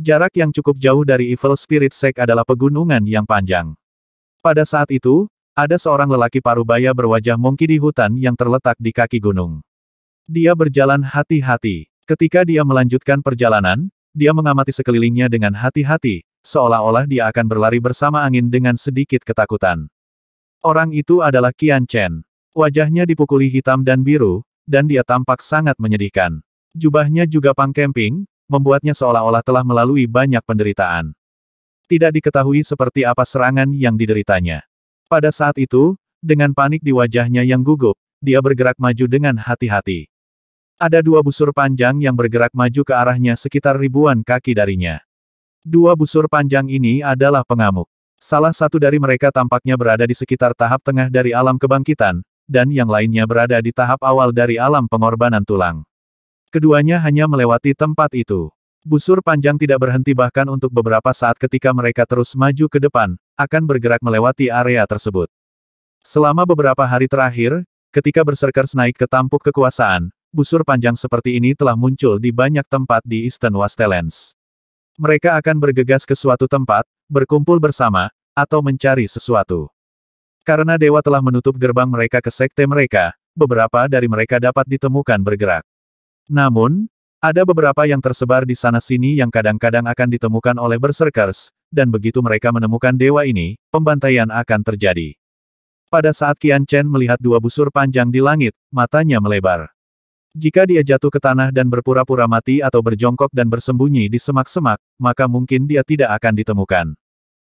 Jarak yang cukup jauh dari Evil Spirit Sek adalah pegunungan yang panjang. Pada saat itu, ada seorang lelaki parubaya berwajah mongki di hutan yang terletak di kaki gunung. Dia berjalan hati-hati. Ketika dia melanjutkan perjalanan, dia mengamati sekelilingnya dengan hati-hati, seolah-olah dia akan berlari bersama angin dengan sedikit ketakutan. Orang itu adalah Qian Chen. Wajahnya dipukuli hitam dan biru, dan dia tampak sangat menyedihkan. Jubahnya juga pangkemping, membuatnya seolah-olah telah melalui banyak penderitaan. Tidak diketahui seperti apa serangan yang dideritanya. Pada saat itu, dengan panik di wajahnya yang gugup, dia bergerak maju dengan hati-hati. Ada dua busur panjang yang bergerak maju ke arahnya sekitar ribuan kaki darinya. Dua busur panjang ini adalah pengamuk. Salah satu dari mereka tampaknya berada di sekitar tahap tengah dari alam kebangkitan, dan yang lainnya berada di tahap awal dari alam pengorbanan tulang. Keduanya hanya melewati tempat itu. Busur panjang tidak berhenti bahkan untuk beberapa saat ketika mereka terus maju ke depan, akan bergerak melewati area tersebut. Selama beberapa hari terakhir, ketika berserkers naik ke tampuk kekuasaan, busur panjang seperti ini telah muncul di banyak tempat di Eastern Wastelands. Mereka akan bergegas ke suatu tempat, berkumpul bersama, atau mencari sesuatu. Karena dewa telah menutup gerbang mereka ke sekte mereka, beberapa dari mereka dapat ditemukan bergerak. Namun, ada beberapa yang tersebar di sana-sini yang kadang-kadang akan ditemukan oleh berserkers, dan begitu mereka menemukan dewa ini, pembantaian akan terjadi. Pada saat Qian Chen melihat dua busur panjang di langit, matanya melebar. Jika dia jatuh ke tanah dan berpura-pura mati atau berjongkok dan bersembunyi di semak-semak, maka mungkin dia tidak akan ditemukan.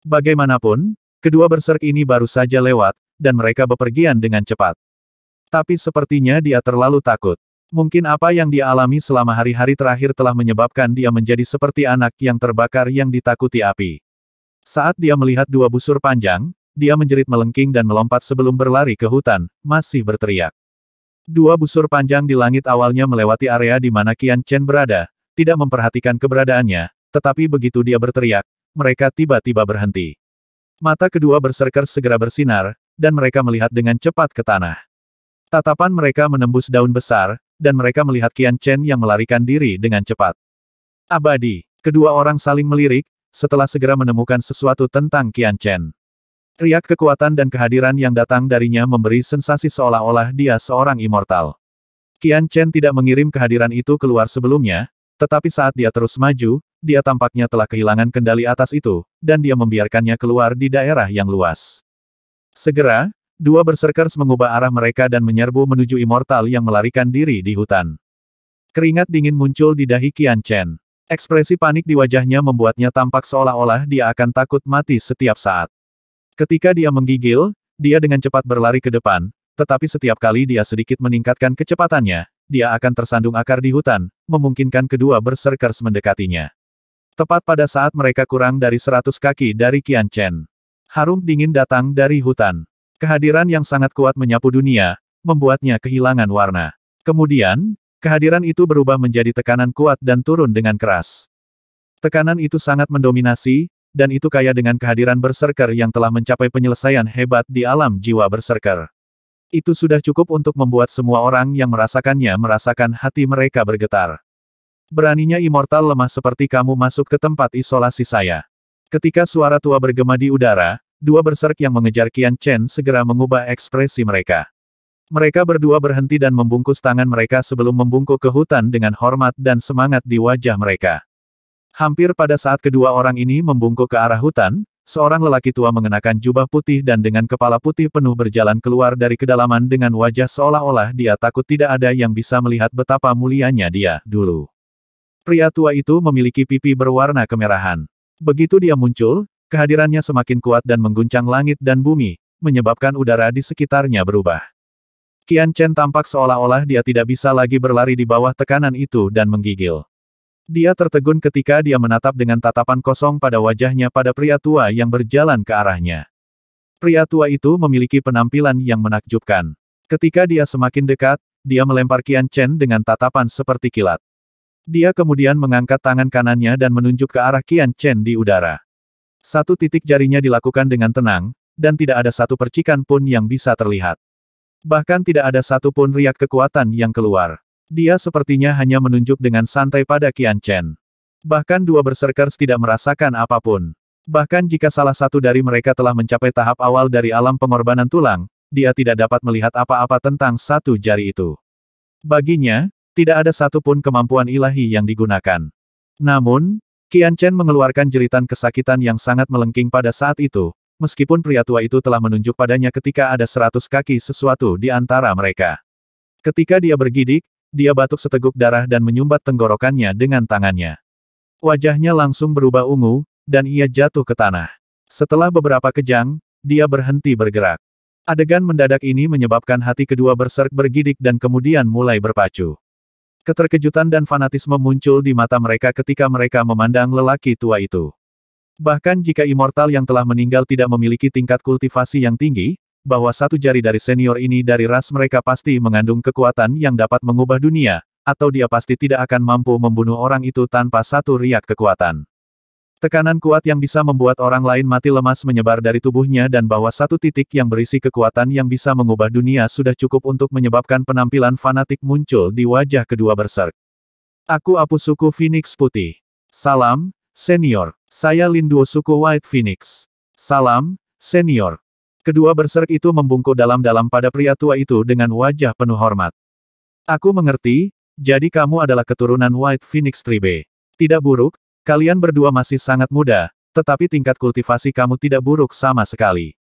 Bagaimanapun, kedua berserk ini baru saja lewat, dan mereka bepergian dengan cepat. Tapi sepertinya dia terlalu takut. Mungkin apa yang dia alami selama hari-hari terakhir telah menyebabkan dia menjadi seperti anak yang terbakar yang ditakuti api. Saat dia melihat dua busur panjang, dia menjerit melengking dan melompat sebelum berlari ke hutan, masih berteriak. Dua busur panjang di langit awalnya melewati area di mana Kian Chen berada, tidak memperhatikan keberadaannya, tetapi begitu dia berteriak, mereka tiba-tiba berhenti. Mata kedua berserker segera bersinar, dan mereka melihat dengan cepat ke tanah. Tatapan mereka menembus daun besar, dan mereka melihat Qian Chen yang melarikan diri dengan cepat. Abadi, kedua orang saling melirik, setelah segera menemukan sesuatu tentang Qian Chen. Riak kekuatan dan kehadiran yang datang darinya memberi sensasi seolah-olah dia seorang immortal. Qian Chen tidak mengirim kehadiran itu keluar sebelumnya, tetapi saat dia terus maju, dia tampaknya telah kehilangan kendali atas itu, dan dia membiarkannya keluar di daerah yang luas. Segera, Dua berserkers mengubah arah mereka dan menyerbu menuju immortal yang melarikan diri di hutan. Keringat dingin muncul di dahi Kian Chen. Ekspresi panik di wajahnya membuatnya tampak seolah-olah dia akan takut mati setiap saat. Ketika dia menggigil, dia dengan cepat berlari ke depan, tetapi setiap kali dia sedikit meningkatkan kecepatannya, dia akan tersandung akar di hutan, memungkinkan kedua berserkers mendekatinya. Tepat pada saat mereka kurang dari seratus kaki dari Kian Chen. Harum dingin datang dari hutan. Kehadiran yang sangat kuat menyapu dunia, membuatnya kehilangan warna. Kemudian, kehadiran itu berubah menjadi tekanan kuat dan turun dengan keras. Tekanan itu sangat mendominasi, dan itu kaya dengan kehadiran berserker yang telah mencapai penyelesaian hebat di alam jiwa berserker. Itu sudah cukup untuk membuat semua orang yang merasakannya merasakan hati mereka bergetar. Beraninya immortal lemah seperti kamu masuk ke tempat isolasi saya. Ketika suara tua bergema di udara, dua berserk yang mengejar Qian Chen segera mengubah ekspresi mereka. Mereka berdua berhenti dan membungkus tangan mereka sebelum membungkuk ke hutan dengan hormat dan semangat di wajah mereka. Hampir pada saat kedua orang ini membungkuk ke arah hutan, seorang lelaki tua mengenakan jubah putih dan dengan kepala putih penuh berjalan keluar dari kedalaman dengan wajah seolah-olah dia takut tidak ada yang bisa melihat betapa mulianya dia dulu. Pria tua itu memiliki pipi berwarna kemerahan. Begitu dia muncul, Kehadirannya semakin kuat dan mengguncang langit dan bumi, menyebabkan udara di sekitarnya berubah. Qian Chen tampak seolah-olah dia tidak bisa lagi berlari di bawah tekanan itu dan menggigil. Dia tertegun ketika dia menatap dengan tatapan kosong pada wajahnya pada pria tua yang berjalan ke arahnya. Pria tua itu memiliki penampilan yang menakjubkan. Ketika dia semakin dekat, dia melempar Qian Chen dengan tatapan seperti kilat. Dia kemudian mengangkat tangan kanannya dan menunjuk ke arah Qian Chen di udara. Satu titik jarinya dilakukan dengan tenang, dan tidak ada satu percikan pun yang bisa terlihat. Bahkan tidak ada satu pun riak kekuatan yang keluar. Dia sepertinya hanya menunjuk dengan santai pada Qian Chen. Bahkan dua berserkers tidak merasakan apapun. Bahkan jika salah satu dari mereka telah mencapai tahap awal dari alam pengorbanan tulang, dia tidak dapat melihat apa-apa tentang satu jari itu. Baginya, tidak ada satupun kemampuan ilahi yang digunakan. Namun, Qian Chen mengeluarkan jeritan kesakitan yang sangat melengking pada saat itu, meskipun pria tua itu telah menunjuk padanya ketika ada seratus kaki sesuatu di antara mereka. Ketika dia bergidik, dia batuk seteguk darah dan menyumbat tenggorokannya dengan tangannya. Wajahnya langsung berubah ungu, dan ia jatuh ke tanah. Setelah beberapa kejang, dia berhenti bergerak. Adegan mendadak ini menyebabkan hati kedua berserk bergidik dan kemudian mulai berpacu. Keterkejutan dan fanatisme muncul di mata mereka ketika mereka memandang lelaki tua itu. Bahkan jika immortal yang telah meninggal tidak memiliki tingkat kultivasi yang tinggi, bahwa satu jari dari senior ini dari ras mereka pasti mengandung kekuatan yang dapat mengubah dunia, atau dia pasti tidak akan mampu membunuh orang itu tanpa satu riak kekuatan. Tekanan kuat yang bisa membuat orang lain mati lemas menyebar dari tubuhnya dan bahwa satu titik yang berisi kekuatan yang bisa mengubah dunia sudah cukup untuk menyebabkan penampilan fanatik muncul di wajah kedua berserk. Aku Apu Suku Phoenix Putih. Salam, Senior. Saya Linduo Suku White Phoenix. Salam, Senior. Kedua berserk itu membungkuk dalam-dalam pada pria tua itu dengan wajah penuh hormat. Aku mengerti, jadi kamu adalah keturunan White Phoenix Tribe. Tidak buruk, Kalian berdua masih sangat muda, tetapi tingkat kultivasi kamu tidak buruk sama sekali.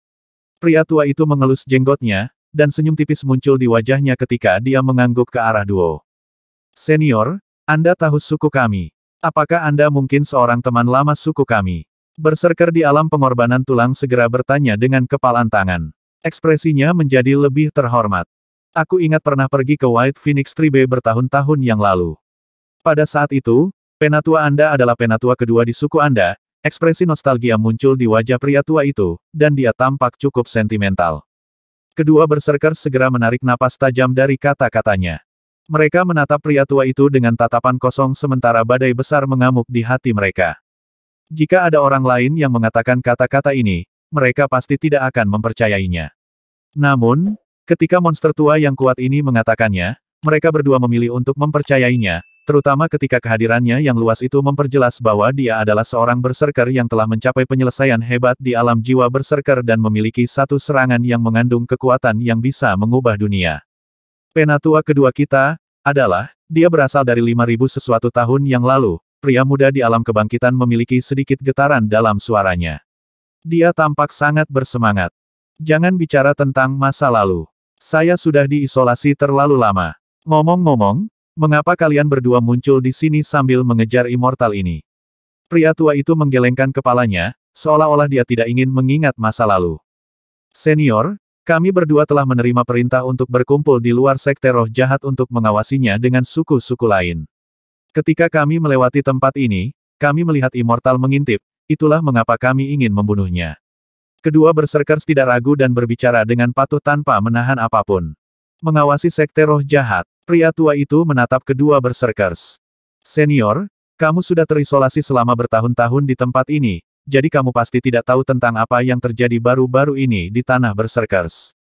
Pria tua itu mengelus jenggotnya, dan senyum tipis muncul di wajahnya ketika dia mengangguk ke arah duo. Senior, Anda tahu suku kami. Apakah Anda mungkin seorang teman lama suku kami? Berserker di alam pengorbanan tulang segera bertanya dengan kepalan tangan. Ekspresinya menjadi lebih terhormat. Aku ingat pernah pergi ke White Phoenix Tribe bertahun-tahun yang lalu. Pada saat itu, Penatua Anda adalah penatua kedua di suku Anda, ekspresi nostalgia muncul di wajah pria tua itu, dan dia tampak cukup sentimental. Kedua berserker segera menarik napas tajam dari kata-katanya. Mereka menatap pria tua itu dengan tatapan kosong sementara badai besar mengamuk di hati mereka. Jika ada orang lain yang mengatakan kata-kata ini, mereka pasti tidak akan mempercayainya. Namun, ketika monster tua yang kuat ini mengatakannya, mereka berdua memilih untuk mempercayainya, Terutama ketika kehadirannya yang luas itu memperjelas bahwa dia adalah seorang berserker yang telah mencapai penyelesaian hebat di alam jiwa berserker dan memiliki satu serangan yang mengandung kekuatan yang bisa mengubah dunia. Penatua kedua kita, adalah, dia berasal dari 5000 sesuatu tahun yang lalu, pria muda di alam kebangkitan memiliki sedikit getaran dalam suaranya. Dia tampak sangat bersemangat. Jangan bicara tentang masa lalu. Saya sudah diisolasi terlalu lama. Ngomong-ngomong, Mengapa kalian berdua muncul di sini sambil mengejar immortal ini? Pria tua itu menggelengkan kepalanya, seolah-olah dia tidak ingin mengingat masa lalu. Senior, kami berdua telah menerima perintah untuk berkumpul di luar sekte roh jahat untuk mengawasinya dengan suku-suku lain. Ketika kami melewati tempat ini, kami melihat immortal mengintip, itulah mengapa kami ingin membunuhnya. Kedua berserker tidak ragu dan berbicara dengan patuh tanpa menahan apapun. Mengawasi sekte roh jahat, Pria tua itu menatap kedua berserkers. Senior, kamu sudah terisolasi selama bertahun-tahun di tempat ini, jadi kamu pasti tidak tahu tentang apa yang terjadi baru-baru ini di tanah berserkers.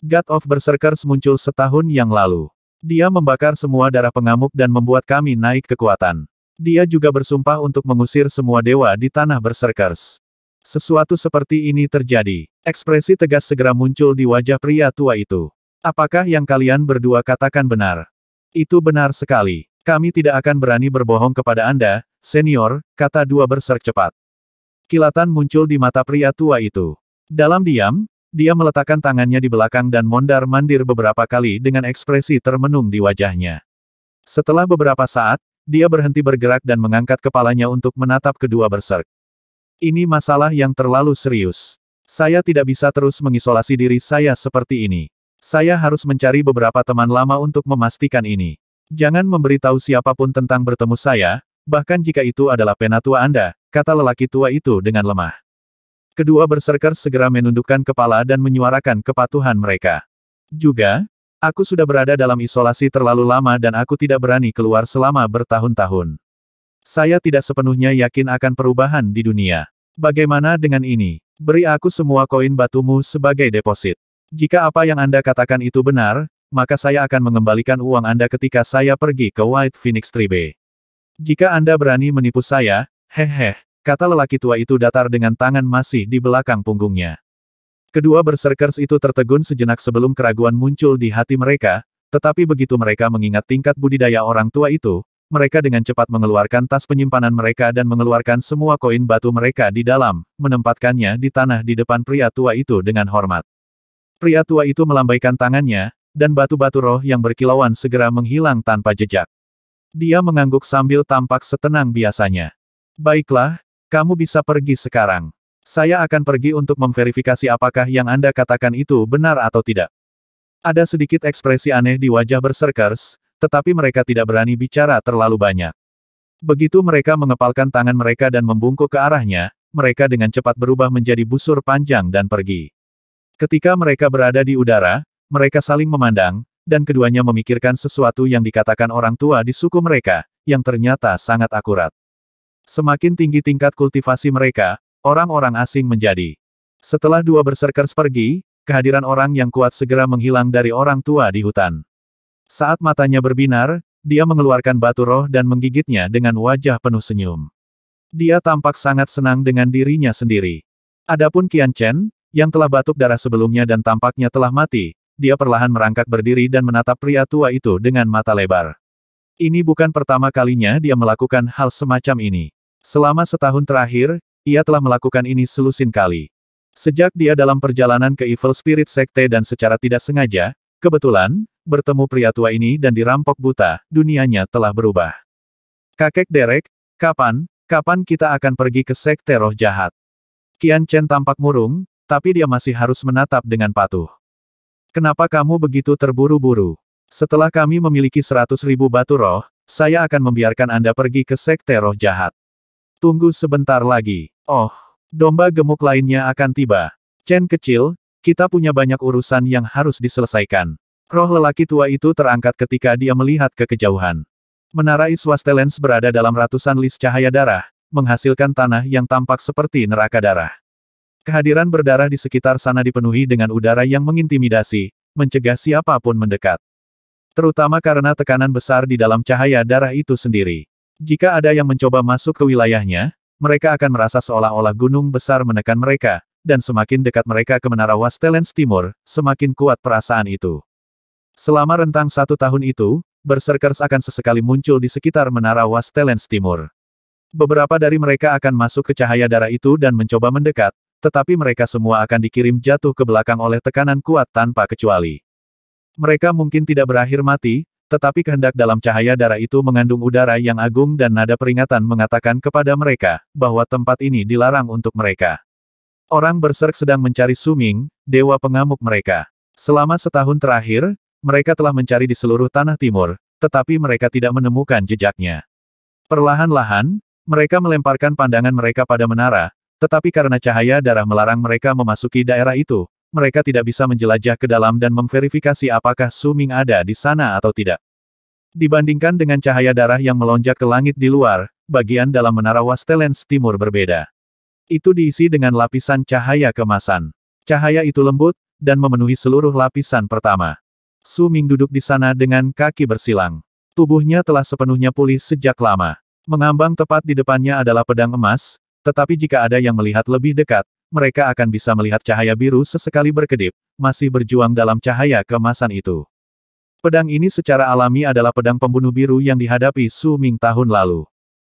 God of Berserkers muncul setahun yang lalu. Dia membakar semua darah pengamuk dan membuat kami naik kekuatan. Dia juga bersumpah untuk mengusir semua dewa di tanah berserkers. Sesuatu seperti ini terjadi. Ekspresi tegas segera muncul di wajah pria tua itu. Apakah yang kalian berdua katakan benar? Itu benar sekali. Kami tidak akan berani berbohong kepada Anda, senior, kata dua berserk cepat. Kilatan muncul di mata pria tua itu. Dalam diam, dia meletakkan tangannya di belakang dan mondar-mandir beberapa kali dengan ekspresi termenung di wajahnya. Setelah beberapa saat, dia berhenti bergerak dan mengangkat kepalanya untuk menatap kedua berserk. Ini masalah yang terlalu serius. Saya tidak bisa terus mengisolasi diri saya seperti ini. Saya harus mencari beberapa teman lama untuk memastikan ini. Jangan memberitahu siapapun tentang bertemu saya, bahkan jika itu adalah penatua Anda, kata lelaki tua itu dengan lemah. Kedua berserker segera menundukkan kepala dan menyuarakan kepatuhan mereka. Juga, Aku sudah berada dalam isolasi terlalu lama dan aku tidak berani keluar selama bertahun-tahun. Saya tidak sepenuhnya yakin akan perubahan di dunia. Bagaimana dengan ini? Beri aku semua koin batumu sebagai deposit. Jika apa yang Anda katakan itu benar, maka saya akan mengembalikan uang Anda ketika saya pergi ke White Phoenix Tribe. Jika Anda berani menipu saya, hehe, kata lelaki tua itu datar dengan tangan masih di belakang punggungnya. Kedua berserkers itu tertegun sejenak sebelum keraguan muncul di hati mereka, tetapi begitu mereka mengingat tingkat budidaya orang tua itu, mereka dengan cepat mengeluarkan tas penyimpanan mereka dan mengeluarkan semua koin batu mereka di dalam, menempatkannya di tanah di depan pria tua itu dengan hormat. Pria tua itu melambaikan tangannya, dan batu-batu roh yang berkilauan segera menghilang tanpa jejak. Dia mengangguk sambil tampak setenang biasanya. Baiklah, kamu bisa pergi sekarang. Saya akan pergi untuk memverifikasi apakah yang Anda katakan itu benar atau tidak. Ada sedikit ekspresi aneh di wajah berserkers, tetapi mereka tidak berani bicara terlalu banyak. Begitu mereka mengepalkan tangan mereka dan membungkuk ke arahnya, mereka dengan cepat berubah menjadi busur panjang dan pergi. Ketika mereka berada di udara, mereka saling memandang, dan keduanya memikirkan sesuatu yang dikatakan orang tua di suku mereka, yang ternyata sangat akurat. Semakin tinggi tingkat kultivasi mereka, orang-orang asing menjadi. Setelah dua berserkers pergi, kehadiran orang yang kuat segera menghilang dari orang tua di hutan. Saat matanya berbinar, dia mengeluarkan batu roh dan menggigitnya dengan wajah penuh senyum. Dia tampak sangat senang dengan dirinya sendiri. Adapun Qian Chen, yang telah batuk darah sebelumnya dan tampaknya telah mati, dia perlahan merangkak berdiri dan menatap pria tua itu dengan mata lebar. Ini bukan pertama kalinya dia melakukan hal semacam ini. Selama setahun terakhir, ia telah melakukan ini selusin kali. Sejak dia dalam perjalanan ke Evil Spirit Sekte dan secara tidak sengaja, kebetulan, bertemu pria tua ini dan dirampok buta, dunianya telah berubah. Kakek Derek, kapan, kapan kita akan pergi ke Sekte Roh Jahat? Kian Chen tampak murung, tapi dia masih harus menatap dengan patuh. Kenapa kamu begitu terburu-buru? Setelah kami memiliki seratus ribu batu roh, saya akan membiarkan Anda pergi ke sekte roh jahat. Tunggu sebentar lagi. Oh, domba gemuk lainnya akan tiba. Chen kecil, kita punya banyak urusan yang harus diselesaikan. Roh lelaki tua itu terangkat ketika dia melihat ke kejauhan. Menara Iswastelens berada dalam ratusan lis cahaya darah, menghasilkan tanah yang tampak seperti neraka darah. Kehadiran berdarah di sekitar sana dipenuhi dengan udara yang mengintimidasi, mencegah siapapun mendekat. Terutama karena tekanan besar di dalam cahaya darah itu sendiri. Jika ada yang mencoba masuk ke wilayahnya, mereka akan merasa seolah-olah gunung besar menekan mereka, dan semakin dekat mereka ke menara Wastelens Timur, semakin kuat perasaan itu. Selama rentang satu tahun itu, berserkers akan sesekali muncul di sekitar menara Wastelens Timur. Beberapa dari mereka akan masuk ke cahaya darah itu dan mencoba mendekat, tetapi mereka semua akan dikirim jatuh ke belakang oleh tekanan kuat tanpa kecuali. Mereka mungkin tidak berakhir mati, tetapi kehendak dalam cahaya darah itu mengandung udara yang agung dan nada peringatan mengatakan kepada mereka, bahwa tempat ini dilarang untuk mereka. Orang berserk sedang mencari Suming, dewa pengamuk mereka. Selama setahun terakhir, mereka telah mencari di seluruh tanah timur, tetapi mereka tidak menemukan jejaknya. Perlahan-lahan, mereka melemparkan pandangan mereka pada menara, tetapi karena cahaya darah melarang mereka memasuki daerah itu, mereka tidak bisa menjelajah ke dalam dan memverifikasi apakah Suming ada di sana atau tidak. Dibandingkan dengan cahaya darah yang melonjak ke langit di luar, bagian dalam menara Wastelens Timur berbeda. Itu diisi dengan lapisan cahaya kemasan. Cahaya itu lembut, dan memenuhi seluruh lapisan pertama. Suming duduk di sana dengan kaki bersilang. Tubuhnya telah sepenuhnya pulih sejak lama. Mengambang tepat di depannya adalah pedang emas, tetapi jika ada yang melihat lebih dekat, mereka akan bisa melihat cahaya biru sesekali berkedip, masih berjuang dalam cahaya kemasan itu. Pedang ini secara alami adalah pedang pembunuh biru yang dihadapi Su Ming tahun lalu.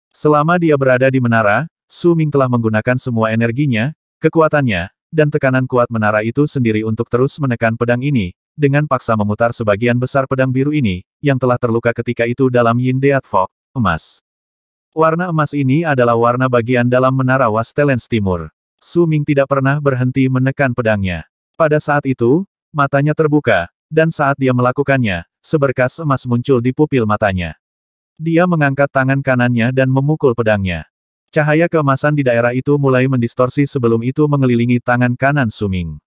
Selama dia berada di menara, Su Ming telah menggunakan semua energinya, kekuatannya, dan tekanan kuat menara itu sendiri untuk terus menekan pedang ini, dengan paksa memutar sebagian besar pedang biru ini, yang telah terluka ketika itu dalam Yin Deat Fog, emas. Warna emas ini adalah warna bagian dalam menara Wastelens Timur. Su Ming tidak pernah berhenti menekan pedangnya. Pada saat itu, matanya terbuka, dan saat dia melakukannya, seberkas emas muncul di pupil matanya. Dia mengangkat tangan kanannya dan memukul pedangnya. Cahaya keemasan di daerah itu mulai mendistorsi sebelum itu mengelilingi tangan kanan Suming.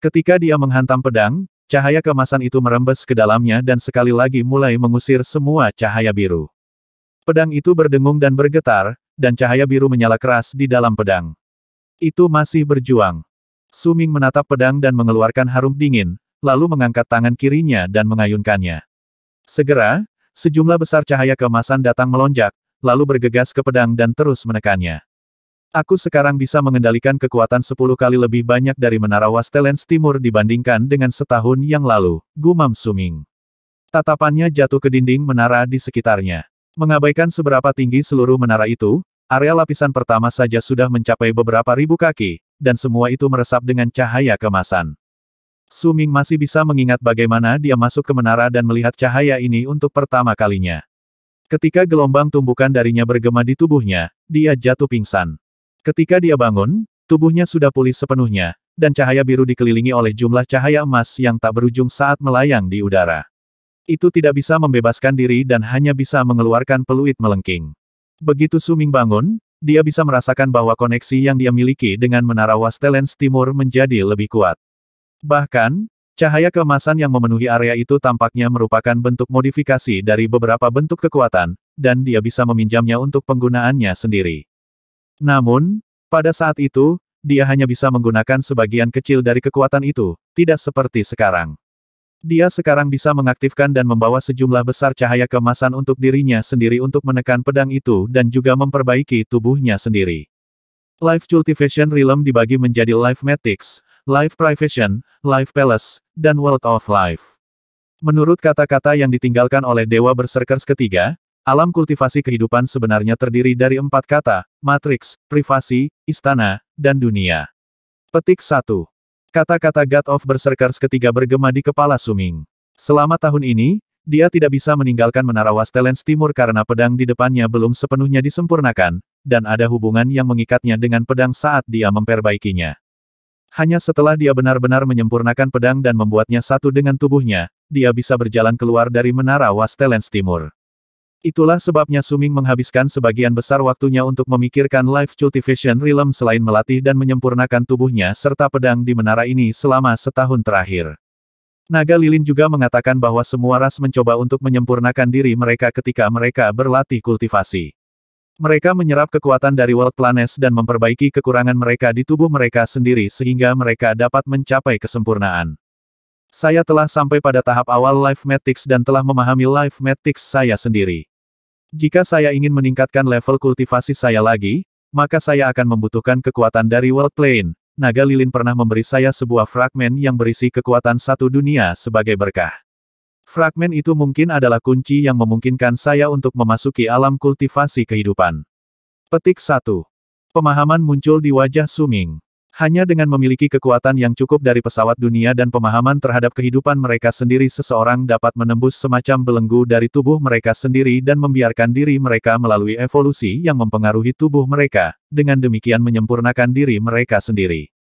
Ketika dia menghantam pedang, cahaya keemasan itu merembes ke dalamnya dan sekali lagi mulai mengusir semua cahaya biru. Pedang itu berdengung dan bergetar, dan cahaya biru menyala keras di dalam pedang. Itu masih berjuang. Suming menatap pedang dan mengeluarkan harum dingin, lalu mengangkat tangan kirinya dan mengayunkannya. Segera, sejumlah besar cahaya kemasan datang melonjak, lalu bergegas ke pedang dan terus menekannya. Aku sekarang bisa mengendalikan kekuatan 10 kali lebih banyak dari menara Wastelens Timur dibandingkan dengan setahun yang lalu, gumam Suming. Tatapannya jatuh ke dinding menara di sekitarnya. Mengabaikan seberapa tinggi seluruh menara itu, area lapisan pertama saja sudah mencapai beberapa ribu kaki, dan semua itu meresap dengan cahaya kemasan. Suming masih bisa mengingat bagaimana dia masuk ke menara dan melihat cahaya ini untuk pertama kalinya. Ketika gelombang tumbukan darinya bergema di tubuhnya, dia jatuh pingsan. Ketika dia bangun, tubuhnya sudah pulih sepenuhnya, dan cahaya biru dikelilingi oleh jumlah cahaya emas yang tak berujung saat melayang di udara. Itu tidak bisa membebaskan diri dan hanya bisa mengeluarkan peluit melengking. Begitu Suming bangun, dia bisa merasakan bahwa koneksi yang dia miliki dengan menara Wastelens Timur menjadi lebih kuat. Bahkan, cahaya kemasan yang memenuhi area itu tampaknya merupakan bentuk modifikasi dari beberapa bentuk kekuatan, dan dia bisa meminjamnya untuk penggunaannya sendiri. Namun, pada saat itu, dia hanya bisa menggunakan sebagian kecil dari kekuatan itu, tidak seperti sekarang. Dia sekarang bisa mengaktifkan dan membawa sejumlah besar cahaya kemasan untuk dirinya sendiri untuk menekan pedang itu dan juga memperbaiki tubuhnya sendiri. Life Cultivation Realm dibagi menjadi Life Metics, Life Privation, Life Palace, dan World of Life. Menurut kata-kata yang ditinggalkan oleh Dewa Berserkers ketiga, alam kultivasi kehidupan sebenarnya terdiri dari empat kata, matrix, privasi, istana, dan dunia. Petik 1. Kata-kata God of Berserkers ketiga bergema di kepala Suming. Selama tahun ini, dia tidak bisa meninggalkan Menara Wastelens Timur karena pedang di depannya belum sepenuhnya disempurnakan, dan ada hubungan yang mengikatnya dengan pedang saat dia memperbaikinya. Hanya setelah dia benar-benar menyempurnakan pedang dan membuatnya satu dengan tubuhnya, dia bisa berjalan keluar dari Menara Wastelens Timur. Itulah sebabnya Suming menghabiskan sebagian besar waktunya untuk memikirkan life cultivation realm selain melatih dan menyempurnakan tubuhnya serta pedang di menara ini selama setahun terakhir. Naga Lilin juga mengatakan bahwa semua ras mencoba untuk menyempurnakan diri mereka ketika mereka berlatih kultivasi. Mereka menyerap kekuatan dari World Planes dan memperbaiki kekurangan mereka di tubuh mereka sendiri sehingga mereka dapat mencapai kesempurnaan. Saya telah sampai pada tahap awal Life Matrix dan telah memahami Life Matrix saya sendiri. Jika saya ingin meningkatkan level kultivasi saya lagi, maka saya akan membutuhkan kekuatan dari World Plane. Naga Lilin pernah memberi saya sebuah fragmen yang berisi kekuatan satu dunia sebagai berkah. Fragmen itu mungkin adalah kunci yang memungkinkan saya untuk memasuki alam kultivasi kehidupan. Petik 1. Pemahaman muncul di wajah Suming. Hanya dengan memiliki kekuatan yang cukup dari pesawat dunia dan pemahaman terhadap kehidupan mereka sendiri seseorang dapat menembus semacam belenggu dari tubuh mereka sendiri dan membiarkan diri mereka melalui evolusi yang mempengaruhi tubuh mereka, dengan demikian menyempurnakan diri mereka sendiri.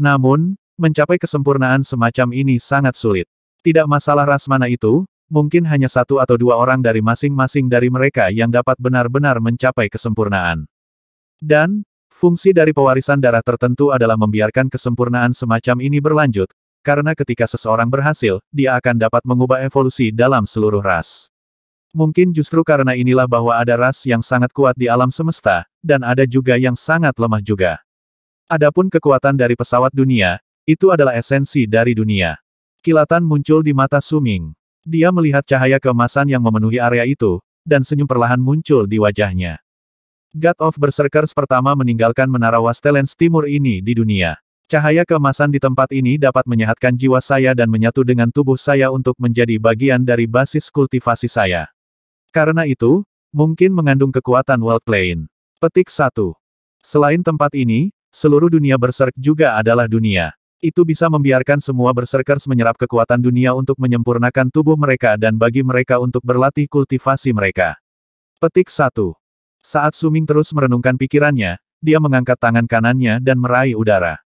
Namun, mencapai kesempurnaan semacam ini sangat sulit. Tidak masalah Rasmana itu, mungkin hanya satu atau dua orang dari masing-masing dari mereka yang dapat benar-benar mencapai kesempurnaan. Dan, Fungsi dari pewarisan darah tertentu adalah membiarkan kesempurnaan semacam ini berlanjut, karena ketika seseorang berhasil, dia akan dapat mengubah evolusi dalam seluruh ras. Mungkin justru karena inilah bahwa ada ras yang sangat kuat di alam semesta, dan ada juga yang sangat lemah juga. Adapun kekuatan dari pesawat dunia, itu adalah esensi dari dunia. Kilatan muncul di mata Suming. Dia melihat cahaya keemasan yang memenuhi area itu, dan senyum perlahan muncul di wajahnya. God of Berserkers pertama meninggalkan menara Wastelens Timur ini di dunia. Cahaya kemasan di tempat ini dapat menyehatkan jiwa saya dan menyatu dengan tubuh saya untuk menjadi bagian dari basis kultivasi saya. Karena itu, mungkin mengandung kekuatan World Plane. Petik 1. Selain tempat ini, seluruh dunia berserk juga adalah dunia. Itu bisa membiarkan semua berserkers menyerap kekuatan dunia untuk menyempurnakan tubuh mereka dan bagi mereka untuk berlatih kultivasi mereka. Petik 1. Saat Suming terus merenungkan pikirannya, dia mengangkat tangan kanannya dan meraih udara.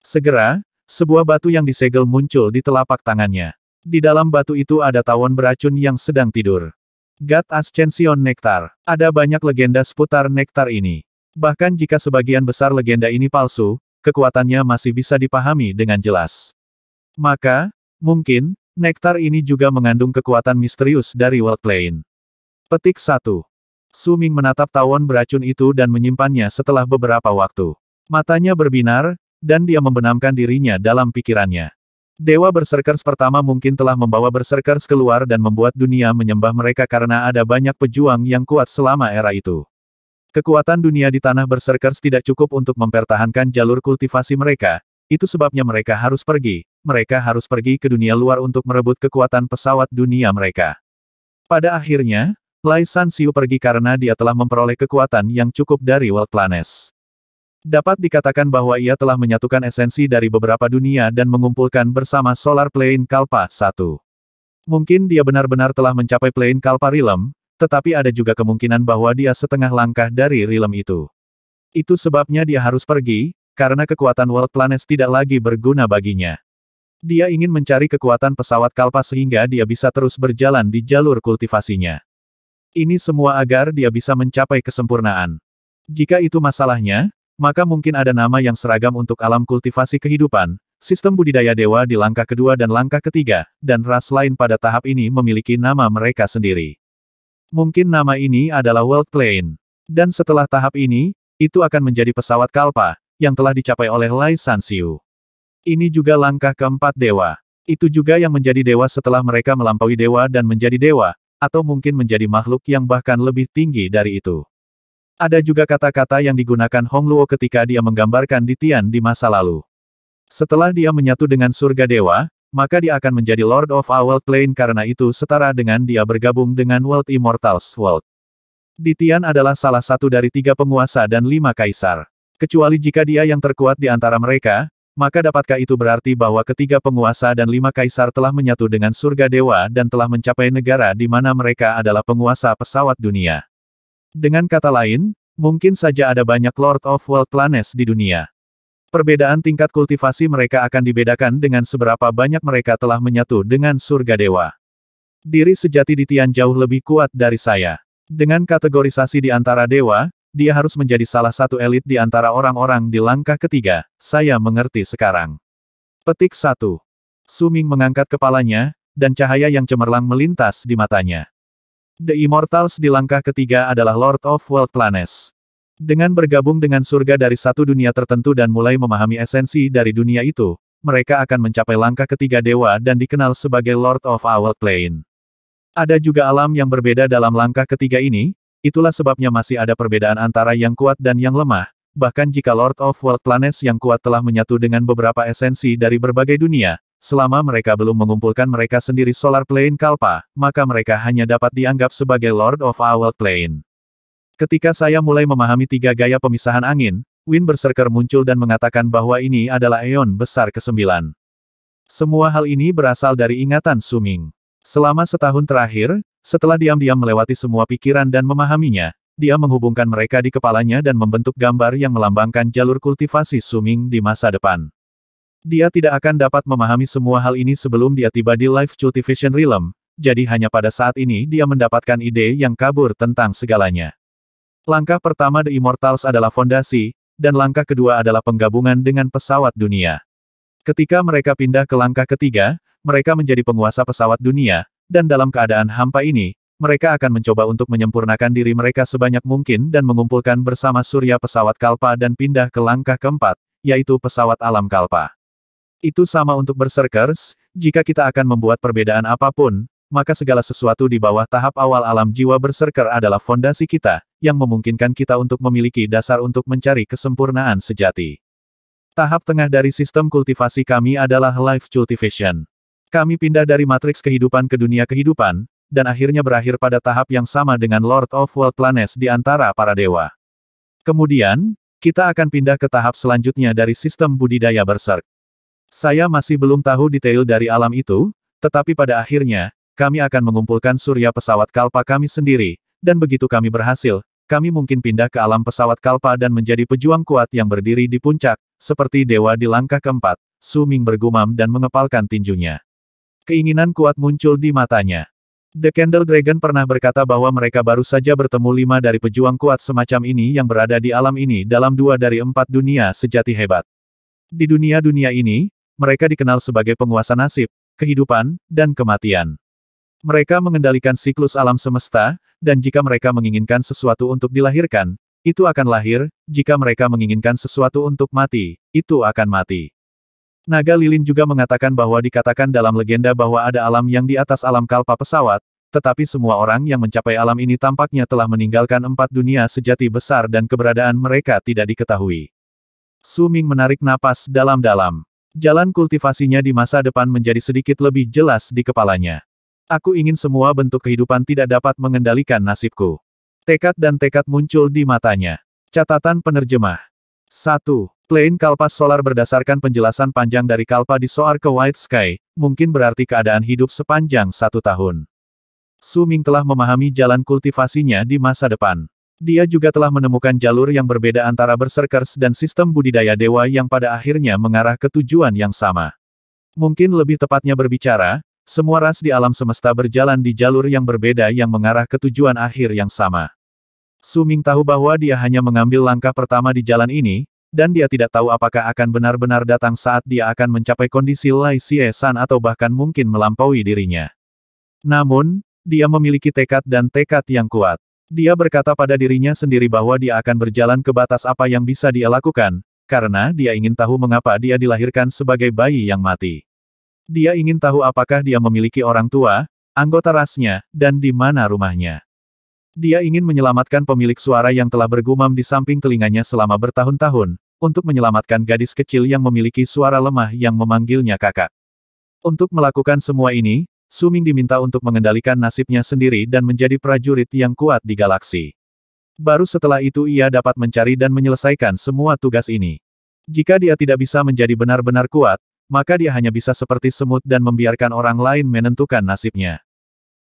Segera, sebuah batu yang disegel muncul di telapak tangannya. Di dalam batu itu ada tawon beracun yang sedang tidur. Gat Ascension Nektar. Ada banyak legenda seputar nektar ini. Bahkan jika sebagian besar legenda ini palsu, kekuatannya masih bisa dipahami dengan jelas. Maka, mungkin, nektar ini juga mengandung kekuatan misterius dari World Plane. Petik 1. Suming menatap tawon beracun itu dan menyimpannya setelah beberapa waktu. Matanya berbinar, dan dia membenamkan dirinya dalam pikirannya. Dewa Berserkers pertama mungkin telah membawa Berserkers keluar dan membuat dunia menyembah mereka karena ada banyak pejuang yang kuat selama era itu. Kekuatan dunia di tanah Berserkers tidak cukup untuk mempertahankan jalur kultivasi mereka, itu sebabnya mereka harus pergi, mereka harus pergi ke dunia luar untuk merebut kekuatan pesawat dunia mereka. Pada akhirnya, Lai San Siu pergi karena dia telah memperoleh kekuatan yang cukup dari World Planes. Dapat dikatakan bahwa ia telah menyatukan esensi dari beberapa dunia dan mengumpulkan bersama Solar Plane Kalpa 1. Mungkin dia benar-benar telah mencapai Plane Kalpa Rilem, tetapi ada juga kemungkinan bahwa dia setengah langkah dari Rilem itu. Itu sebabnya dia harus pergi, karena kekuatan World Planes tidak lagi berguna baginya. Dia ingin mencari kekuatan pesawat Kalpa sehingga dia bisa terus berjalan di jalur kultivasinya. Ini semua agar dia bisa mencapai kesempurnaan. Jika itu masalahnya, maka mungkin ada nama yang seragam untuk alam kultivasi kehidupan, sistem budidaya dewa di langkah kedua dan langkah ketiga, dan ras lain pada tahap ini memiliki nama mereka sendiri. Mungkin nama ini adalah World Plane. Dan setelah tahap ini, itu akan menjadi pesawat kalpa, yang telah dicapai oleh Lai San Siu. Ini juga langkah keempat dewa. Itu juga yang menjadi dewa setelah mereka melampaui dewa dan menjadi dewa, atau mungkin menjadi makhluk yang bahkan lebih tinggi dari itu. Ada juga kata-kata yang digunakan Hong Luo ketika dia menggambarkan Ditian di masa lalu. Setelah dia menyatu dengan surga dewa, maka dia akan menjadi Lord of Our World Plane karena itu setara dengan dia bergabung dengan World Immortals World. Ditian adalah salah satu dari tiga penguasa dan lima kaisar. Kecuali jika dia yang terkuat di antara mereka, maka dapatkah itu berarti bahwa ketiga penguasa dan lima kaisar telah menyatu dengan surga dewa dan telah mencapai negara di mana mereka adalah penguasa pesawat dunia? Dengan kata lain, mungkin saja ada banyak Lord of World Planes di dunia. Perbedaan tingkat kultivasi mereka akan dibedakan dengan seberapa banyak mereka telah menyatu dengan surga dewa. Diri sejati di Tian jauh lebih kuat dari saya. Dengan kategorisasi di antara dewa, dia harus menjadi salah satu elit di antara orang-orang di langkah ketiga, saya mengerti sekarang. Petik satu. Suming mengangkat kepalanya, dan cahaya yang cemerlang melintas di matanya. The Immortals di langkah ketiga adalah Lord of World Planets. Dengan bergabung dengan surga dari satu dunia tertentu dan mulai memahami esensi dari dunia itu, mereka akan mencapai langkah ketiga dewa dan dikenal sebagai Lord of Our Plane. Ada juga alam yang berbeda dalam langkah ketiga ini, Itulah sebabnya masih ada perbedaan antara yang kuat dan yang lemah, bahkan jika Lord of World Planets yang kuat telah menyatu dengan beberapa esensi dari berbagai dunia, selama mereka belum mengumpulkan mereka sendiri Solar Plane Kalpa, maka mereka hanya dapat dianggap sebagai Lord of Our World Plane. Ketika saya mulai memahami tiga gaya pemisahan angin, Win Berserker muncul dan mengatakan bahwa ini adalah Eon Besar ke-9. Semua hal ini berasal dari ingatan Suming. Selama setahun terakhir, setelah diam-diam melewati semua pikiran dan memahaminya, dia menghubungkan mereka di kepalanya dan membentuk gambar yang melambangkan jalur kultivasi Suming di masa depan. Dia tidak akan dapat memahami semua hal ini sebelum dia tiba di Life Cultivation Realm, jadi hanya pada saat ini dia mendapatkan ide yang kabur tentang segalanya. Langkah pertama The Immortals adalah fondasi, dan langkah kedua adalah penggabungan dengan pesawat dunia. Ketika mereka pindah ke langkah ketiga, mereka menjadi penguasa pesawat dunia, dan dalam keadaan hampa ini, mereka akan mencoba untuk menyempurnakan diri mereka sebanyak mungkin dan mengumpulkan bersama surya pesawat kalpa dan pindah ke langkah keempat, yaitu pesawat alam kalpa. Itu sama untuk berserkers, jika kita akan membuat perbedaan apapun, maka segala sesuatu di bawah tahap awal alam jiwa berserker adalah fondasi kita, yang memungkinkan kita untuk memiliki dasar untuk mencari kesempurnaan sejati. Tahap tengah dari sistem kultivasi kami adalah life cultivation. Kami pindah dari matriks kehidupan ke dunia kehidupan, dan akhirnya berakhir pada tahap yang sama dengan Lord of World Planes di antara para dewa. Kemudian, kita akan pindah ke tahap selanjutnya dari sistem budidaya berserk. Saya masih belum tahu detail dari alam itu, tetapi pada akhirnya, kami akan mengumpulkan surya pesawat kalpa kami sendiri, dan begitu kami berhasil, kami mungkin pindah ke alam pesawat kalpa dan menjadi pejuang kuat yang berdiri di puncak, seperti dewa di langkah keempat, Suming bergumam dan mengepalkan tinjunya. Keinginan kuat muncul di matanya. The Candle Dragon pernah berkata bahwa mereka baru saja bertemu lima dari pejuang kuat semacam ini yang berada di alam ini dalam dua dari empat dunia sejati hebat. Di dunia-dunia ini, mereka dikenal sebagai penguasa nasib, kehidupan, dan kematian. Mereka mengendalikan siklus alam semesta, dan jika mereka menginginkan sesuatu untuk dilahirkan, itu akan lahir, jika mereka menginginkan sesuatu untuk mati, itu akan mati. Naga Lilin juga mengatakan bahwa dikatakan dalam legenda bahwa ada alam yang di atas alam kalpa pesawat, tetapi semua orang yang mencapai alam ini tampaknya telah meninggalkan empat dunia sejati besar dan keberadaan mereka tidak diketahui. Su Ming menarik napas dalam-dalam. Jalan kultivasinya di masa depan menjadi sedikit lebih jelas di kepalanya. Aku ingin semua bentuk kehidupan tidak dapat mengendalikan nasibku. Tekad dan tekad muncul di matanya. Catatan penerjemah. 1. Plain Kalpas Solar berdasarkan penjelasan panjang dari Kalpa di Soar ke White Sky, mungkin berarti keadaan hidup sepanjang satu tahun. Su Ming telah memahami jalan kultivasinya di masa depan. Dia juga telah menemukan jalur yang berbeda antara berserkers dan sistem budidaya dewa yang pada akhirnya mengarah ke tujuan yang sama. Mungkin lebih tepatnya berbicara, semua ras di alam semesta berjalan di jalur yang berbeda yang mengarah ke tujuan akhir yang sama. Suming tahu bahwa dia hanya mengambil langkah pertama di jalan ini, dan dia tidak tahu apakah akan benar-benar datang saat dia akan mencapai kondisi Lai Xie San atau bahkan mungkin melampaui dirinya. Namun, dia memiliki tekad dan tekad yang kuat. Dia berkata pada dirinya sendiri bahwa dia akan berjalan ke batas apa yang bisa dia lakukan, karena dia ingin tahu mengapa dia dilahirkan sebagai bayi yang mati. Dia ingin tahu apakah dia memiliki orang tua, anggota rasnya, dan di mana rumahnya. Dia ingin menyelamatkan pemilik suara yang telah bergumam di samping telinganya selama bertahun-tahun, untuk menyelamatkan gadis kecil yang memiliki suara lemah yang memanggilnya kakak. Untuk melakukan semua ini, Suming diminta untuk mengendalikan nasibnya sendiri dan menjadi prajurit yang kuat di galaksi. Baru setelah itu ia dapat mencari dan menyelesaikan semua tugas ini. Jika dia tidak bisa menjadi benar-benar kuat, maka dia hanya bisa seperti semut dan membiarkan orang lain menentukan nasibnya.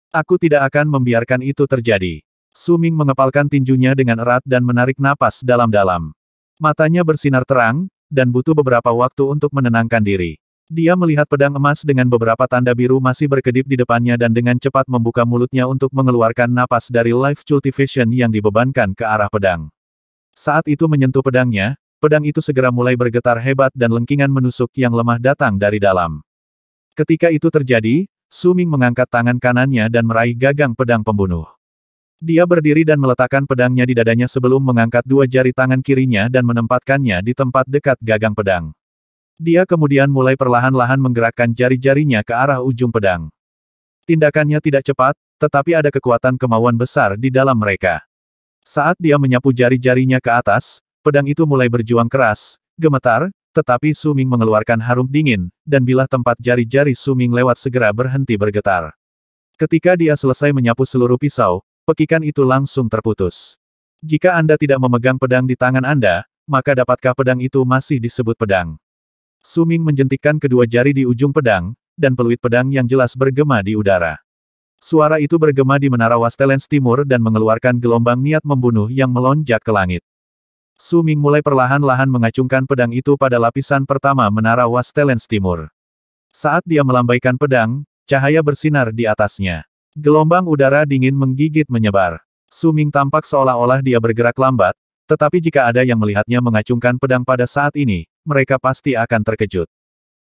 Aku tidak akan membiarkan itu terjadi. Suming mengepalkan tinjunya dengan erat dan menarik napas dalam-dalam. Matanya bersinar terang, dan butuh beberapa waktu untuk menenangkan diri. Dia melihat pedang emas dengan beberapa tanda biru masih berkedip di depannya dan dengan cepat membuka mulutnya untuk mengeluarkan napas dari life cultivation yang dibebankan ke arah pedang. Saat itu menyentuh pedangnya, pedang itu segera mulai bergetar hebat dan lengkingan menusuk yang lemah datang dari dalam. Ketika itu terjadi, Suming mengangkat tangan kanannya dan meraih gagang pedang pembunuh. Dia berdiri dan meletakkan pedangnya di dadanya sebelum mengangkat dua jari tangan kirinya dan menempatkannya di tempat dekat gagang pedang. Dia kemudian mulai perlahan-lahan menggerakkan jari-jarinya ke arah ujung pedang. Tindakannya tidak cepat, tetapi ada kekuatan kemauan besar di dalam mereka. Saat dia menyapu jari-jarinya ke atas, pedang itu mulai berjuang keras, gemetar, tetapi Suming mengeluarkan harum dingin, dan bila tempat jari-jari Suming lewat segera berhenti bergetar. Ketika dia selesai menyapu seluruh pisau, pekikan itu langsung terputus. Jika Anda tidak memegang pedang di tangan Anda, maka dapatkah pedang itu masih disebut pedang? Suming menjentikkan kedua jari di ujung pedang, dan peluit pedang yang jelas bergema di udara. Suara itu bergema di menara Wastelens Timur dan mengeluarkan gelombang niat membunuh yang melonjak ke langit. Suming mulai perlahan-lahan mengacungkan pedang itu pada lapisan pertama menara Wastelens Timur. Saat dia melambaikan pedang, cahaya bersinar di atasnya. Gelombang udara dingin menggigit menyebar. Suming tampak seolah-olah dia bergerak lambat, tetapi jika ada yang melihatnya mengacungkan pedang pada saat ini, mereka pasti akan terkejut.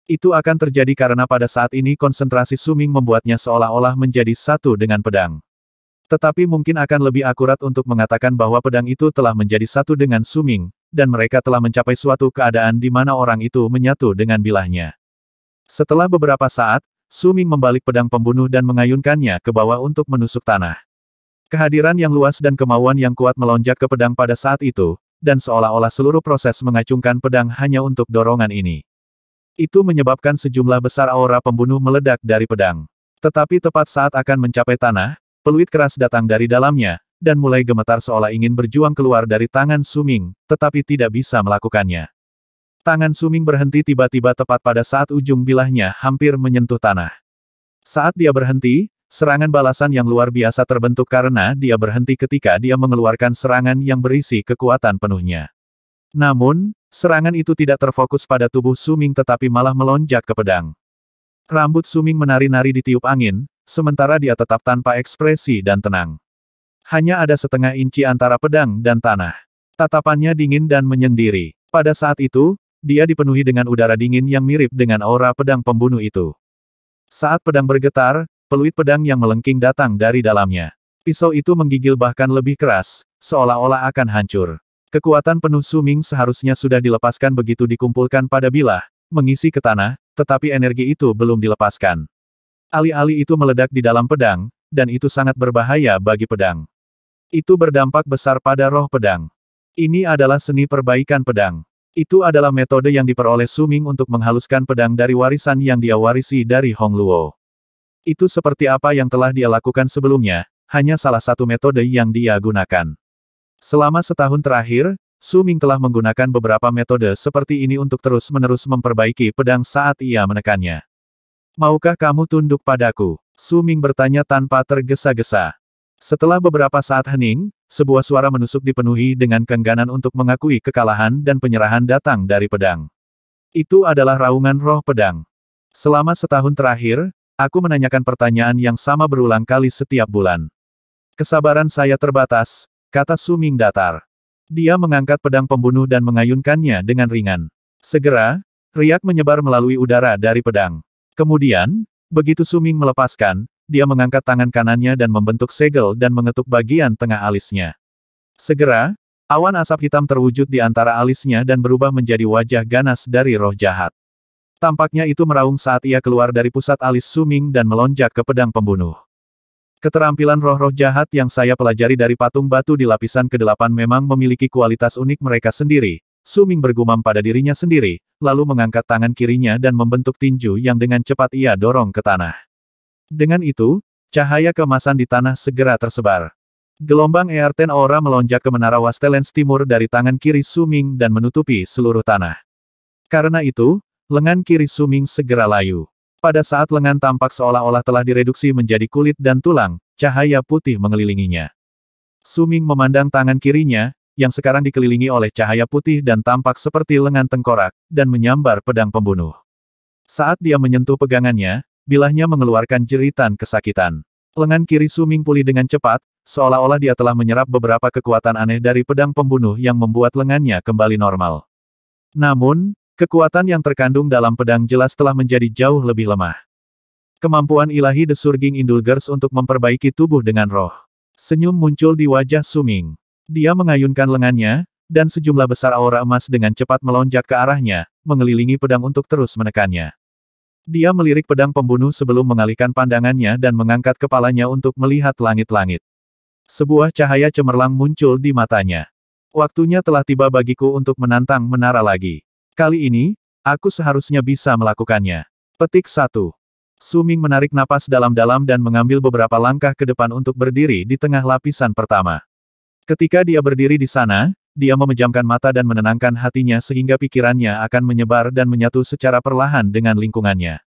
Itu akan terjadi karena pada saat ini konsentrasi Suming membuatnya seolah-olah menjadi satu dengan pedang. Tetapi mungkin akan lebih akurat untuk mengatakan bahwa pedang itu telah menjadi satu dengan Suming, dan mereka telah mencapai suatu keadaan di mana orang itu menyatu dengan bilahnya. Setelah beberapa saat, Suming membalik pedang pembunuh dan mengayunkannya ke bawah untuk menusuk tanah. Kehadiran yang luas dan kemauan yang kuat melonjak ke pedang pada saat itu, dan seolah-olah seluruh proses mengacungkan pedang hanya untuk dorongan ini. Itu menyebabkan sejumlah besar aura pembunuh meledak dari pedang. Tetapi tepat saat akan mencapai tanah, peluit keras datang dari dalamnya, dan mulai gemetar seolah ingin berjuang keluar dari tangan Suming, tetapi tidak bisa melakukannya. Tangan Suming berhenti tiba-tiba tepat pada saat ujung bilahnya hampir menyentuh tanah. Saat dia berhenti, serangan balasan yang luar biasa terbentuk karena dia berhenti ketika dia mengeluarkan serangan yang berisi kekuatan penuhnya. Namun, serangan itu tidak terfokus pada tubuh Suming tetapi malah melonjak ke pedang. Rambut Suming menari-nari di tiup angin, sementara dia tetap tanpa ekspresi dan tenang. Hanya ada setengah inci antara pedang dan tanah. Tatapannya dingin dan menyendiri. Pada saat itu, dia dipenuhi dengan udara dingin yang mirip dengan aura pedang pembunuh itu. Saat pedang bergetar, peluit pedang yang melengking datang dari dalamnya. Pisau itu menggigil bahkan lebih keras, seolah-olah akan hancur. Kekuatan penuh Suming seharusnya sudah dilepaskan begitu dikumpulkan pada bilah, mengisi ke tanah, tetapi energi itu belum dilepaskan. Alih-alih itu meledak di dalam pedang, dan itu sangat berbahaya bagi pedang. Itu berdampak besar pada roh pedang. Ini adalah seni perbaikan pedang. Itu adalah metode yang diperoleh Suming untuk menghaluskan pedang dari warisan yang dia warisi dari Hong Luo. Itu seperti apa yang telah dia lakukan sebelumnya, hanya salah satu metode yang dia gunakan. Selama setahun terakhir, Suming telah menggunakan beberapa metode seperti ini untuk terus-menerus memperbaiki pedang saat ia menekannya. Maukah kamu tunduk padaku? Suming bertanya tanpa tergesa-gesa. Setelah beberapa saat hening, sebuah suara menusuk dipenuhi dengan kengganan untuk mengakui kekalahan dan penyerahan datang dari pedang. Itu adalah raungan roh pedang. Selama setahun terakhir, aku menanyakan pertanyaan yang sama berulang kali setiap bulan. Kesabaran saya terbatas, kata Suming Datar. Dia mengangkat pedang pembunuh dan mengayunkannya dengan ringan. Segera, riak menyebar melalui udara dari pedang. Kemudian, begitu Suming melepaskan, dia mengangkat tangan kanannya dan membentuk segel dan mengetuk bagian tengah alisnya. Segera, awan asap hitam terwujud di antara alisnya dan berubah menjadi wajah ganas dari roh jahat. Tampaknya itu meraung saat ia keluar dari pusat alis Suming dan melonjak ke pedang pembunuh. Keterampilan roh-roh jahat yang saya pelajari dari patung batu di lapisan ke-8 memang memiliki kualitas unik mereka sendiri. Suming bergumam pada dirinya sendiri, lalu mengangkat tangan kirinya dan membentuk tinju yang dengan cepat ia dorong ke tanah. Dengan itu, cahaya kemasan di tanah segera tersebar. Gelombang Earten Aura melonjak ke menara Wastelens Timur dari tangan kiri Suming dan menutupi seluruh tanah. Karena itu, lengan kiri Suming segera layu. Pada saat lengan tampak seolah-olah telah direduksi menjadi kulit dan tulang, cahaya putih mengelilinginya. Suming memandang tangan kirinya, yang sekarang dikelilingi oleh cahaya putih dan tampak seperti lengan tengkorak, dan menyambar pedang pembunuh. Saat dia menyentuh pegangannya, Bilahnya mengeluarkan jeritan kesakitan. Lengan kiri Suming pulih dengan cepat, seolah-olah dia telah menyerap beberapa kekuatan aneh dari pedang pembunuh yang membuat lengannya kembali normal. Namun, kekuatan yang terkandung dalam pedang jelas telah menjadi jauh lebih lemah. Kemampuan ilahi The Surging Indulgers untuk memperbaiki tubuh dengan roh. Senyum muncul di wajah Suming. Dia mengayunkan lengannya, dan sejumlah besar aura emas dengan cepat melonjak ke arahnya, mengelilingi pedang untuk terus menekannya. Dia melirik pedang pembunuh sebelum mengalihkan pandangannya dan mengangkat kepalanya untuk melihat langit-langit. Sebuah cahaya cemerlang muncul di matanya. Waktunya telah tiba bagiku untuk menantang menara lagi. Kali ini, aku seharusnya bisa melakukannya. Petik satu. Suming menarik napas dalam-dalam dan mengambil beberapa langkah ke depan untuk berdiri di tengah lapisan pertama. Ketika dia berdiri di sana, dia memejamkan mata dan menenangkan hatinya sehingga pikirannya akan menyebar dan menyatu secara perlahan dengan lingkungannya.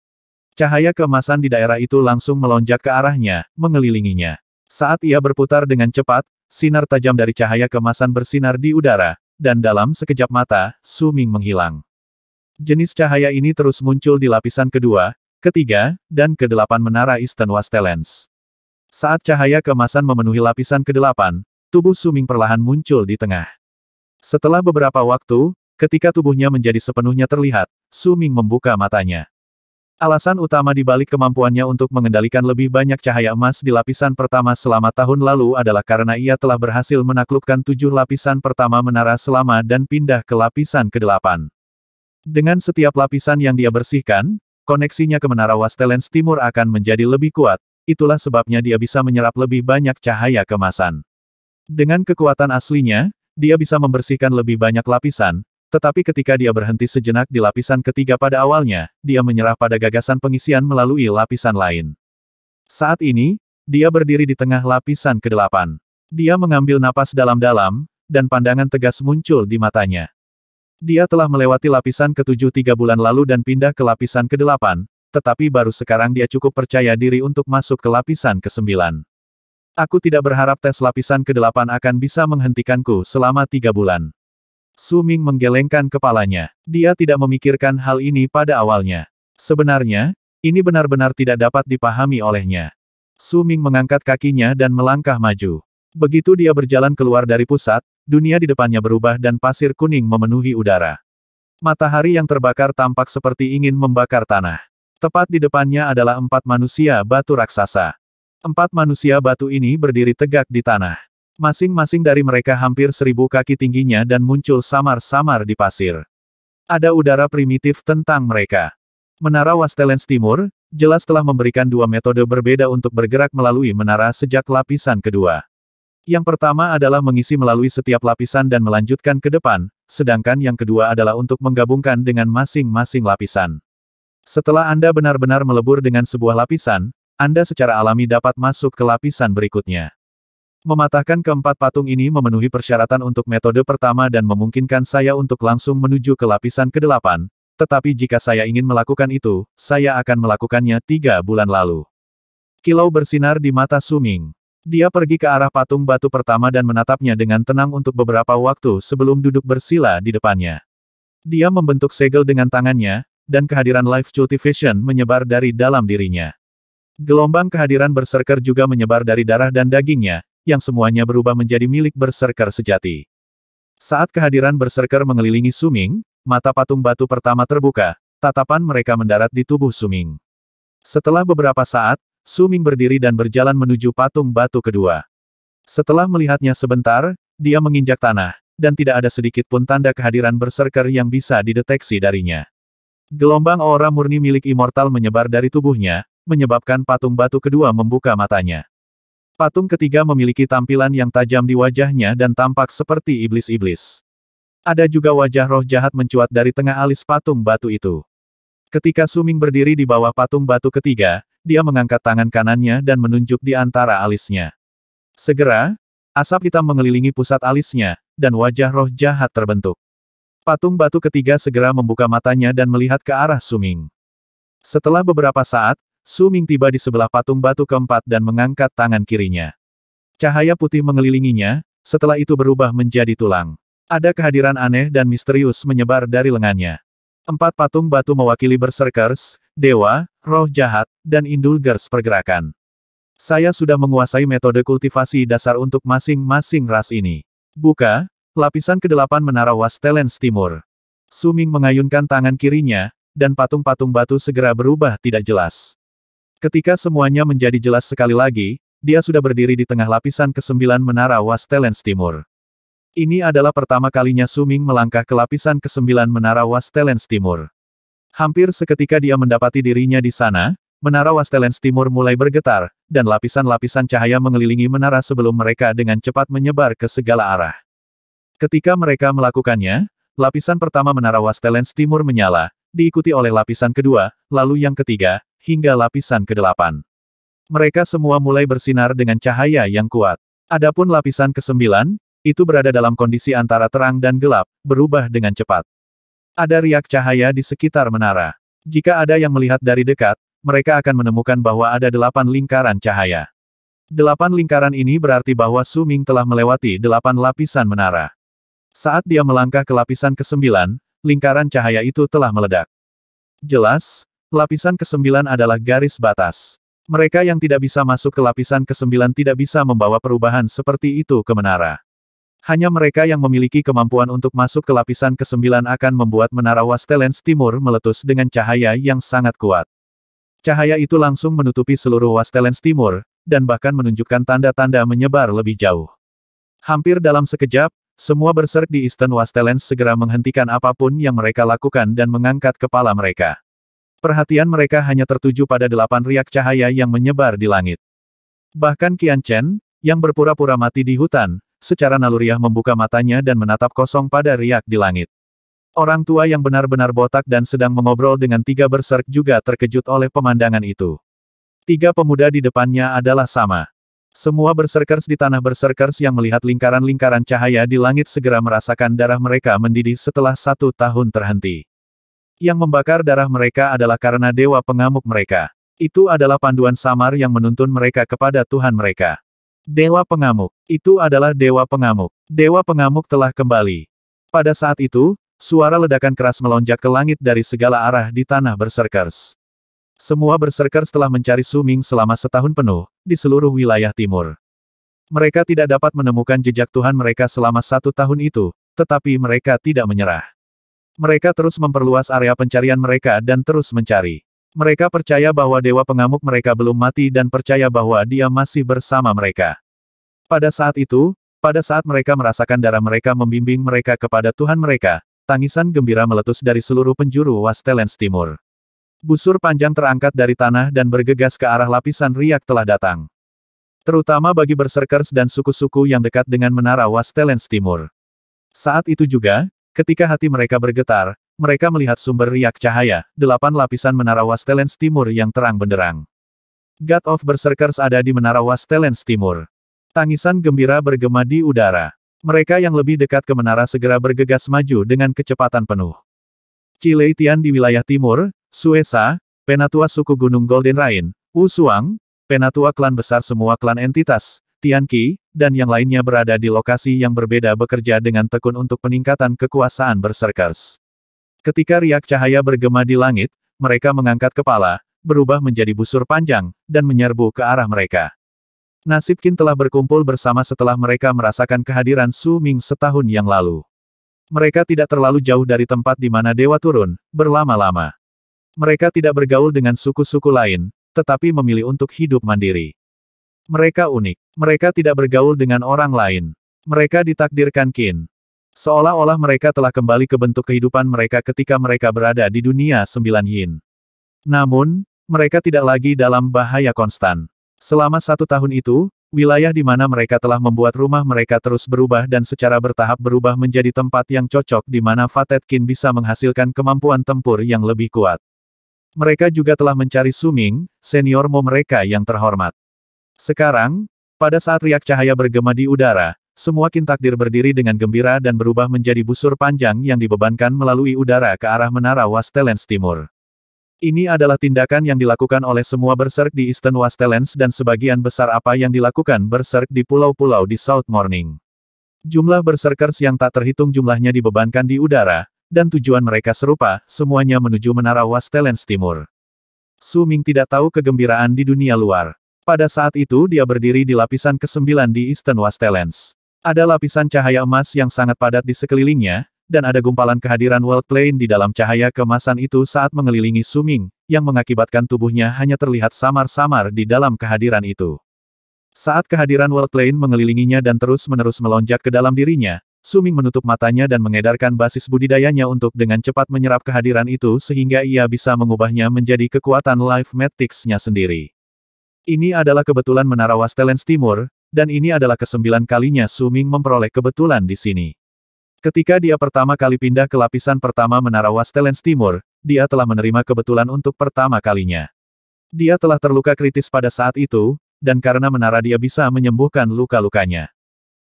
Cahaya kemasan di daerah itu langsung melonjak ke arahnya, mengelilinginya. Saat ia berputar dengan cepat, sinar tajam dari cahaya kemasan bersinar di udara, dan dalam sekejap mata, Suming menghilang. Jenis cahaya ini terus muncul di lapisan kedua, ketiga, dan kedelapan menara Eastern Wastelens. Saat cahaya kemasan memenuhi lapisan kedelapan, tubuh Suming perlahan muncul di tengah. Setelah beberapa waktu, ketika tubuhnya menjadi sepenuhnya terlihat, Su Ming membuka matanya. Alasan utama di balik kemampuannya untuk mengendalikan lebih banyak cahaya emas di lapisan pertama selama tahun lalu adalah karena ia telah berhasil menaklukkan tujuh lapisan pertama menara selama dan pindah ke lapisan ke-8. Dengan setiap lapisan yang dia bersihkan, koneksinya ke menara Wastelens Timur akan menjadi lebih kuat, itulah sebabnya dia bisa menyerap lebih banyak cahaya kemasan. Dengan kekuatan aslinya, dia bisa membersihkan lebih banyak lapisan, tetapi ketika dia berhenti sejenak di lapisan ketiga pada awalnya, dia menyerah pada gagasan pengisian melalui lapisan lain. Saat ini, dia berdiri di tengah lapisan kedelapan. Dia mengambil napas dalam-dalam, dan pandangan tegas muncul di matanya. Dia telah melewati lapisan ketujuh tiga bulan lalu dan pindah ke lapisan kedelapan, tetapi baru sekarang dia cukup percaya diri untuk masuk ke lapisan kesembilan. Aku tidak berharap tes lapisan ke-8 akan bisa menghentikanku selama tiga bulan. Su Ming menggelengkan kepalanya. Dia tidak memikirkan hal ini pada awalnya. Sebenarnya, ini benar-benar tidak dapat dipahami olehnya. Su Ming mengangkat kakinya dan melangkah maju. Begitu dia berjalan keluar dari pusat, dunia di depannya berubah dan pasir kuning memenuhi udara. Matahari yang terbakar tampak seperti ingin membakar tanah. Tepat di depannya adalah empat manusia batu raksasa. Empat manusia batu ini berdiri tegak di tanah. Masing-masing dari mereka hampir seribu kaki tingginya dan muncul samar-samar di pasir. Ada udara primitif tentang mereka. Menara Wastelens Timur, jelas telah memberikan dua metode berbeda untuk bergerak melalui menara sejak lapisan kedua. Yang pertama adalah mengisi melalui setiap lapisan dan melanjutkan ke depan, sedangkan yang kedua adalah untuk menggabungkan dengan masing-masing lapisan. Setelah Anda benar-benar melebur dengan sebuah lapisan, anda secara alami dapat masuk ke lapisan berikutnya. Mematahkan keempat patung ini memenuhi persyaratan untuk metode pertama dan memungkinkan saya untuk langsung menuju ke lapisan kedelapan, tetapi jika saya ingin melakukan itu, saya akan melakukannya tiga bulan lalu. Kilau bersinar di mata Suming. Dia pergi ke arah patung batu pertama dan menatapnya dengan tenang untuk beberapa waktu sebelum duduk bersila di depannya. Dia membentuk segel dengan tangannya, dan kehadiran Life Cultivation menyebar dari dalam dirinya. Gelombang kehadiran berserker juga menyebar dari darah dan dagingnya, yang semuanya berubah menjadi milik berserker sejati. Saat kehadiran berserker mengelilingi Suming, mata patung batu pertama terbuka, tatapan mereka mendarat di tubuh Suming. Setelah beberapa saat, Suming berdiri dan berjalan menuju patung batu kedua. Setelah melihatnya sebentar, dia menginjak tanah, dan tidak ada sedikit pun tanda kehadiran berserker yang bisa dideteksi darinya. Gelombang aura murni milik immortal menyebar dari tubuhnya, menyebabkan patung batu kedua membuka matanya. Patung ketiga memiliki tampilan yang tajam di wajahnya dan tampak seperti iblis-iblis. Ada juga wajah roh jahat mencuat dari tengah alis patung batu itu. Ketika Suming berdiri di bawah patung batu ketiga, dia mengangkat tangan kanannya dan menunjuk di antara alisnya. Segera, asap hitam mengelilingi pusat alisnya, dan wajah roh jahat terbentuk. Patung batu ketiga segera membuka matanya dan melihat ke arah Suming. Setelah beberapa saat, Su Ming tiba di sebelah patung batu keempat dan mengangkat tangan kirinya. Cahaya putih mengelilinginya, setelah itu berubah menjadi tulang. Ada kehadiran aneh dan misterius menyebar dari lengannya. Empat patung batu mewakili berserkers, dewa, roh jahat, dan indulgers pergerakan. Saya sudah menguasai metode kultivasi dasar untuk masing-masing ras ini. Buka, lapisan ke-8 Menara Wastelens Timur. Suming mengayunkan tangan kirinya, dan patung-patung batu segera berubah tidak jelas. Ketika semuanya menjadi jelas sekali lagi, dia sudah berdiri di tengah lapisan kesembilan menara Wastelens Timur. Ini adalah pertama kalinya Suming melangkah ke lapisan kesembilan menara Wastelens Timur. Hampir seketika dia mendapati dirinya di sana, menara Wastelens Timur mulai bergetar, dan lapisan-lapisan cahaya mengelilingi menara sebelum mereka dengan cepat menyebar ke segala arah. Ketika mereka melakukannya, lapisan pertama menara Wastelens Timur menyala, diikuti oleh lapisan kedua, lalu yang ketiga, hingga lapisan ke-8. Mereka semua mulai bersinar dengan cahaya yang kuat. Adapun lapisan ke-9, itu berada dalam kondisi antara terang dan gelap, berubah dengan cepat. Ada riak cahaya di sekitar menara. Jika ada yang melihat dari dekat, mereka akan menemukan bahwa ada delapan lingkaran cahaya. Delapan lingkaran ini berarti bahwa Su Ming telah melewati delapan lapisan menara. Saat dia melangkah ke lapisan ke-9, lingkaran cahaya itu telah meledak. Jelas, Lapisan kesembilan adalah garis batas. Mereka yang tidak bisa masuk ke lapisan kesembilan tidak bisa membawa perubahan seperti itu ke menara. Hanya mereka yang memiliki kemampuan untuk masuk ke lapisan kesembilan akan membuat menara Wastelens Timur meletus dengan cahaya yang sangat kuat. Cahaya itu langsung menutupi seluruh Wastelens Timur, dan bahkan menunjukkan tanda-tanda menyebar lebih jauh. Hampir dalam sekejap, semua berserk di Eastern Wastelens segera menghentikan apapun yang mereka lakukan dan mengangkat kepala mereka. Perhatian mereka hanya tertuju pada delapan riak cahaya yang menyebar di langit. Bahkan Qian Chen, yang berpura-pura mati di hutan, secara naluriah membuka matanya dan menatap kosong pada riak di langit. Orang tua yang benar-benar botak dan sedang mengobrol dengan tiga berserk juga terkejut oleh pemandangan itu. Tiga pemuda di depannya adalah sama. Semua berserkers di tanah berserkers yang melihat lingkaran-lingkaran cahaya di langit segera merasakan darah mereka mendidih setelah satu tahun terhenti. Yang membakar darah mereka adalah karena dewa pengamuk mereka. Itu adalah panduan samar yang menuntun mereka kepada Tuhan mereka. Dewa pengamuk. Itu adalah dewa pengamuk. Dewa pengamuk telah kembali. Pada saat itu, suara ledakan keras melonjak ke langit dari segala arah di tanah berserkers. Semua berserkers telah mencari Suming selama setahun penuh, di seluruh wilayah timur. Mereka tidak dapat menemukan jejak Tuhan mereka selama satu tahun itu, tetapi mereka tidak menyerah. Mereka terus memperluas area pencarian mereka dan terus mencari. Mereka percaya bahwa dewa pengamuk mereka belum mati dan percaya bahwa dia masih bersama mereka. Pada saat itu, pada saat mereka merasakan darah mereka membimbing mereka kepada Tuhan mereka, tangisan gembira meletus dari seluruh penjuru Wastelens Timur. Busur panjang terangkat dari tanah dan bergegas ke arah lapisan riak telah datang. Terutama bagi berserkers dan suku-suku yang dekat dengan menara Wastelens Timur. Saat itu juga, Ketika hati mereka bergetar, mereka melihat sumber riak cahaya, delapan lapisan menara Wastelens Timur yang terang benderang. God of Berserkers ada di menara Wastelens Timur. Tangisan gembira bergema di udara. Mereka yang lebih dekat ke menara segera bergegas maju dengan kecepatan penuh. Cileitian di wilayah timur, Suesa, Penatua suku Gunung Golden Rain, Usuang, Penatua klan besar semua klan entitas, Tian Qi, dan yang lainnya berada di lokasi yang berbeda bekerja dengan tekun untuk peningkatan kekuasaan berserkers. Ketika riak cahaya bergema di langit, mereka mengangkat kepala, berubah menjadi busur panjang, dan menyerbu ke arah mereka. Nasib Qin telah berkumpul bersama setelah mereka merasakan kehadiran Su Ming setahun yang lalu. Mereka tidak terlalu jauh dari tempat di mana dewa turun, berlama-lama. Mereka tidak bergaul dengan suku-suku lain, tetapi memilih untuk hidup mandiri. Mereka unik. Mereka tidak bergaul dengan orang lain. Mereka ditakdirkan kin. Seolah-olah mereka telah kembali ke bentuk kehidupan mereka ketika mereka berada di dunia sembilan yin. Namun, mereka tidak lagi dalam bahaya konstan. Selama satu tahun itu, wilayah di mana mereka telah membuat rumah mereka terus berubah dan secara bertahap berubah menjadi tempat yang cocok di mana Fatet Kin bisa menghasilkan kemampuan tempur yang lebih kuat. Mereka juga telah mencari Suming, seniormu mereka yang terhormat. Sekarang, pada saat riak cahaya bergema di udara, semua kintakdir berdiri dengan gembira dan berubah menjadi busur panjang yang dibebankan melalui udara ke arah menara Wastelens Timur. Ini adalah tindakan yang dilakukan oleh semua berserk di Eastern Wastelens dan sebagian besar apa yang dilakukan berserk di pulau-pulau di South Morning. Jumlah berserkers yang tak terhitung jumlahnya dibebankan di udara, dan tujuan mereka serupa, semuanya menuju menara Wastelens Timur. Su Ming tidak tahu kegembiraan di dunia luar. Pada saat itu dia berdiri di lapisan ke-9 di Eastern Westlands. Ada lapisan cahaya emas yang sangat padat di sekelilingnya, dan ada gumpalan kehadiran World Plane di dalam cahaya kemasan itu saat mengelilingi Suming, yang mengakibatkan tubuhnya hanya terlihat samar-samar di dalam kehadiran itu. Saat kehadiran World Plane mengelilinginya dan terus-menerus melonjak ke dalam dirinya, Suming menutup matanya dan mengedarkan basis budidayanya untuk dengan cepat menyerap kehadiran itu sehingga ia bisa mengubahnya menjadi kekuatan Life Matrix-nya sendiri. Ini adalah kebetulan menara Wastelens Timur, dan ini adalah kesembilan kalinya Su Ming memperoleh kebetulan di sini. Ketika dia pertama kali pindah ke lapisan pertama menara Wastelens Timur, dia telah menerima kebetulan untuk pertama kalinya. Dia telah terluka kritis pada saat itu, dan karena menara dia bisa menyembuhkan luka-lukanya.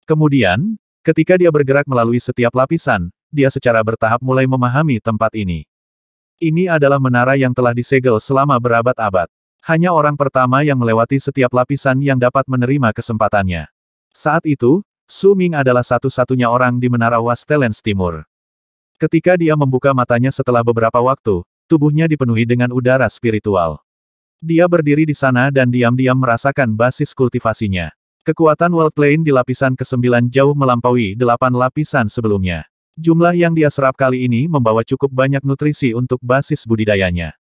Kemudian, ketika dia bergerak melalui setiap lapisan, dia secara bertahap mulai memahami tempat ini. Ini adalah menara yang telah disegel selama berabad-abad. Hanya orang pertama yang melewati setiap lapisan yang dapat menerima kesempatannya. Saat itu, Su Ming adalah satu-satunya orang di Menara Wastelens Timur. Ketika dia membuka matanya setelah beberapa waktu, tubuhnya dipenuhi dengan udara spiritual. Dia berdiri di sana dan diam-diam merasakan basis kultivasinya. Kekuatan world plane di lapisan ke-9 jauh melampaui delapan lapisan sebelumnya. Jumlah yang dia serap kali ini membawa cukup banyak nutrisi untuk basis budidayanya.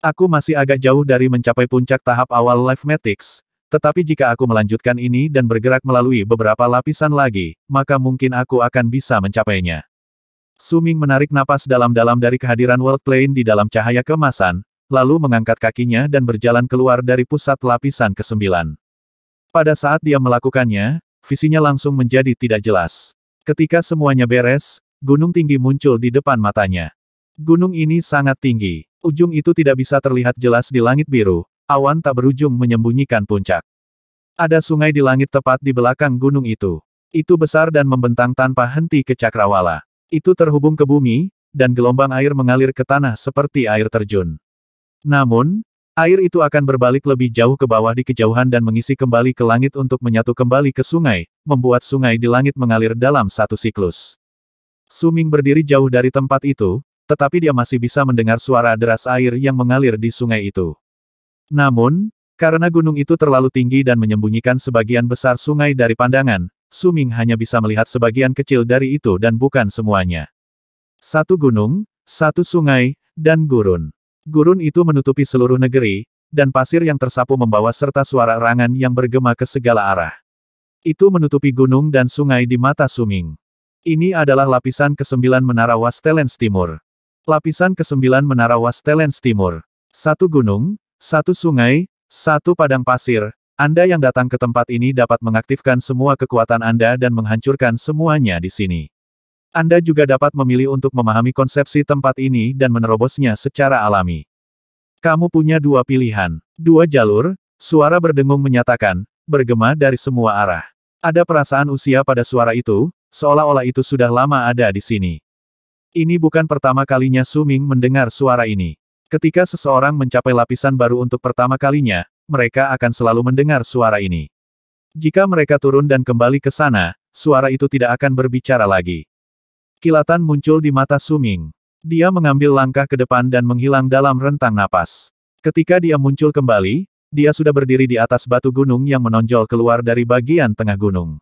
Aku masih agak jauh dari mencapai puncak tahap awal Life Matrix, tetapi jika aku melanjutkan ini dan bergerak melalui beberapa lapisan lagi, maka mungkin aku akan bisa mencapainya. Suming menarik napas dalam-dalam dari kehadiran World Plane di dalam cahaya kemasan, lalu mengangkat kakinya dan berjalan keluar dari pusat lapisan ke-9. Pada saat dia melakukannya, visinya langsung menjadi tidak jelas. Ketika semuanya beres, gunung tinggi muncul di depan matanya. Gunung ini sangat tinggi. Ujung itu tidak bisa terlihat jelas di langit biru, awan tak berujung menyembunyikan puncak. Ada sungai di langit tepat di belakang gunung itu. Itu besar dan membentang tanpa henti ke cakrawala. Itu terhubung ke bumi, dan gelombang air mengalir ke tanah seperti air terjun. Namun, air itu akan berbalik lebih jauh ke bawah di kejauhan dan mengisi kembali ke langit untuk menyatu kembali ke sungai, membuat sungai di langit mengalir dalam satu siklus. Suming berdiri jauh dari tempat itu, tetapi dia masih bisa mendengar suara deras air yang mengalir di sungai itu. Namun, karena gunung itu terlalu tinggi dan menyembunyikan sebagian besar sungai dari pandangan, Suming hanya bisa melihat sebagian kecil dari itu dan bukan semuanya. Satu gunung, satu sungai, dan gurun. Gurun itu menutupi seluruh negeri, dan pasir yang tersapu membawa serta suara erangan yang bergema ke segala arah. Itu menutupi gunung dan sungai di mata Suming. Ini adalah lapisan kesembilan menara Wastelens Timur. Lapisan ke-9 Menara Wastelens Timur. Satu gunung, satu sungai, satu padang pasir, Anda yang datang ke tempat ini dapat mengaktifkan semua kekuatan Anda dan menghancurkan semuanya di sini. Anda juga dapat memilih untuk memahami konsepsi tempat ini dan menerobosnya secara alami. Kamu punya dua pilihan, dua jalur, suara berdengung menyatakan, bergema dari semua arah. Ada perasaan usia pada suara itu, seolah-olah itu sudah lama ada di sini. Ini bukan pertama kalinya Suming mendengar suara ini. Ketika seseorang mencapai lapisan baru untuk pertama kalinya, mereka akan selalu mendengar suara ini. Jika mereka turun dan kembali ke sana, suara itu tidak akan berbicara lagi. Kilatan muncul di mata Suming. Dia mengambil langkah ke depan dan menghilang dalam rentang napas. Ketika dia muncul kembali, dia sudah berdiri di atas batu gunung yang menonjol keluar dari bagian tengah gunung.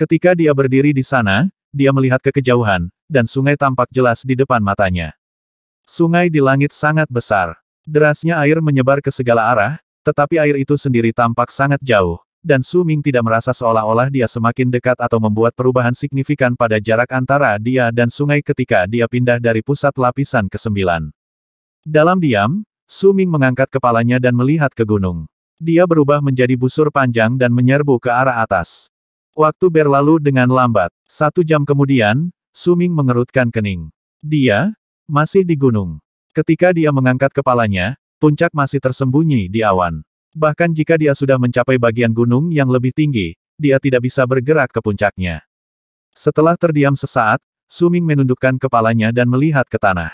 Ketika dia berdiri di sana, dia melihat ke kejauhan, dan sungai tampak jelas di depan matanya. Sungai di langit sangat besar. Derasnya air menyebar ke segala arah, tetapi air itu sendiri tampak sangat jauh, dan Su Ming tidak merasa seolah-olah dia semakin dekat atau membuat perubahan signifikan pada jarak antara dia dan sungai ketika dia pindah dari pusat lapisan ke sembilan. Dalam diam, Su Ming mengangkat kepalanya dan melihat ke gunung. Dia berubah menjadi busur panjang dan menyerbu ke arah atas. Waktu berlalu dengan lambat. Satu jam kemudian, Suming mengerutkan kening. Dia masih di gunung. Ketika dia mengangkat kepalanya, puncak masih tersembunyi di awan. Bahkan jika dia sudah mencapai bagian gunung yang lebih tinggi, dia tidak bisa bergerak ke puncaknya. Setelah terdiam sesaat, Suming menundukkan kepalanya dan melihat ke tanah.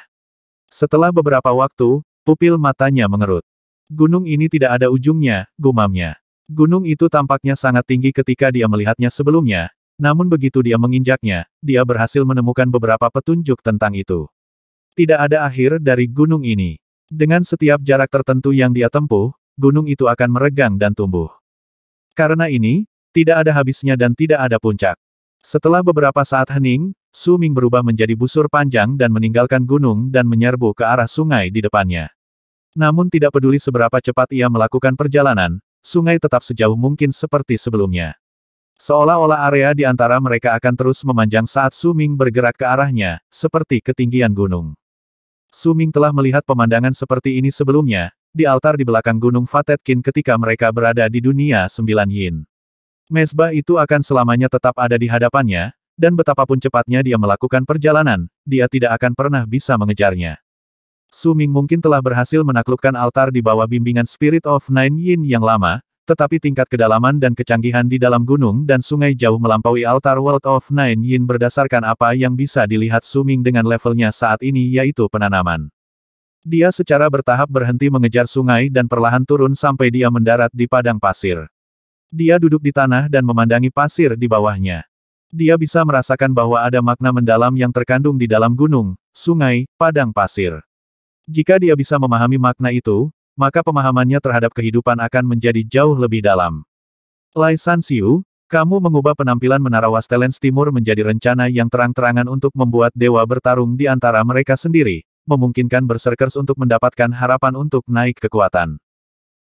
Setelah beberapa waktu, pupil matanya mengerut. Gunung ini tidak ada ujungnya, gumamnya. Gunung itu tampaknya sangat tinggi ketika dia melihatnya sebelumnya, namun begitu dia menginjaknya, dia berhasil menemukan beberapa petunjuk tentang itu. Tidak ada akhir dari gunung ini. Dengan setiap jarak tertentu yang dia tempuh, gunung itu akan meregang dan tumbuh. Karena ini, tidak ada habisnya dan tidak ada puncak. Setelah beberapa saat hening, Su Ming berubah menjadi busur panjang dan meninggalkan gunung dan menyerbu ke arah sungai di depannya. Namun tidak peduli seberapa cepat ia melakukan perjalanan, sungai tetap sejauh mungkin seperti sebelumnya. Seolah-olah area di antara mereka akan terus memanjang saat Suming bergerak ke arahnya, seperti ketinggian gunung. Suming telah melihat pemandangan seperti ini sebelumnya, di altar di belakang gunung Fatetkin ketika mereka berada di dunia sembilan yin. Mesbah itu akan selamanya tetap ada di hadapannya, dan betapapun cepatnya dia melakukan perjalanan, dia tidak akan pernah bisa mengejarnya. Suming mungkin telah berhasil menaklukkan altar di bawah bimbingan Spirit of Nine Yin yang lama, tetapi tingkat kedalaman dan kecanggihan di dalam gunung dan sungai jauh melampaui altar World of Nine Yin berdasarkan apa yang bisa dilihat Suming dengan levelnya saat ini yaitu penanaman. Dia secara bertahap berhenti mengejar sungai dan perlahan turun sampai dia mendarat di padang pasir. Dia duduk di tanah dan memandangi pasir di bawahnya. Dia bisa merasakan bahwa ada makna mendalam yang terkandung di dalam gunung, sungai, padang pasir. Jika dia bisa memahami makna itu, maka pemahamannya terhadap kehidupan akan menjadi jauh lebih dalam. Lai San Siu, kamu mengubah penampilan Menara Wastelens Timur menjadi rencana yang terang-terangan untuk membuat dewa bertarung di antara mereka sendiri, memungkinkan berserkers untuk mendapatkan harapan untuk naik kekuatan.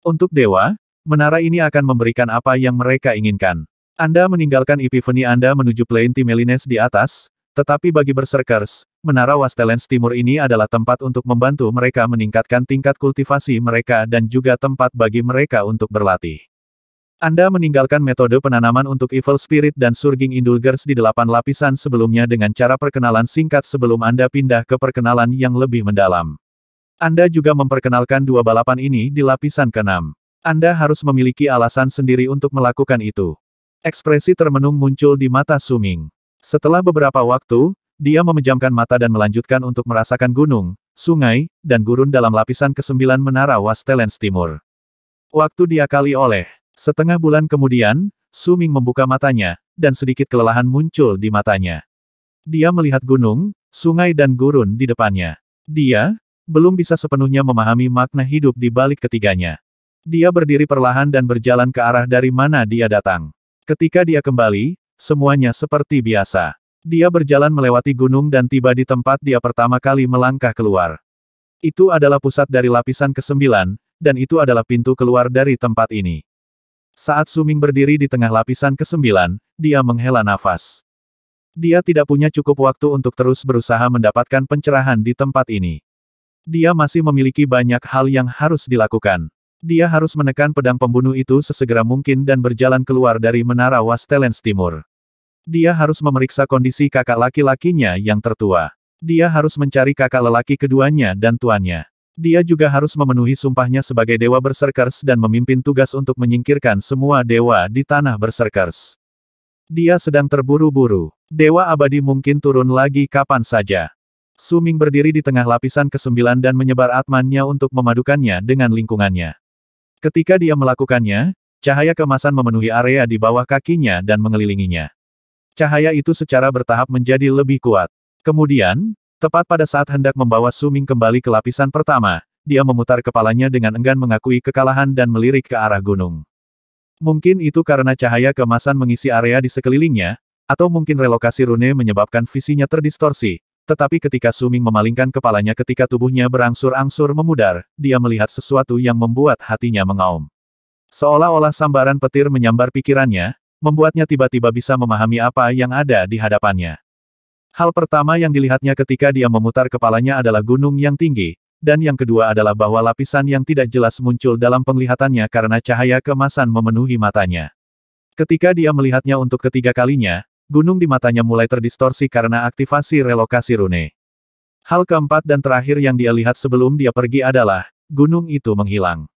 Untuk dewa, menara ini akan memberikan apa yang mereka inginkan. Anda meninggalkan epifani Anda menuju Plain Timelines di atas, tetapi bagi berserkers, Menara Wastelens Timur ini adalah tempat untuk membantu mereka meningkatkan tingkat kultivasi mereka dan juga tempat bagi mereka untuk berlatih. Anda meninggalkan metode penanaman untuk Evil Spirit dan Surging Indulgers di delapan lapisan sebelumnya dengan cara perkenalan singkat sebelum Anda pindah ke perkenalan yang lebih mendalam. Anda juga memperkenalkan dua balapan ini di lapisan keenam. Anda harus memiliki alasan sendiri untuk melakukan itu. Ekspresi termenung muncul di mata Suming. Setelah beberapa waktu, dia memejamkan mata dan melanjutkan untuk merasakan gunung, sungai, dan gurun dalam lapisan ke kesembilan menara Wastelens Timur. Waktu diakali oleh setengah bulan kemudian, Suming membuka matanya, dan sedikit kelelahan muncul di matanya. Dia melihat gunung, sungai dan gurun di depannya. Dia, belum bisa sepenuhnya memahami makna hidup di balik ketiganya. Dia berdiri perlahan dan berjalan ke arah dari mana dia datang. Ketika dia kembali, Semuanya seperti biasa. Dia berjalan melewati gunung dan tiba di tempat dia pertama kali melangkah keluar. Itu adalah pusat dari lapisan ke-9, dan itu adalah pintu keluar dari tempat ini. Saat Suming berdiri di tengah lapisan ke-9, dia menghela nafas. Dia tidak punya cukup waktu untuk terus berusaha mendapatkan pencerahan di tempat ini. Dia masih memiliki banyak hal yang harus dilakukan. Dia harus menekan pedang pembunuh itu sesegera mungkin dan berjalan keluar dari menara Wastelens Timur. Dia harus memeriksa kondisi kakak laki-lakinya yang tertua. Dia harus mencari kakak lelaki keduanya dan tuannya. Dia juga harus memenuhi sumpahnya sebagai dewa berserkers dan memimpin tugas untuk menyingkirkan semua dewa di tanah berserkers. Dia sedang terburu-buru. Dewa abadi mungkin turun lagi kapan saja. Suming berdiri di tengah lapisan kesembilan dan menyebar atmannya untuk memadukannya dengan lingkungannya. Ketika dia melakukannya, cahaya kemasan memenuhi area di bawah kakinya dan mengelilinginya. Cahaya itu secara bertahap menjadi lebih kuat. Kemudian, tepat pada saat hendak membawa Suming kembali ke lapisan pertama, dia memutar kepalanya dengan enggan mengakui kekalahan dan melirik ke arah gunung. Mungkin itu karena cahaya kemasan mengisi area di sekelilingnya, atau mungkin relokasi rune menyebabkan visinya terdistorsi, tetapi ketika Suming memalingkan kepalanya ketika tubuhnya berangsur-angsur memudar, dia melihat sesuatu yang membuat hatinya mengaum. Seolah-olah sambaran petir menyambar pikirannya, membuatnya tiba-tiba bisa memahami apa yang ada di hadapannya. Hal pertama yang dilihatnya ketika dia memutar kepalanya adalah gunung yang tinggi, dan yang kedua adalah bahwa lapisan yang tidak jelas muncul dalam penglihatannya karena cahaya kemasan memenuhi matanya. Ketika dia melihatnya untuk ketiga kalinya, gunung di matanya mulai terdistorsi karena aktivasi relokasi rune. Hal keempat dan terakhir yang dia lihat sebelum dia pergi adalah, gunung itu menghilang.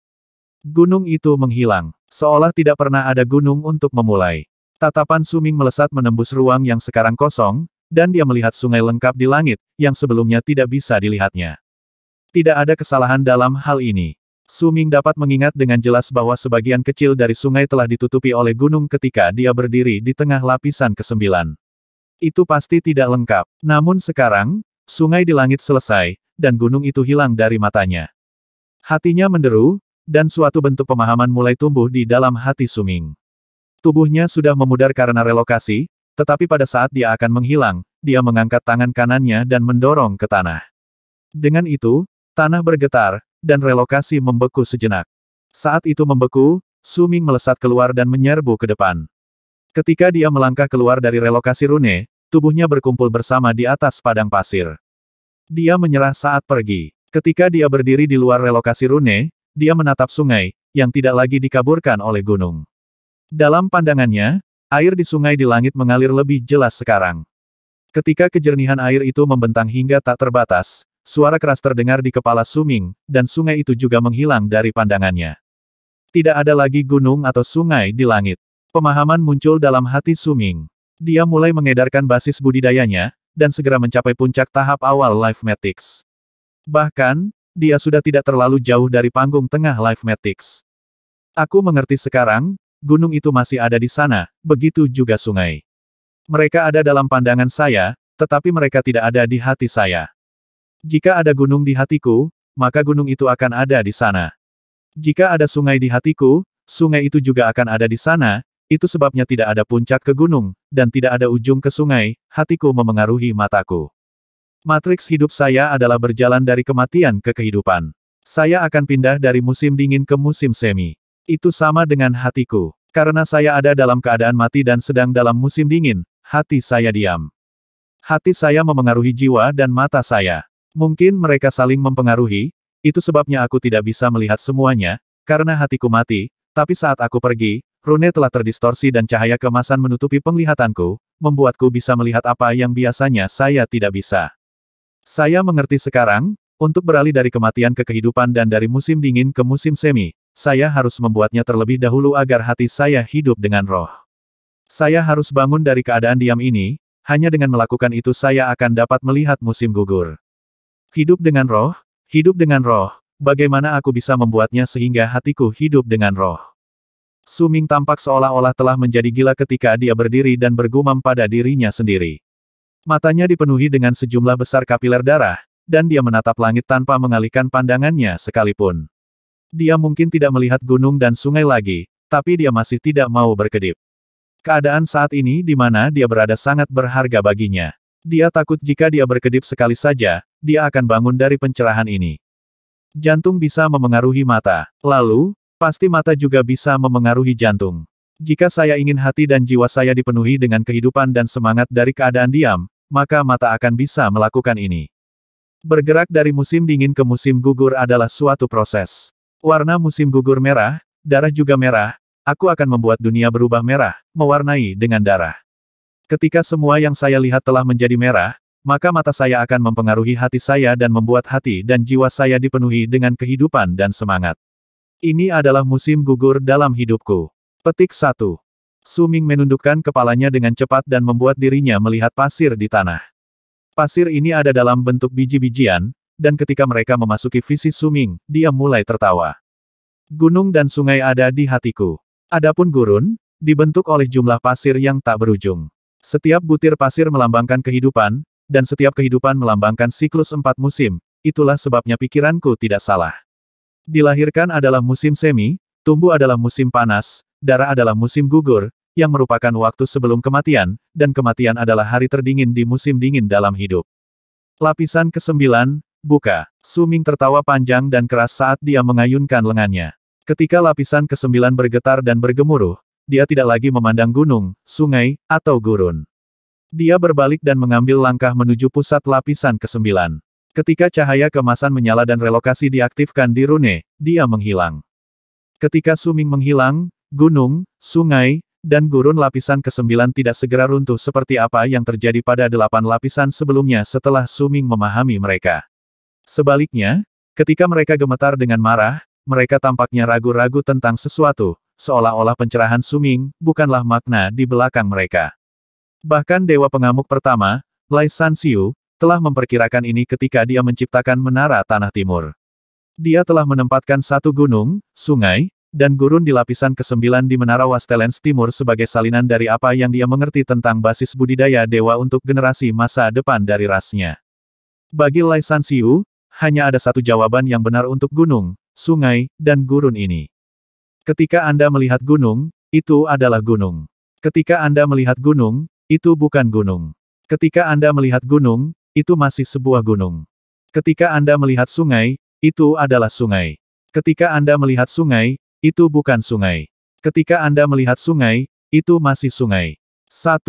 Gunung itu menghilang, seolah tidak pernah ada gunung untuk memulai. Tatapan Suming melesat menembus ruang yang sekarang kosong, dan dia melihat sungai lengkap di langit, yang sebelumnya tidak bisa dilihatnya. Tidak ada kesalahan dalam hal ini. Suming dapat mengingat dengan jelas bahwa sebagian kecil dari sungai telah ditutupi oleh gunung ketika dia berdiri di tengah lapisan kesembilan. Itu pasti tidak lengkap. Namun sekarang, sungai di langit selesai, dan gunung itu hilang dari matanya. Hatinya menderu, dan suatu bentuk pemahaman mulai tumbuh di dalam hati Suming. Tubuhnya sudah memudar karena relokasi, tetapi pada saat dia akan menghilang, dia mengangkat tangan kanannya dan mendorong ke tanah. Dengan itu, tanah bergetar, dan relokasi membeku sejenak. Saat itu membeku, Suming melesat keluar dan menyerbu ke depan. Ketika dia melangkah keluar dari relokasi rune, tubuhnya berkumpul bersama di atas padang pasir. Dia menyerah saat pergi. Ketika dia berdiri di luar relokasi rune, dia menatap sungai, yang tidak lagi dikaburkan oleh gunung. Dalam pandangannya, air di sungai di langit mengalir lebih jelas sekarang. Ketika kejernihan air itu membentang hingga tak terbatas, Suara keras terdengar di kepala Suming, dan sungai itu juga menghilang dari pandangannya. Tidak ada lagi gunung atau sungai di langit. Pemahaman muncul dalam hati Suming. Dia mulai mengedarkan basis budidayanya, dan segera mencapai puncak tahap awal Life Matics. Bahkan, dia sudah tidak terlalu jauh dari panggung tengah Life Matics. Aku mengerti sekarang, gunung itu masih ada di sana, begitu juga sungai. Mereka ada dalam pandangan saya, tetapi mereka tidak ada di hati saya. Jika ada gunung di hatiku, maka gunung itu akan ada di sana. Jika ada sungai di hatiku, sungai itu juga akan ada di sana, itu sebabnya tidak ada puncak ke gunung, dan tidak ada ujung ke sungai, hatiku memengaruhi mataku. Matriks hidup saya adalah berjalan dari kematian ke kehidupan. Saya akan pindah dari musim dingin ke musim semi. Itu sama dengan hatiku. Karena saya ada dalam keadaan mati dan sedang dalam musim dingin, hati saya diam. Hati saya memengaruhi jiwa dan mata saya. Mungkin mereka saling mempengaruhi, itu sebabnya aku tidak bisa melihat semuanya, karena hatiku mati, tapi saat aku pergi, Rune telah terdistorsi dan cahaya kemasan menutupi penglihatanku, membuatku bisa melihat apa yang biasanya saya tidak bisa. Saya mengerti sekarang, untuk beralih dari kematian ke kehidupan dan dari musim dingin ke musim semi, saya harus membuatnya terlebih dahulu agar hati saya hidup dengan roh. Saya harus bangun dari keadaan diam ini, hanya dengan melakukan itu saya akan dapat melihat musim gugur. Hidup dengan roh? Hidup dengan roh. Bagaimana aku bisa membuatnya sehingga hatiku hidup dengan roh? Suming tampak seolah-olah telah menjadi gila ketika dia berdiri dan bergumam pada dirinya sendiri. Matanya dipenuhi dengan sejumlah besar kapiler darah, dan dia menatap langit tanpa mengalihkan pandangannya sekalipun. Dia mungkin tidak melihat gunung dan sungai lagi, tapi dia masih tidak mau berkedip. Keadaan saat ini di mana dia berada sangat berharga baginya. Dia takut jika dia berkedip sekali saja, dia akan bangun dari pencerahan ini. Jantung bisa memengaruhi mata. Lalu, pasti mata juga bisa memengaruhi jantung. Jika saya ingin hati dan jiwa saya dipenuhi dengan kehidupan dan semangat dari keadaan diam, maka mata akan bisa melakukan ini. Bergerak dari musim dingin ke musim gugur adalah suatu proses. Warna musim gugur merah, darah juga merah, aku akan membuat dunia berubah merah, mewarnai dengan darah. Ketika semua yang saya lihat telah menjadi merah, maka mata saya akan mempengaruhi hati saya dan membuat hati dan jiwa saya dipenuhi dengan kehidupan dan semangat. Ini adalah musim gugur dalam hidupku. Petik 1. Suming menundukkan kepalanya dengan cepat dan membuat dirinya melihat pasir di tanah. Pasir ini ada dalam bentuk biji-bijian, dan ketika mereka memasuki visi Suming, dia mulai tertawa. Gunung dan sungai ada di hatiku. Adapun gurun, dibentuk oleh jumlah pasir yang tak berujung. Setiap butir pasir melambangkan kehidupan, dan setiap kehidupan melambangkan siklus empat musim, itulah sebabnya pikiranku tidak salah. Dilahirkan adalah musim semi, tumbuh adalah musim panas, darah adalah musim gugur, yang merupakan waktu sebelum kematian, dan kematian adalah hari terdingin di musim dingin dalam hidup. Lapisan ke-9, buka. Suming tertawa panjang dan keras saat dia mengayunkan lengannya. Ketika lapisan ke-9 bergetar dan bergemuruh, dia tidak lagi memandang gunung, sungai, atau gurun. Dia berbalik dan mengambil langkah menuju pusat lapisan ke-9. Ketika cahaya kemasan menyala dan relokasi diaktifkan di Rune, dia menghilang. Ketika Suming menghilang, gunung, sungai, dan gurun lapisan ke-9 tidak segera runtuh seperti apa yang terjadi pada delapan lapisan sebelumnya setelah Suming memahami mereka. Sebaliknya, ketika mereka gemetar dengan marah, mereka tampaknya ragu-ragu tentang sesuatu, seolah-olah pencerahan Suming, bukanlah makna di belakang mereka. Bahkan Dewa Pengamuk pertama, Lai San Siu, telah memperkirakan ini ketika dia menciptakan Menara Tanah Timur. Dia telah menempatkan satu gunung, sungai, dan gurun di lapisan ke-9 di Menara Wastelens Timur sebagai salinan dari apa yang dia mengerti tentang basis budidaya dewa untuk generasi masa depan dari rasnya. Bagi Lai San Siu, hanya ada satu jawaban yang benar untuk gunung, sungai, dan gurun ini. Ketika Anda melihat gunung, itu adalah gunung. Ketika Anda melihat gunung, itu bukan gunung. Ketika Anda melihat gunung, itu masih sebuah gunung. Ketika Anda melihat sungai, itu adalah sungai. Ketika Anda melihat sungai, itu bukan sungai. Ketika Anda melihat sungai, itu masih sungai. 1.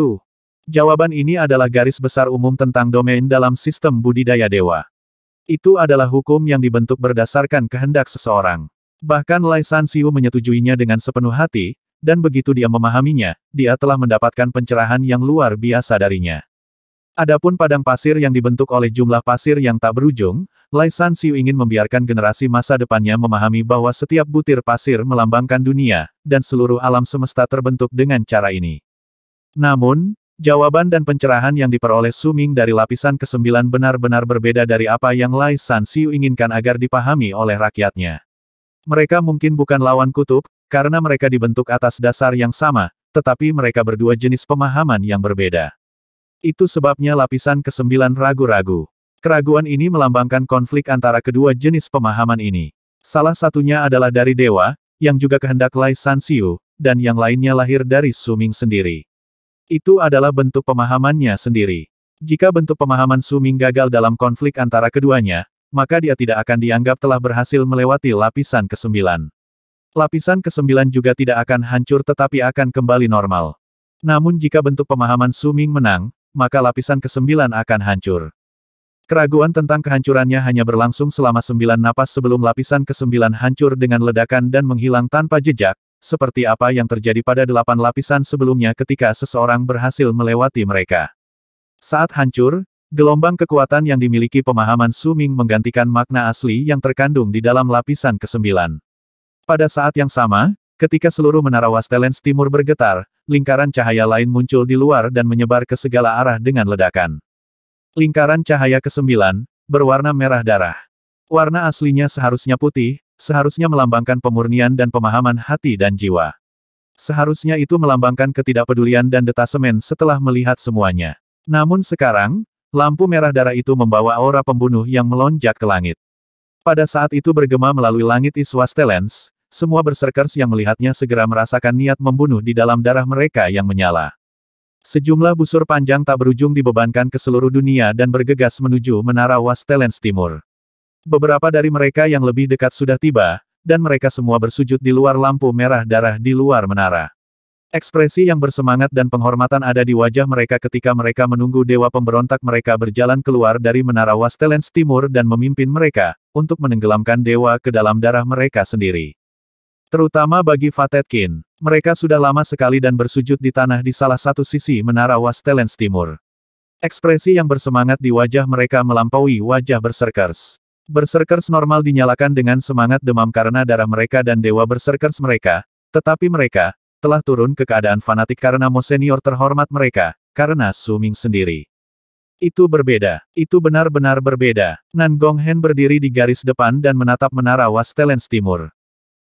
Jawaban ini adalah garis besar umum tentang domain dalam sistem budidaya dewa. Itu adalah hukum yang dibentuk berdasarkan kehendak seseorang. Bahkan Lai San Siu menyetujuinya dengan sepenuh hati, dan begitu dia memahaminya, dia telah mendapatkan pencerahan yang luar biasa darinya. Adapun padang pasir yang dibentuk oleh jumlah pasir yang tak berujung, Lai San Siu ingin membiarkan generasi masa depannya memahami bahwa setiap butir pasir melambangkan dunia, dan seluruh alam semesta terbentuk dengan cara ini. Namun, jawaban dan pencerahan yang diperoleh Suming dari lapisan ke-9 benar-benar berbeda dari apa yang Lai San Siu inginkan agar dipahami oleh rakyatnya. Mereka mungkin bukan lawan kutub, karena mereka dibentuk atas dasar yang sama, tetapi mereka berdua jenis pemahaman yang berbeda. Itu sebabnya lapisan kesembilan ragu-ragu. Keraguan ini melambangkan konflik antara kedua jenis pemahaman ini. Salah satunya adalah dari dewa, yang juga kehendak Lai San Xiu, dan yang lainnya lahir dari Suming sendiri. Itu adalah bentuk pemahamannya sendiri. Jika bentuk pemahaman Suming gagal dalam konflik antara keduanya, maka dia tidak akan dianggap telah berhasil melewati lapisan ke-9. Lapisan ke-9 juga tidak akan hancur tetapi akan kembali normal. Namun jika bentuk pemahaman Suming menang, maka lapisan ke-9 akan hancur. Keraguan tentang kehancurannya hanya berlangsung selama sembilan napas sebelum lapisan ke-9 hancur dengan ledakan dan menghilang tanpa jejak, seperti apa yang terjadi pada delapan lapisan sebelumnya ketika seseorang berhasil melewati mereka. Saat hancur, Gelombang kekuatan yang dimiliki pemahaman Suming menggantikan makna asli yang terkandung di dalam lapisan kesembilan. Pada saat yang sama, ketika seluruh menara Wastelens Timur bergetar, lingkaran cahaya lain muncul di luar dan menyebar ke segala arah dengan ledakan. Lingkaran cahaya kesembilan, berwarna merah darah. Warna aslinya seharusnya putih, seharusnya melambangkan pemurnian dan pemahaman hati dan jiwa. Seharusnya itu melambangkan ketidakpedulian dan detasemen setelah melihat semuanya. Namun sekarang, Lampu merah darah itu membawa aura pembunuh yang melonjak ke langit. Pada saat itu bergema melalui langit Iswastelens, semua berserkers yang melihatnya segera merasakan niat membunuh di dalam darah mereka yang menyala. Sejumlah busur panjang tak berujung dibebankan ke seluruh dunia dan bergegas menuju menara Wastelens Timur. Beberapa dari mereka yang lebih dekat sudah tiba, dan mereka semua bersujud di luar lampu merah darah di luar menara. Ekspresi yang bersemangat dan penghormatan ada di wajah mereka ketika mereka menunggu dewa pemberontak mereka berjalan keluar dari menara Wastelens Timur dan memimpin mereka, untuk menenggelamkan dewa ke dalam darah mereka sendiri. Terutama bagi Fatetkin, mereka sudah lama sekali dan bersujud di tanah di salah satu sisi menara Wastelens Timur. Ekspresi yang bersemangat di wajah mereka melampaui wajah berserkers. Berserkers normal dinyalakan dengan semangat demam karena darah mereka dan dewa berserkers mereka, tetapi mereka, telah turun ke keadaan fanatik karena Senior terhormat mereka, karena Suming sendiri. Itu berbeda, itu benar-benar berbeda. Nan Gong Hen berdiri di garis depan dan menatap menara Wastelens Timur.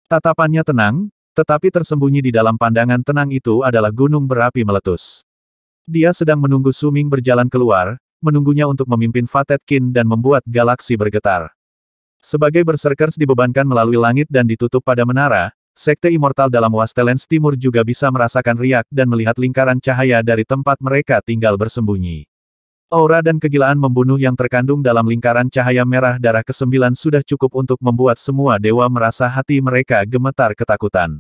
Tatapannya tenang, tetapi tersembunyi di dalam pandangan tenang itu adalah gunung berapi meletus. Dia sedang menunggu Suming berjalan keluar, menunggunya untuk memimpin Qin dan membuat galaksi bergetar. Sebagai berserkers dibebankan melalui langit dan ditutup pada menara, Sekte Immortal dalam Wastelens Timur juga bisa merasakan riak dan melihat lingkaran cahaya dari tempat mereka tinggal bersembunyi. Aura dan kegilaan membunuh yang terkandung dalam lingkaran cahaya merah darah kesembilan sudah cukup untuk membuat semua dewa merasa hati mereka gemetar ketakutan.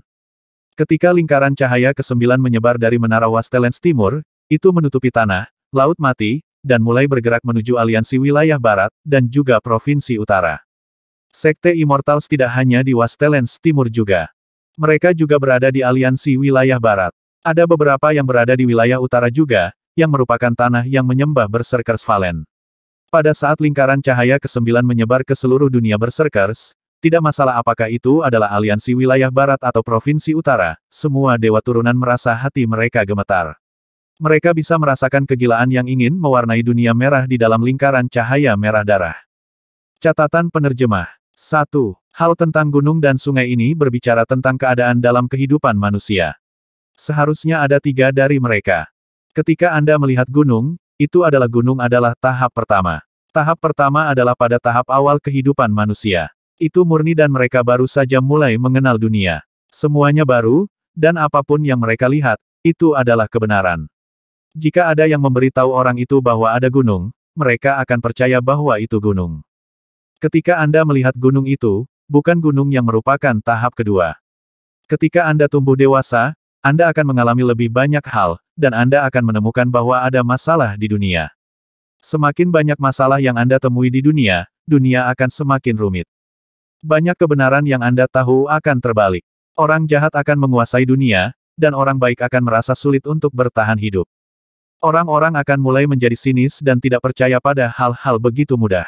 Ketika lingkaran cahaya kesembilan menyebar dari menara Wastelens Timur, itu menutupi tanah, laut mati, dan mulai bergerak menuju aliansi wilayah barat, dan juga provinsi utara. Sekte Immortals tidak hanya di Wastelens Timur juga. Mereka juga berada di aliansi wilayah barat. Ada beberapa yang berada di wilayah utara juga, yang merupakan tanah yang menyembah Berserkers Valen. Pada saat lingkaran cahaya ke-9 menyebar ke seluruh dunia Berserkers, tidak masalah apakah itu adalah aliansi wilayah barat atau provinsi utara, semua dewa turunan merasa hati mereka gemetar. Mereka bisa merasakan kegilaan yang ingin mewarnai dunia merah di dalam lingkaran cahaya merah darah. Catatan penerjemah 1. Hal tentang gunung dan sungai ini berbicara tentang keadaan dalam kehidupan manusia. Seharusnya ada tiga dari mereka. Ketika Anda melihat gunung, itu adalah gunung adalah tahap pertama. Tahap pertama adalah pada tahap awal kehidupan manusia. Itu murni dan mereka baru saja mulai mengenal dunia. Semuanya baru, dan apapun yang mereka lihat, itu adalah kebenaran. Jika ada yang memberitahu orang itu bahwa ada gunung, mereka akan percaya bahwa itu gunung. Ketika Anda melihat gunung itu, bukan gunung yang merupakan tahap kedua. Ketika Anda tumbuh dewasa, Anda akan mengalami lebih banyak hal, dan Anda akan menemukan bahwa ada masalah di dunia. Semakin banyak masalah yang Anda temui di dunia, dunia akan semakin rumit. Banyak kebenaran yang Anda tahu akan terbalik. Orang jahat akan menguasai dunia, dan orang baik akan merasa sulit untuk bertahan hidup. Orang-orang akan mulai menjadi sinis dan tidak percaya pada hal-hal begitu mudah.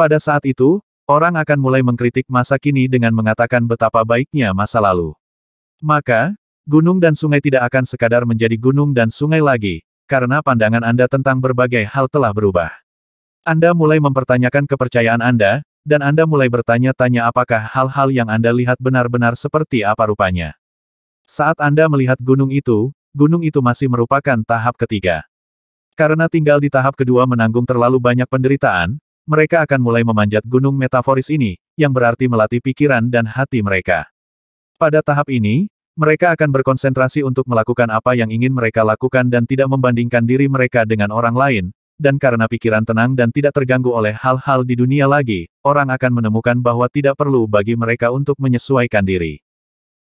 Pada saat itu, Orang akan mulai mengkritik masa kini dengan mengatakan betapa baiknya masa lalu. Maka, gunung dan sungai tidak akan sekadar menjadi gunung dan sungai lagi, karena pandangan Anda tentang berbagai hal telah berubah. Anda mulai mempertanyakan kepercayaan Anda, dan Anda mulai bertanya-tanya apakah hal-hal yang Anda lihat benar-benar seperti apa rupanya. Saat Anda melihat gunung itu, gunung itu masih merupakan tahap ketiga. Karena tinggal di tahap kedua menanggung terlalu banyak penderitaan, mereka akan mulai memanjat gunung metaforis ini, yang berarti melatih pikiran dan hati mereka. Pada tahap ini, mereka akan berkonsentrasi untuk melakukan apa yang ingin mereka lakukan dan tidak membandingkan diri mereka dengan orang lain, dan karena pikiran tenang dan tidak terganggu oleh hal-hal di dunia lagi, orang akan menemukan bahwa tidak perlu bagi mereka untuk menyesuaikan diri.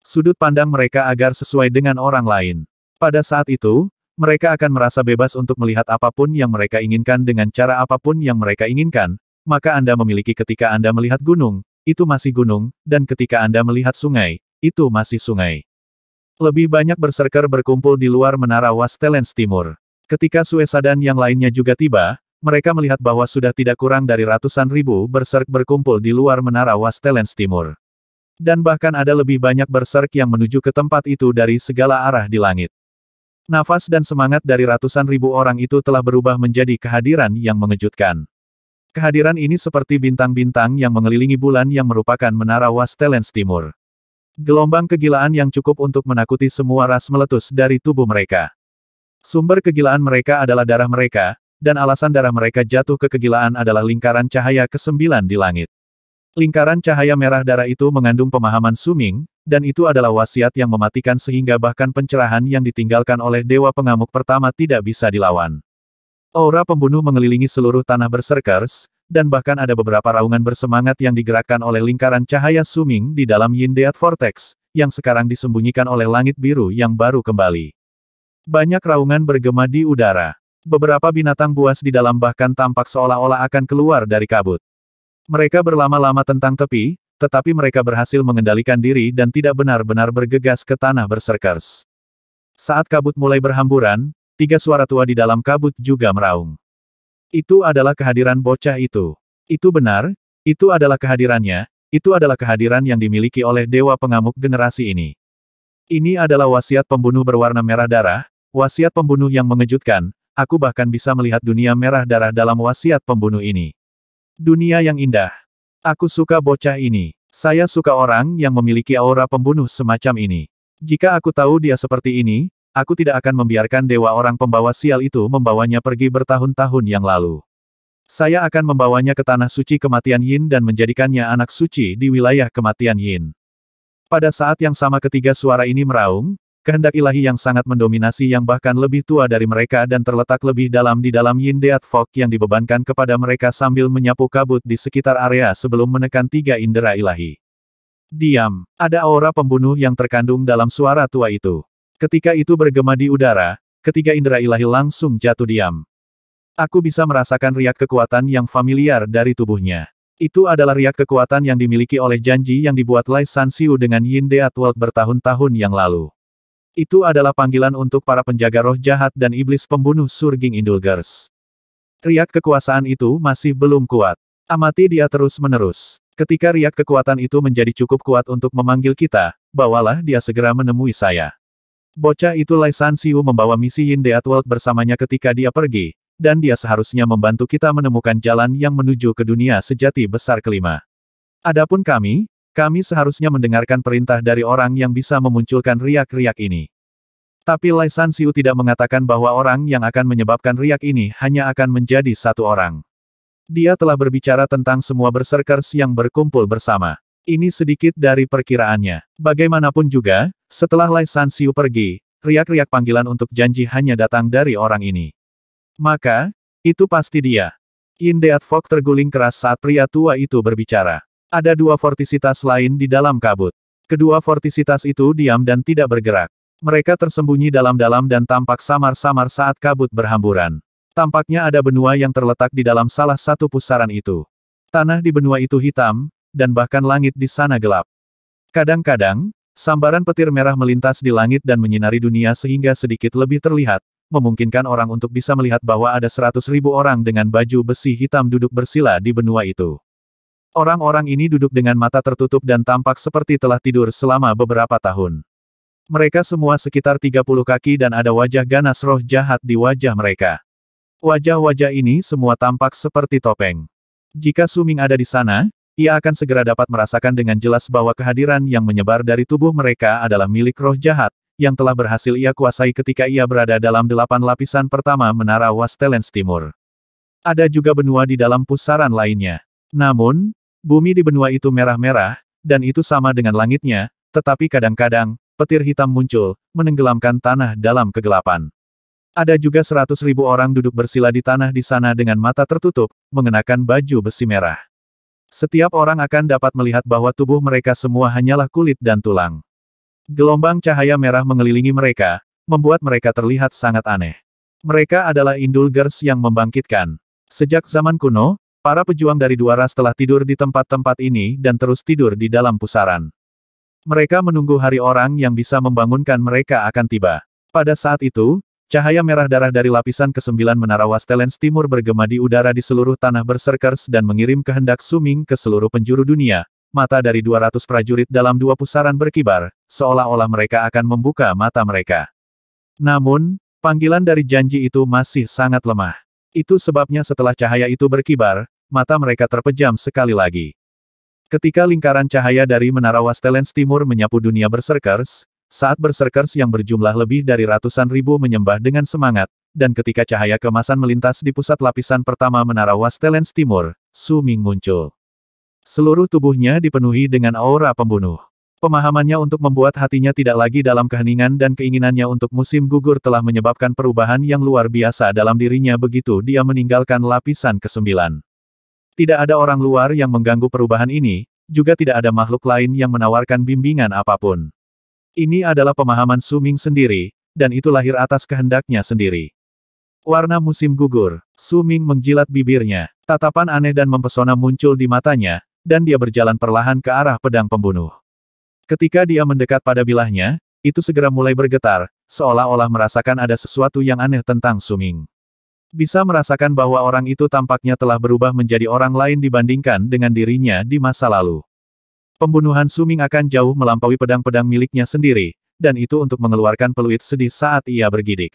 Sudut pandang mereka agar sesuai dengan orang lain. Pada saat itu, mereka akan merasa bebas untuk melihat apapun yang mereka inginkan dengan cara apapun yang mereka inginkan, maka Anda memiliki ketika Anda melihat gunung, itu masih gunung, dan ketika Anda melihat sungai, itu masih sungai. Lebih banyak berserker berkumpul di luar menara Wastelens Timur. Ketika Suesadan yang lainnya juga tiba, mereka melihat bahwa sudah tidak kurang dari ratusan ribu berserk berkumpul di luar menara Wastelens Timur. Dan bahkan ada lebih banyak berserk yang menuju ke tempat itu dari segala arah di langit. Nafas dan semangat dari ratusan ribu orang itu telah berubah menjadi kehadiran yang mengejutkan. Kehadiran ini seperti bintang-bintang yang mengelilingi bulan yang merupakan menara Wastelens Timur. Gelombang kegilaan yang cukup untuk menakuti semua ras meletus dari tubuh mereka. Sumber kegilaan mereka adalah darah mereka, dan alasan darah mereka jatuh ke kegilaan adalah lingkaran cahaya kesembilan di langit. Lingkaran cahaya merah darah itu mengandung pemahaman suming, dan itu adalah wasiat yang mematikan sehingga bahkan pencerahan yang ditinggalkan oleh Dewa Pengamuk pertama tidak bisa dilawan. Aura pembunuh mengelilingi seluruh tanah berserkers, dan bahkan ada beberapa raungan bersemangat yang digerakkan oleh lingkaran cahaya suming di dalam Yin Deat Vortex, yang sekarang disembunyikan oleh langit biru yang baru kembali. Banyak raungan bergema di udara. Beberapa binatang buas di dalam bahkan tampak seolah-olah akan keluar dari kabut. Mereka berlama-lama tentang tepi, tetapi mereka berhasil mengendalikan diri dan tidak benar-benar bergegas ke tanah berserkers. Saat kabut mulai berhamburan, tiga suara tua di dalam kabut juga meraung. Itu adalah kehadiran bocah itu. Itu benar, itu adalah kehadirannya, itu adalah kehadiran yang dimiliki oleh dewa pengamuk generasi ini. Ini adalah wasiat pembunuh berwarna merah darah, wasiat pembunuh yang mengejutkan, aku bahkan bisa melihat dunia merah darah dalam wasiat pembunuh ini. Dunia yang indah. Aku suka bocah ini. Saya suka orang yang memiliki aura pembunuh semacam ini. Jika aku tahu dia seperti ini, aku tidak akan membiarkan dewa orang pembawa sial itu membawanya pergi bertahun-tahun yang lalu. Saya akan membawanya ke tanah suci kematian Yin dan menjadikannya anak suci di wilayah kematian Yin. Pada saat yang sama ketiga suara ini meraung, kehendak ilahi yang sangat mendominasi yang bahkan lebih tua dari mereka dan terletak lebih dalam di dalam Yin Deat Fok yang dibebankan kepada mereka sambil menyapu kabut di sekitar area sebelum menekan tiga indera ilahi. Diam, ada aura pembunuh yang terkandung dalam suara tua itu. Ketika itu bergema di udara, ketiga indera ilahi langsung jatuh diam. Aku bisa merasakan riak kekuatan yang familiar dari tubuhnya. Itu adalah riak kekuatan yang dimiliki oleh janji yang dibuat Lai San Siu dengan Yin Deat World bertahun-tahun yang lalu. Itu adalah panggilan untuk para penjaga roh jahat dan iblis pembunuh surging indulgers. Riak kekuasaan itu masih belum kuat. Amati dia terus-menerus. Ketika riak kekuatan itu menjadi cukup kuat untuk memanggil kita, bawalah dia segera menemui saya. Bocah itu Lai San Siu membawa misi Yin Deat World bersamanya ketika dia pergi, dan dia seharusnya membantu kita menemukan jalan yang menuju ke dunia sejati besar kelima. Adapun kami, kami seharusnya mendengarkan perintah dari orang yang bisa memunculkan riak-riak ini. Tapi Lai San Siu tidak mengatakan bahwa orang yang akan menyebabkan riak ini hanya akan menjadi satu orang. Dia telah berbicara tentang semua berserkers yang berkumpul bersama. Ini sedikit dari perkiraannya. Bagaimanapun juga, setelah Lai San Siu pergi, riak-riak panggilan untuk janji hanya datang dari orang ini. Maka, itu pasti dia. Indeath Fok terguling keras saat pria tua itu berbicara. Ada dua fortisitas lain di dalam kabut. Kedua fortisitas itu diam dan tidak bergerak. Mereka tersembunyi dalam-dalam dan tampak samar-samar saat kabut berhamburan. Tampaknya ada benua yang terletak di dalam salah satu pusaran itu. Tanah di benua itu hitam, dan bahkan langit di sana gelap. Kadang-kadang, sambaran petir merah melintas di langit dan menyinari dunia sehingga sedikit lebih terlihat, memungkinkan orang untuk bisa melihat bahwa ada seratus ribu orang dengan baju besi hitam duduk bersila di benua itu. Orang-orang ini duduk dengan mata tertutup dan tampak seperti telah tidur selama beberapa tahun. Mereka semua sekitar 30 kaki dan ada wajah ganas roh jahat di wajah mereka. Wajah-wajah ini semua tampak seperti topeng. Jika Suming ada di sana, ia akan segera dapat merasakan dengan jelas bahwa kehadiran yang menyebar dari tubuh mereka adalah milik roh jahat, yang telah berhasil ia kuasai ketika ia berada dalam delapan lapisan pertama Menara Wastelens Timur. Ada juga benua di dalam pusaran lainnya. Namun, Bumi di benua itu merah-merah, dan itu sama dengan langitnya, tetapi kadang-kadang, petir hitam muncul, menenggelamkan tanah dalam kegelapan. Ada juga seratus ribu orang duduk bersila di tanah di sana dengan mata tertutup, mengenakan baju besi merah. Setiap orang akan dapat melihat bahwa tubuh mereka semua hanyalah kulit dan tulang. Gelombang cahaya merah mengelilingi mereka, membuat mereka terlihat sangat aneh. Mereka adalah Indulgers yang membangkitkan. Sejak zaman kuno, Para pejuang dari dua ras telah tidur di tempat-tempat ini dan terus tidur di dalam pusaran. Mereka menunggu hari orang yang bisa membangunkan mereka akan tiba. Pada saat itu, cahaya merah darah dari lapisan kesembilan menara Wastelens Timur bergema di udara di seluruh tanah berserkers dan mengirim kehendak suming ke seluruh penjuru dunia. Mata dari 200 prajurit dalam dua pusaran berkibar, seolah-olah mereka akan membuka mata mereka. Namun, panggilan dari janji itu masih sangat lemah. Itu sebabnya setelah cahaya itu berkibar, mata mereka terpejam sekali lagi. Ketika lingkaran cahaya dari Menara Wastelens Timur menyapu dunia berserkers, saat berserkers yang berjumlah lebih dari ratusan ribu menyembah dengan semangat, dan ketika cahaya kemasan melintas di pusat lapisan pertama Menara Wastelens Timur, Su Ming muncul. Seluruh tubuhnya dipenuhi dengan aura pembunuh. Pemahamannya untuk membuat hatinya tidak lagi dalam keheningan dan keinginannya untuk musim gugur telah menyebabkan perubahan yang luar biasa dalam dirinya begitu dia meninggalkan lapisan ke-9. Tidak ada orang luar yang mengganggu perubahan ini, juga tidak ada makhluk lain yang menawarkan bimbingan apapun. Ini adalah pemahaman Suming sendiri, dan itu lahir atas kehendaknya sendiri. Warna musim gugur, Suming menjilat bibirnya, tatapan aneh dan mempesona muncul di matanya, dan dia berjalan perlahan ke arah pedang pembunuh. Ketika dia mendekat pada bilahnya, itu segera mulai bergetar, seolah-olah merasakan ada sesuatu yang aneh tentang Suming. Bisa merasakan bahwa orang itu tampaknya telah berubah menjadi orang lain dibandingkan dengan dirinya di masa lalu. Pembunuhan Suming akan jauh melampaui pedang-pedang miliknya sendiri, dan itu untuk mengeluarkan peluit sedih saat ia bergidik.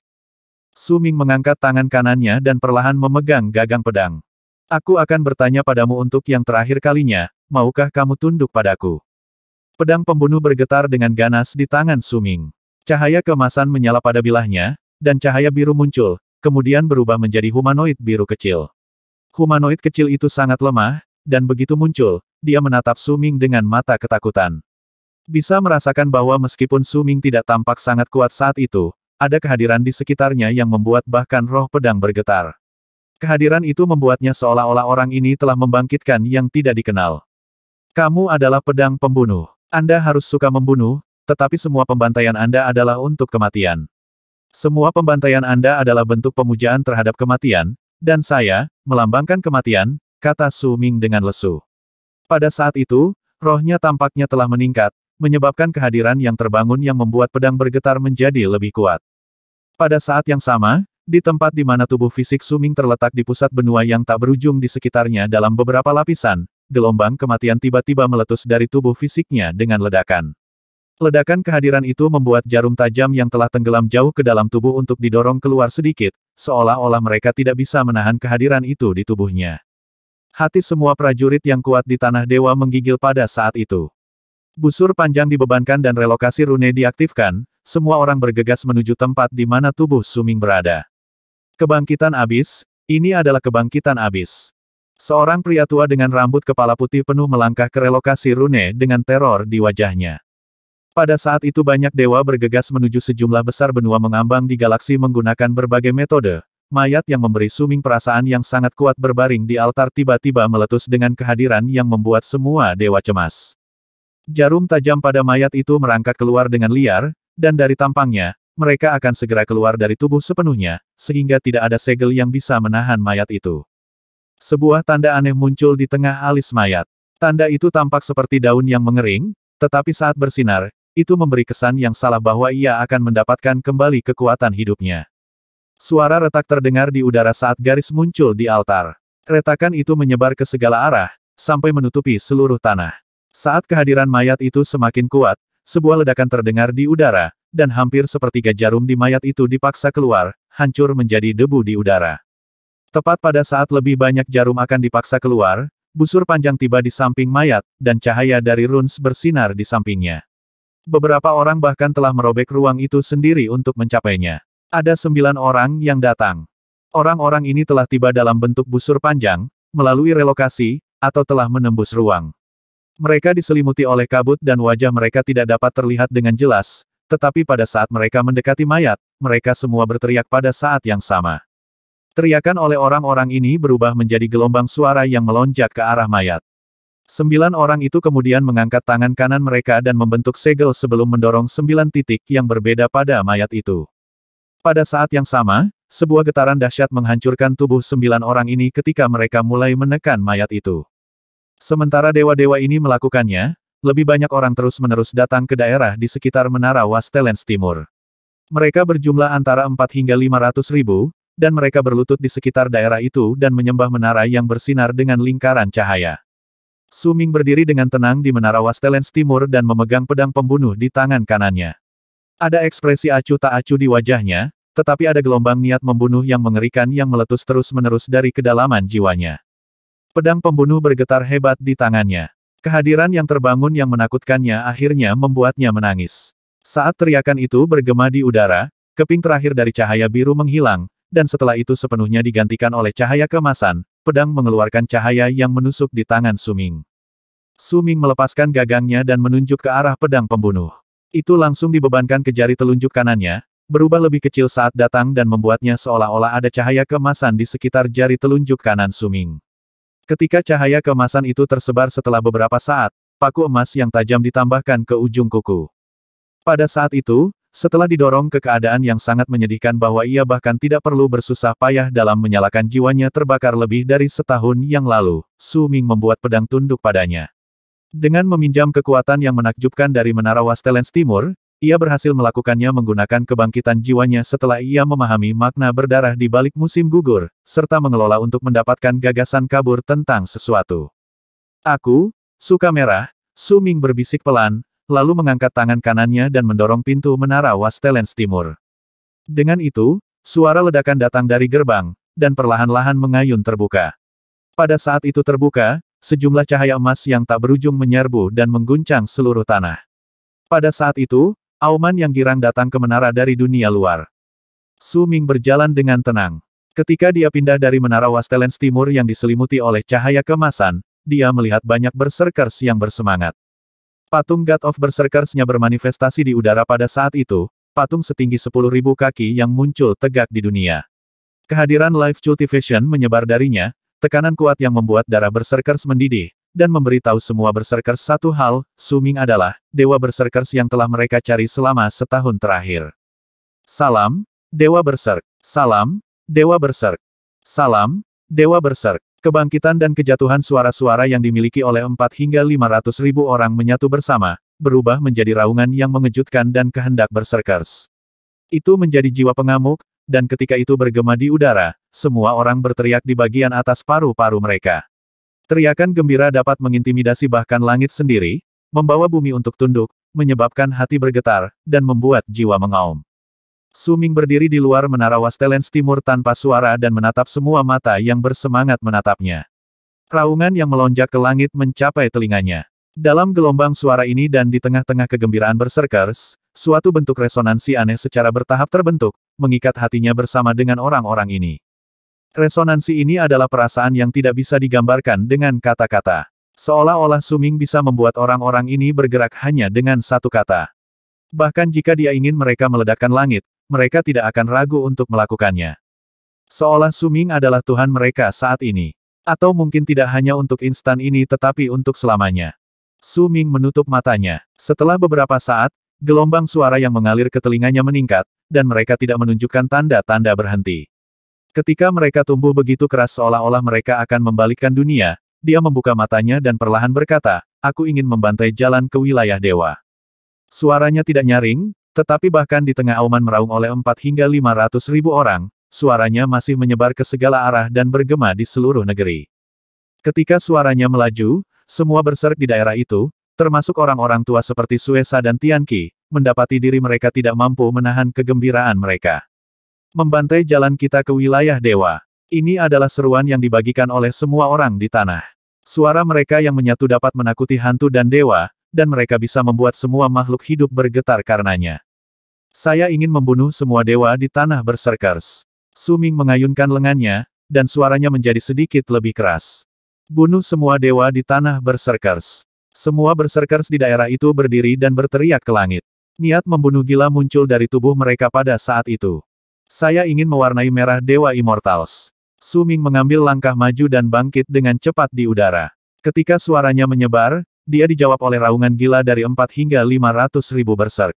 Suming mengangkat tangan kanannya dan perlahan memegang gagang pedang. Aku akan bertanya padamu untuk yang terakhir kalinya, maukah kamu tunduk padaku? Pedang pembunuh bergetar dengan ganas di tangan Suming. Cahaya kemasan menyala pada bilahnya, dan cahaya biru muncul, kemudian berubah menjadi humanoid biru kecil. Humanoid kecil itu sangat lemah, dan begitu muncul, dia menatap Suming dengan mata ketakutan. Bisa merasakan bahwa meskipun Suming tidak tampak sangat kuat saat itu, ada kehadiran di sekitarnya yang membuat bahkan roh pedang bergetar. Kehadiran itu membuatnya seolah-olah orang ini telah membangkitkan yang tidak dikenal. Kamu adalah pedang pembunuh. Anda harus suka membunuh, tetapi semua pembantaian Anda adalah untuk kematian. Semua pembantaian Anda adalah bentuk pemujaan terhadap kematian, dan saya, melambangkan kematian, kata Su Ming dengan lesu. Pada saat itu, rohnya tampaknya telah meningkat, menyebabkan kehadiran yang terbangun yang membuat pedang bergetar menjadi lebih kuat. Pada saat yang sama, di tempat di mana tubuh fisik Su Ming terletak di pusat benua yang tak berujung di sekitarnya dalam beberapa lapisan, gelombang kematian tiba-tiba meletus dari tubuh fisiknya dengan ledakan. Ledakan kehadiran itu membuat jarum tajam yang telah tenggelam jauh ke dalam tubuh untuk didorong keluar sedikit, seolah-olah mereka tidak bisa menahan kehadiran itu di tubuhnya. Hati semua prajurit yang kuat di Tanah Dewa menggigil pada saat itu. Busur panjang dibebankan dan relokasi rune diaktifkan, semua orang bergegas menuju tempat di mana tubuh Suming berada. Kebangkitan abis, ini adalah kebangkitan abis. Seorang pria tua dengan rambut kepala putih penuh melangkah ke relokasi rune dengan teror di wajahnya. Pada saat itu banyak dewa bergegas menuju sejumlah besar benua mengambang di galaksi menggunakan berbagai metode. Mayat yang memberi suming perasaan yang sangat kuat berbaring di altar tiba-tiba meletus dengan kehadiran yang membuat semua dewa cemas. Jarum tajam pada mayat itu merangkak keluar dengan liar, dan dari tampangnya, mereka akan segera keluar dari tubuh sepenuhnya, sehingga tidak ada segel yang bisa menahan mayat itu. Sebuah tanda aneh muncul di tengah alis mayat. Tanda itu tampak seperti daun yang mengering, tetapi saat bersinar, itu memberi kesan yang salah bahwa ia akan mendapatkan kembali kekuatan hidupnya. Suara retak terdengar di udara saat garis muncul di altar. Retakan itu menyebar ke segala arah, sampai menutupi seluruh tanah. Saat kehadiran mayat itu semakin kuat, sebuah ledakan terdengar di udara, dan hampir sepertiga jarum di mayat itu dipaksa keluar, hancur menjadi debu di udara. Tepat pada saat lebih banyak jarum akan dipaksa keluar, busur panjang tiba di samping mayat, dan cahaya dari runes bersinar di sampingnya. Beberapa orang bahkan telah merobek ruang itu sendiri untuk mencapainya. Ada sembilan orang yang datang. Orang-orang ini telah tiba dalam bentuk busur panjang, melalui relokasi, atau telah menembus ruang. Mereka diselimuti oleh kabut dan wajah mereka tidak dapat terlihat dengan jelas, tetapi pada saat mereka mendekati mayat, mereka semua berteriak pada saat yang sama. Teriakan oleh orang-orang ini berubah menjadi gelombang suara yang melonjak ke arah mayat. Sembilan orang itu kemudian mengangkat tangan kanan mereka dan membentuk segel sebelum mendorong sembilan titik yang berbeda pada mayat itu. Pada saat yang sama, sebuah getaran dahsyat menghancurkan tubuh sembilan orang ini ketika mereka mulai menekan mayat itu. Sementara dewa-dewa ini melakukannya, lebih banyak orang terus-menerus datang ke daerah di sekitar Menara Wastelens Timur. Mereka berjumlah antara 4 hingga 500 ribu, dan mereka berlutut di sekitar daerah itu dan menyembah menara yang bersinar dengan lingkaran cahaya. Suming berdiri dengan tenang di menara Wastelens Timur dan memegang pedang pembunuh di tangan kanannya. Ada ekspresi acuh tak acuh di wajahnya, tetapi ada gelombang niat membunuh yang mengerikan yang meletus terus-menerus dari kedalaman jiwanya. Pedang pembunuh bergetar hebat di tangannya. Kehadiran yang terbangun yang menakutkannya akhirnya membuatnya menangis. Saat teriakan itu bergema di udara, keping terakhir dari cahaya biru menghilang, dan setelah itu sepenuhnya digantikan oleh cahaya kemasan, pedang mengeluarkan cahaya yang menusuk di tangan Suming. Suming melepaskan gagangnya dan menunjuk ke arah pedang pembunuh. Itu langsung dibebankan ke jari telunjuk kanannya, berubah lebih kecil saat datang dan membuatnya seolah-olah ada cahaya kemasan di sekitar jari telunjuk kanan Suming. Ketika cahaya kemasan itu tersebar setelah beberapa saat, paku emas yang tajam ditambahkan ke ujung kuku. Pada saat itu, setelah didorong ke keadaan yang sangat menyedihkan bahwa ia bahkan tidak perlu bersusah payah dalam menyalakan jiwanya terbakar lebih dari setahun yang lalu, Su Ming membuat pedang tunduk padanya. Dengan meminjam kekuatan yang menakjubkan dari Menara Wastelens Timur, ia berhasil melakukannya menggunakan kebangkitan jiwanya setelah ia memahami makna berdarah di balik musim gugur, serta mengelola untuk mendapatkan gagasan kabur tentang sesuatu. Aku, suka merah, Ming berbisik pelan, lalu mengangkat tangan kanannya dan mendorong pintu menara Wastelens Timur. Dengan itu, suara ledakan datang dari gerbang, dan perlahan-lahan mengayun terbuka. Pada saat itu terbuka, sejumlah cahaya emas yang tak berujung menyerbu dan mengguncang seluruh tanah. Pada saat itu, Auman yang girang datang ke menara dari dunia luar. Su Ming berjalan dengan tenang. Ketika dia pindah dari menara Wastelens Timur yang diselimuti oleh cahaya kemasan, dia melihat banyak berserkers yang bersemangat. Patung God of Berserkersnya bermanifestasi di udara pada saat itu, patung setinggi 10.000 kaki yang muncul tegak di dunia. Kehadiran Life Cultivation menyebar darinya, tekanan kuat yang membuat darah Berserkers mendidih, dan memberitahu semua Berserkers satu hal, Suming adalah, Dewa Berserkers yang telah mereka cari selama setahun terakhir. Salam, Dewa Berserk. Salam, Dewa Berserk. Salam, Dewa Berserk. Kebangkitan dan kejatuhan suara-suara yang dimiliki oleh 4 hingga 500 ribu orang menyatu bersama, berubah menjadi raungan yang mengejutkan dan kehendak berserkers. Itu menjadi jiwa pengamuk, dan ketika itu bergema di udara, semua orang berteriak di bagian atas paru-paru mereka. Teriakan gembira dapat mengintimidasi bahkan langit sendiri, membawa bumi untuk tunduk, menyebabkan hati bergetar, dan membuat jiwa mengaum. Suming berdiri di luar menara Wastelens Timur tanpa suara dan menatap semua mata yang bersemangat menatapnya. Raungan yang melonjak ke langit mencapai telinganya. Dalam gelombang suara ini dan di tengah-tengah kegembiraan berserkers, suatu bentuk resonansi aneh secara bertahap terbentuk, mengikat hatinya bersama dengan orang-orang ini. Resonansi ini adalah perasaan yang tidak bisa digambarkan dengan kata-kata. Seolah-olah Suming bisa membuat orang-orang ini bergerak hanya dengan satu kata. Bahkan jika dia ingin mereka meledakkan langit, mereka tidak akan ragu untuk melakukannya. Seolah Suming adalah Tuhan mereka saat ini. Atau mungkin tidak hanya untuk instan ini tetapi untuk selamanya. Suming menutup matanya. Setelah beberapa saat, gelombang suara yang mengalir ke telinganya meningkat, dan mereka tidak menunjukkan tanda-tanda berhenti. Ketika mereka tumbuh begitu keras seolah-olah mereka akan membalikkan dunia, dia membuka matanya dan perlahan berkata, aku ingin membantai jalan ke wilayah dewa. Suaranya tidak nyaring, tetapi bahkan di tengah auman meraung oleh 4 hingga 500 ribu orang, suaranya masih menyebar ke segala arah dan bergema di seluruh negeri. Ketika suaranya melaju, semua berserk di daerah itu, termasuk orang-orang tua seperti Suesa dan Tianqi, mendapati diri mereka tidak mampu menahan kegembiraan mereka. Membantai jalan kita ke wilayah dewa. Ini adalah seruan yang dibagikan oleh semua orang di tanah. Suara mereka yang menyatu dapat menakuti hantu dan dewa, dan mereka bisa membuat semua makhluk hidup bergetar karenanya. Saya ingin membunuh semua dewa di tanah berserkers. Suming mengayunkan lengannya, dan suaranya menjadi sedikit lebih keras. Bunuh semua dewa di tanah berserkers. Semua berserkers di daerah itu berdiri dan berteriak ke langit. Niat membunuh gila muncul dari tubuh mereka pada saat itu. Saya ingin mewarnai merah Dewa Immortals. Suming mengambil langkah maju dan bangkit dengan cepat di udara. Ketika suaranya menyebar, dia dijawab oleh raungan gila dari 4 hingga 500 ribu berserk.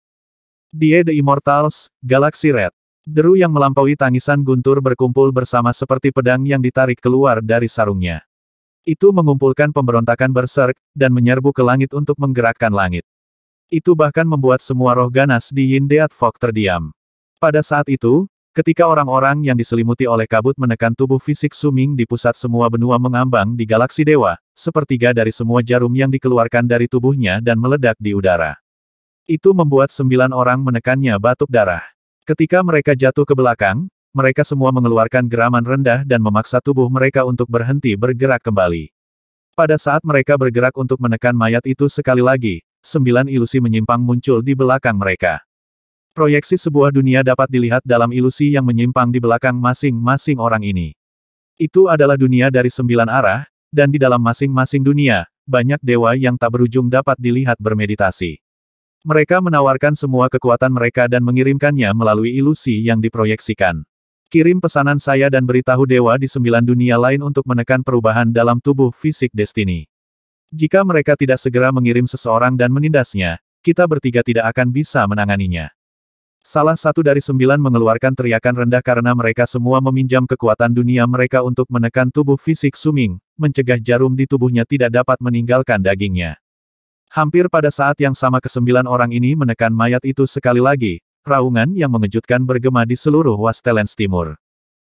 Die The Immortals, Galaxy Red. Deru yang melampaui tangisan guntur berkumpul bersama seperti pedang yang ditarik keluar dari sarungnya. Itu mengumpulkan pemberontakan berserk, dan menyerbu ke langit untuk menggerakkan langit. Itu bahkan membuat semua roh ganas di Yin Deat Fog terdiam. Pada saat itu, Ketika orang-orang yang diselimuti oleh kabut menekan tubuh fisik Suming di pusat semua benua mengambang di galaksi dewa, sepertiga dari semua jarum yang dikeluarkan dari tubuhnya dan meledak di udara. Itu membuat sembilan orang menekannya batuk darah. Ketika mereka jatuh ke belakang, mereka semua mengeluarkan geraman rendah dan memaksa tubuh mereka untuk berhenti bergerak kembali. Pada saat mereka bergerak untuk menekan mayat itu sekali lagi, sembilan ilusi menyimpang muncul di belakang mereka. Proyeksi sebuah dunia dapat dilihat dalam ilusi yang menyimpang di belakang masing-masing orang ini. Itu adalah dunia dari sembilan arah, dan di dalam masing-masing dunia, banyak dewa yang tak berujung dapat dilihat bermeditasi. Mereka menawarkan semua kekuatan mereka dan mengirimkannya melalui ilusi yang diproyeksikan. Kirim pesanan saya dan beritahu dewa di sembilan dunia lain untuk menekan perubahan dalam tubuh fisik Destiny. Jika mereka tidak segera mengirim seseorang dan menindasnya, kita bertiga tidak akan bisa menanganinya. Salah satu dari sembilan mengeluarkan teriakan rendah karena mereka semua meminjam kekuatan dunia mereka untuk menekan tubuh fisik Suming, mencegah jarum di tubuhnya tidak dapat meninggalkan dagingnya. Hampir pada saat yang sama kesembilan orang ini menekan mayat itu sekali lagi, raungan yang mengejutkan bergema di seluruh Wastelens Timur.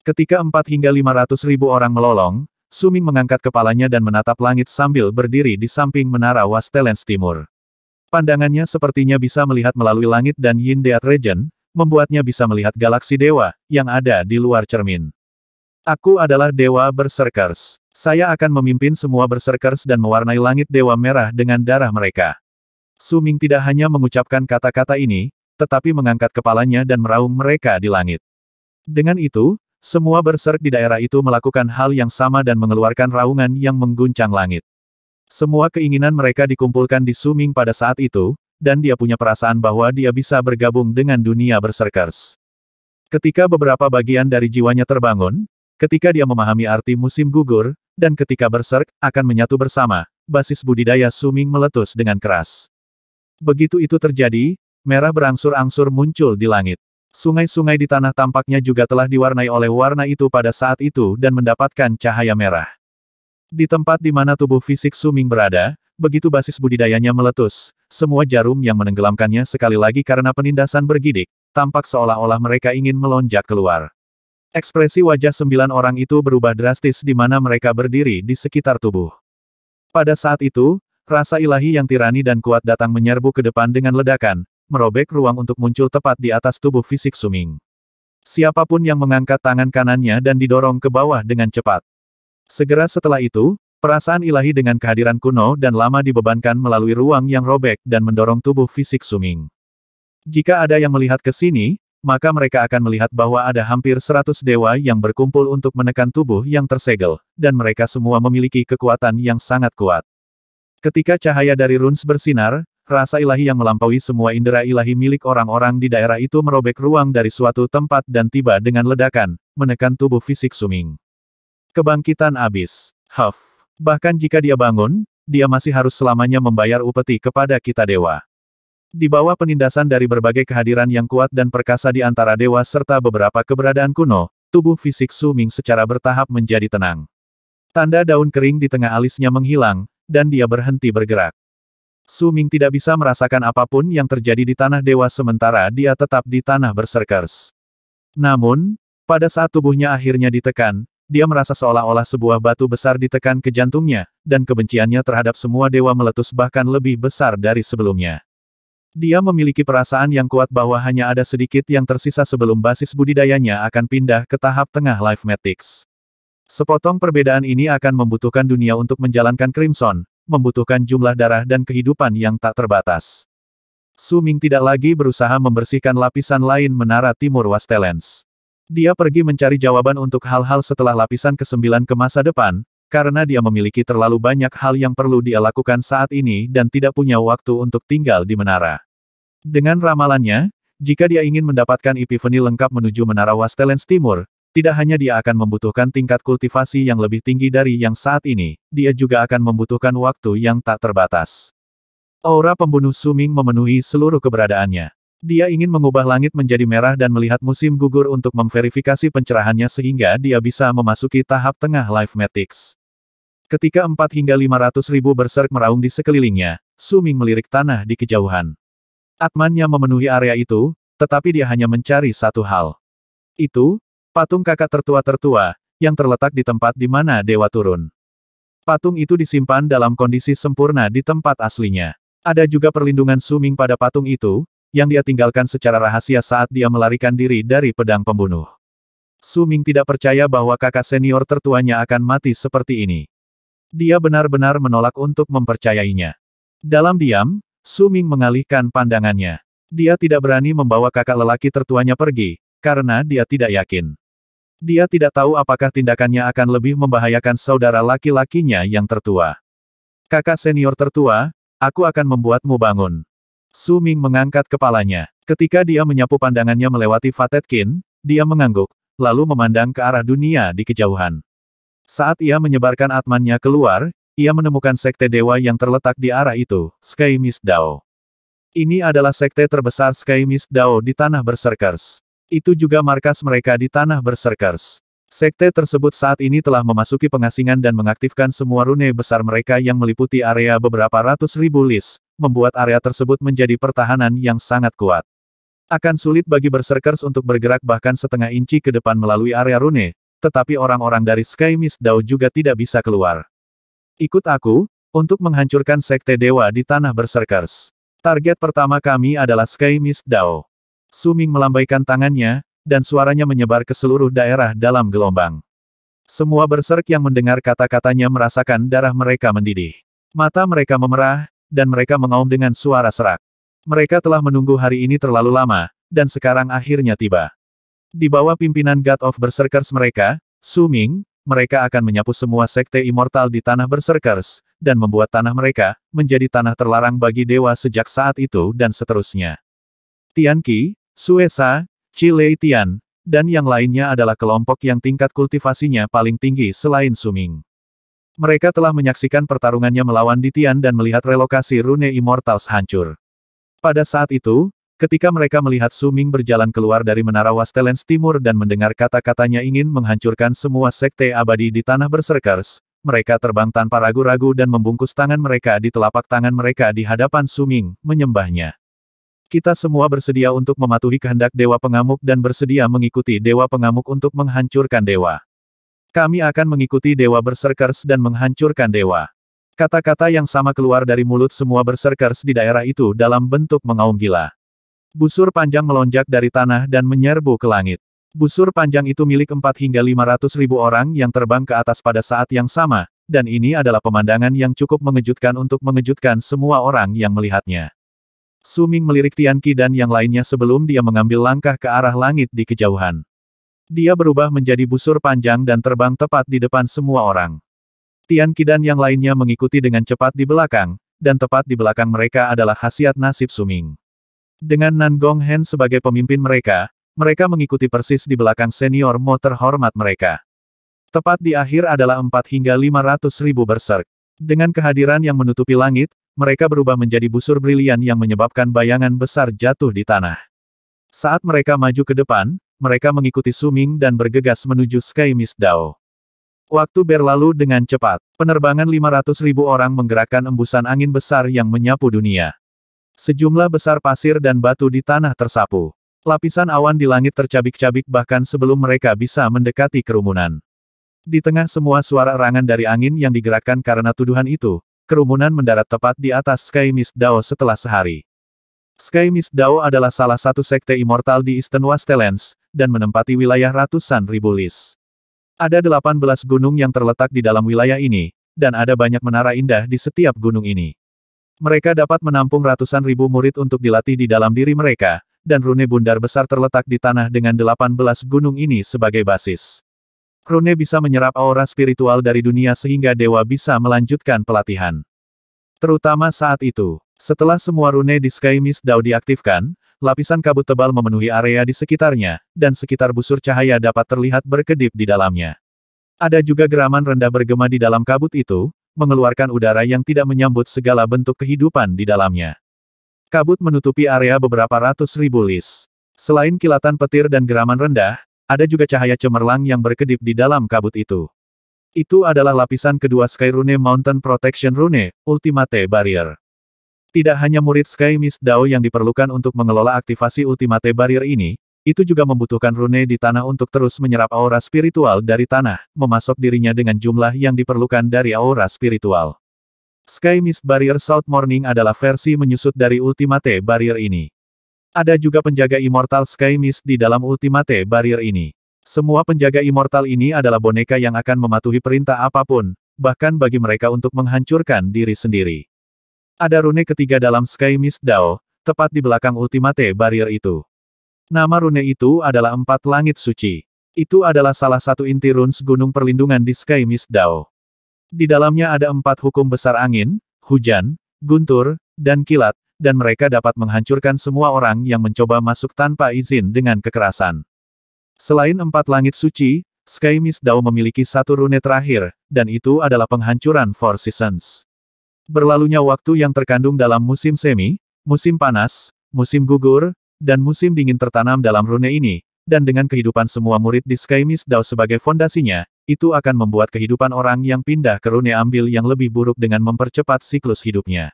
Ketika empat hingga lima ratus ribu orang melolong, Suming mengangkat kepalanya dan menatap langit sambil berdiri di samping menara Wastelens Timur. Pandangannya sepertinya bisa melihat melalui langit dan Yin Deat Region, membuatnya bisa melihat galaksi dewa, yang ada di luar cermin. Aku adalah dewa berserkers. Saya akan memimpin semua berserkers dan mewarnai langit dewa merah dengan darah mereka. Suming tidak hanya mengucapkan kata-kata ini, tetapi mengangkat kepalanya dan meraung mereka di langit. Dengan itu, semua berserk di daerah itu melakukan hal yang sama dan mengeluarkan raungan yang mengguncang langit. Semua keinginan mereka dikumpulkan di Suming pada saat itu, dan dia punya perasaan bahwa dia bisa bergabung dengan dunia berserkers. Ketika beberapa bagian dari jiwanya terbangun, ketika dia memahami arti musim gugur, dan ketika berserk, akan menyatu bersama, basis budidaya Suming meletus dengan keras. Begitu itu terjadi, merah berangsur-angsur muncul di langit. Sungai-sungai di tanah tampaknya juga telah diwarnai oleh warna itu pada saat itu dan mendapatkan cahaya merah. Di tempat di mana tubuh fisik Suming berada, begitu basis budidayanya meletus, semua jarum yang menenggelamkannya sekali lagi karena penindasan bergidik, tampak seolah-olah mereka ingin melonjak keluar. Ekspresi wajah sembilan orang itu berubah drastis di mana mereka berdiri di sekitar tubuh. Pada saat itu, rasa ilahi yang tirani dan kuat datang menyerbu ke depan dengan ledakan, merobek ruang untuk muncul tepat di atas tubuh fisik Suming. Siapapun yang mengangkat tangan kanannya dan didorong ke bawah dengan cepat. Segera setelah itu, perasaan ilahi dengan kehadiran kuno dan lama dibebankan melalui ruang yang robek dan mendorong tubuh fisik Suming. Jika ada yang melihat ke sini, maka mereka akan melihat bahwa ada hampir seratus dewa yang berkumpul untuk menekan tubuh yang tersegel, dan mereka semua memiliki kekuatan yang sangat kuat. Ketika cahaya dari runes bersinar, rasa ilahi yang melampaui semua indera ilahi milik orang-orang di daerah itu merobek ruang dari suatu tempat dan tiba dengan ledakan, menekan tubuh fisik Suming. Kebangkitan abis. Huff. Bahkan jika dia bangun, dia masih harus selamanya membayar upeti kepada kita dewa. Di bawah penindasan dari berbagai kehadiran yang kuat dan perkasa di antara dewa serta beberapa keberadaan kuno, tubuh fisik Su Ming secara bertahap menjadi tenang. Tanda daun kering di tengah alisnya menghilang, dan dia berhenti bergerak. Su Ming tidak bisa merasakan apapun yang terjadi di tanah dewa sementara dia tetap di tanah berserkers. Namun, pada saat tubuhnya akhirnya ditekan, dia merasa seolah-olah sebuah batu besar ditekan ke jantungnya, dan kebenciannya terhadap semua dewa meletus bahkan lebih besar dari sebelumnya. Dia memiliki perasaan yang kuat bahwa hanya ada sedikit yang tersisa sebelum basis budidayanya akan pindah ke tahap tengah Life matrix. Sepotong perbedaan ini akan membutuhkan dunia untuk menjalankan Crimson, membutuhkan jumlah darah dan kehidupan yang tak terbatas. Suming tidak lagi berusaha membersihkan lapisan lain menara timur Wastelens. Dia pergi mencari jawaban untuk hal-hal setelah lapisan ke-9 ke masa depan, karena dia memiliki terlalu banyak hal yang perlu dia lakukan saat ini dan tidak punya waktu untuk tinggal di menara. Dengan ramalannya, jika dia ingin mendapatkan Epiphany lengkap menuju Menara Wastelens Timur, tidak hanya dia akan membutuhkan tingkat kultivasi yang lebih tinggi dari yang saat ini, dia juga akan membutuhkan waktu yang tak terbatas. Aura pembunuh Suming memenuhi seluruh keberadaannya. Dia ingin mengubah langit menjadi merah dan melihat musim gugur untuk memverifikasi pencerahannya sehingga dia bisa memasuki tahap tengah Life Matrix. Ketika 4 hingga 500 ribu berserk meraung di sekelilingnya, Suming melirik tanah di kejauhan. Atmannya memenuhi area itu, tetapi dia hanya mencari satu hal. Itu, patung kakak tertua-tertua, yang terletak di tempat di mana dewa turun. Patung itu disimpan dalam kondisi sempurna di tempat aslinya. Ada juga perlindungan Suming pada patung itu, yang dia tinggalkan secara rahasia saat dia melarikan diri dari pedang pembunuh. Su Ming tidak percaya bahwa kakak senior tertuanya akan mati seperti ini. Dia benar-benar menolak untuk mempercayainya. Dalam diam, Su Ming mengalihkan pandangannya. Dia tidak berani membawa kakak lelaki tertuanya pergi, karena dia tidak yakin. Dia tidak tahu apakah tindakannya akan lebih membahayakan saudara laki-lakinya yang tertua. Kakak senior tertua, aku akan membuatmu bangun. Su Ming mengangkat kepalanya. Ketika dia menyapu pandangannya melewati Fatetkin, dia mengangguk, lalu memandang ke arah dunia di kejauhan. Saat ia menyebarkan atmannya keluar, ia menemukan sekte dewa yang terletak di arah itu, Sky Mist Dao. Ini adalah sekte terbesar Sky Mist Dao di Tanah Berserkers. Itu juga markas mereka di Tanah Berserkers. Sekte tersebut saat ini telah memasuki pengasingan dan mengaktifkan semua rune besar mereka yang meliputi area beberapa ratus ribu lis, membuat area tersebut menjadi pertahanan yang sangat kuat. Akan sulit bagi berserkers untuk bergerak bahkan setengah inci ke depan melalui area rune, tetapi orang-orang dari Sky Mist Dao juga tidak bisa keluar. Ikut aku, untuk menghancurkan sekte dewa di tanah berserkers. Target pertama kami adalah Sky Mist Dao. Suming melambaikan tangannya, dan suaranya menyebar ke seluruh daerah dalam gelombang. Semua berserk yang mendengar kata-katanya merasakan darah mereka mendidih. Mata mereka memerah, dan mereka mengaum dengan suara serak. Mereka telah menunggu hari ini terlalu lama, dan sekarang akhirnya tiba. Di bawah pimpinan God of Berserkers mereka, Su Ming, mereka akan menyapu semua sekte immortal di tanah Berserkers, dan membuat tanah mereka, menjadi tanah terlarang bagi dewa sejak saat itu dan seterusnya. Tian Tianqi, Suesa, Qi Lei Tian, dan yang lainnya adalah kelompok yang tingkat kultivasinya paling tinggi selain Suming. Mereka telah menyaksikan pertarungannya melawan Ditian dan melihat relokasi Rune Immortals hancur. Pada saat itu, ketika mereka melihat Suming berjalan keluar dari menara Wastelens Timur dan mendengar kata-katanya ingin menghancurkan semua sekte abadi di tanah berserkers, mereka terbang tanpa ragu-ragu dan membungkus tangan mereka di telapak tangan mereka di hadapan Suming, menyembahnya. Kita semua bersedia untuk mematuhi kehendak Dewa Pengamuk dan bersedia mengikuti Dewa Pengamuk untuk menghancurkan Dewa. Kami akan mengikuti Dewa Berserkers dan menghancurkan Dewa. Kata-kata yang sama keluar dari mulut semua berserkers di daerah itu dalam bentuk mengaum gila. Busur panjang melonjak dari tanah dan menyerbu ke langit. Busur panjang itu milik 4 hingga 500 ribu orang yang terbang ke atas pada saat yang sama, dan ini adalah pemandangan yang cukup mengejutkan untuk mengejutkan semua orang yang melihatnya. Suming melirik Tian Qi dan yang lainnya sebelum dia mengambil langkah ke arah langit di kejauhan. Dia berubah menjadi busur panjang dan terbang tepat di depan semua orang. Tian Qi dan yang lainnya mengikuti dengan cepat di belakang, dan tepat di belakang mereka adalah khasiat nasib Suming. Dengan Nan Gong Hen sebagai pemimpin mereka, mereka mengikuti persis di belakang senior Mo terhormat mereka. Tepat di akhir adalah 4 hingga 500 ribu berserk. Dengan kehadiran yang menutupi langit, mereka berubah menjadi busur brilian yang menyebabkan bayangan besar jatuh di tanah. Saat mereka maju ke depan, mereka mengikuti Suming dan bergegas menuju Sky Mist Dao. Waktu berlalu dengan cepat, penerbangan 500 ribu orang menggerakkan embusan angin besar yang menyapu dunia. Sejumlah besar pasir dan batu di tanah tersapu. Lapisan awan di langit tercabik-cabik bahkan sebelum mereka bisa mendekati kerumunan. Di tengah semua suara erangan dari angin yang digerakkan karena tuduhan itu, Kerumunan mendarat tepat di atas Sky Mist Dao setelah sehari. Sky Mist Dao adalah salah satu sekte immortal di Eastern Wastelands, dan menempati wilayah ratusan ribu lis. Ada 18 gunung yang terletak di dalam wilayah ini, dan ada banyak menara indah di setiap gunung ini. Mereka dapat menampung ratusan ribu murid untuk dilatih di dalam diri mereka, dan rune bundar besar terletak di tanah dengan 18 gunung ini sebagai basis. Rune bisa menyerap aura spiritual dari dunia sehingga dewa bisa melanjutkan pelatihan. Terutama saat itu, setelah semua rune di Sky Mist Dao diaktifkan, lapisan kabut tebal memenuhi area di sekitarnya, dan sekitar busur cahaya dapat terlihat berkedip di dalamnya. Ada juga geraman rendah bergema di dalam kabut itu, mengeluarkan udara yang tidak menyambut segala bentuk kehidupan di dalamnya. Kabut menutupi area beberapa ratus ribu lis. Selain kilatan petir dan geraman rendah, ada juga cahaya cemerlang yang berkedip di dalam kabut itu. Itu adalah lapisan kedua Sky Rune Mountain Protection Rune, Ultimate Barrier. Tidak hanya murid Sky Mist Dao yang diperlukan untuk mengelola aktivasi Ultimate Barrier ini, itu juga membutuhkan rune di tanah untuk terus menyerap aura spiritual dari tanah, memasok dirinya dengan jumlah yang diperlukan dari aura spiritual. Sky Mist Barrier South Morning adalah versi menyusut dari Ultimate Barrier ini. Ada juga penjaga Immortal Sky Mist di dalam Ultimate Barrier ini. Semua penjaga Immortal ini adalah boneka yang akan mematuhi perintah apapun, bahkan bagi mereka untuk menghancurkan diri sendiri. Ada rune ketiga dalam Sky Mist Dao, tepat di belakang Ultimate Barrier itu. Nama rune itu adalah Empat Langit Suci. Itu adalah salah satu inti runes Gunung Perlindungan di Sky Mist Dao. Di dalamnya ada empat hukum besar angin, hujan, guntur, dan kilat, dan mereka dapat menghancurkan semua orang yang mencoba masuk tanpa izin dengan kekerasan. Selain empat langit suci, Sky Mist Dao memiliki satu rune terakhir, dan itu adalah penghancuran Four Seasons. Berlalunya waktu yang terkandung dalam musim semi, musim panas, musim gugur, dan musim dingin tertanam dalam rune ini, dan dengan kehidupan semua murid di Sky Mist Dao sebagai fondasinya, itu akan membuat kehidupan orang yang pindah ke Rune Ambil yang lebih buruk dengan mempercepat siklus hidupnya.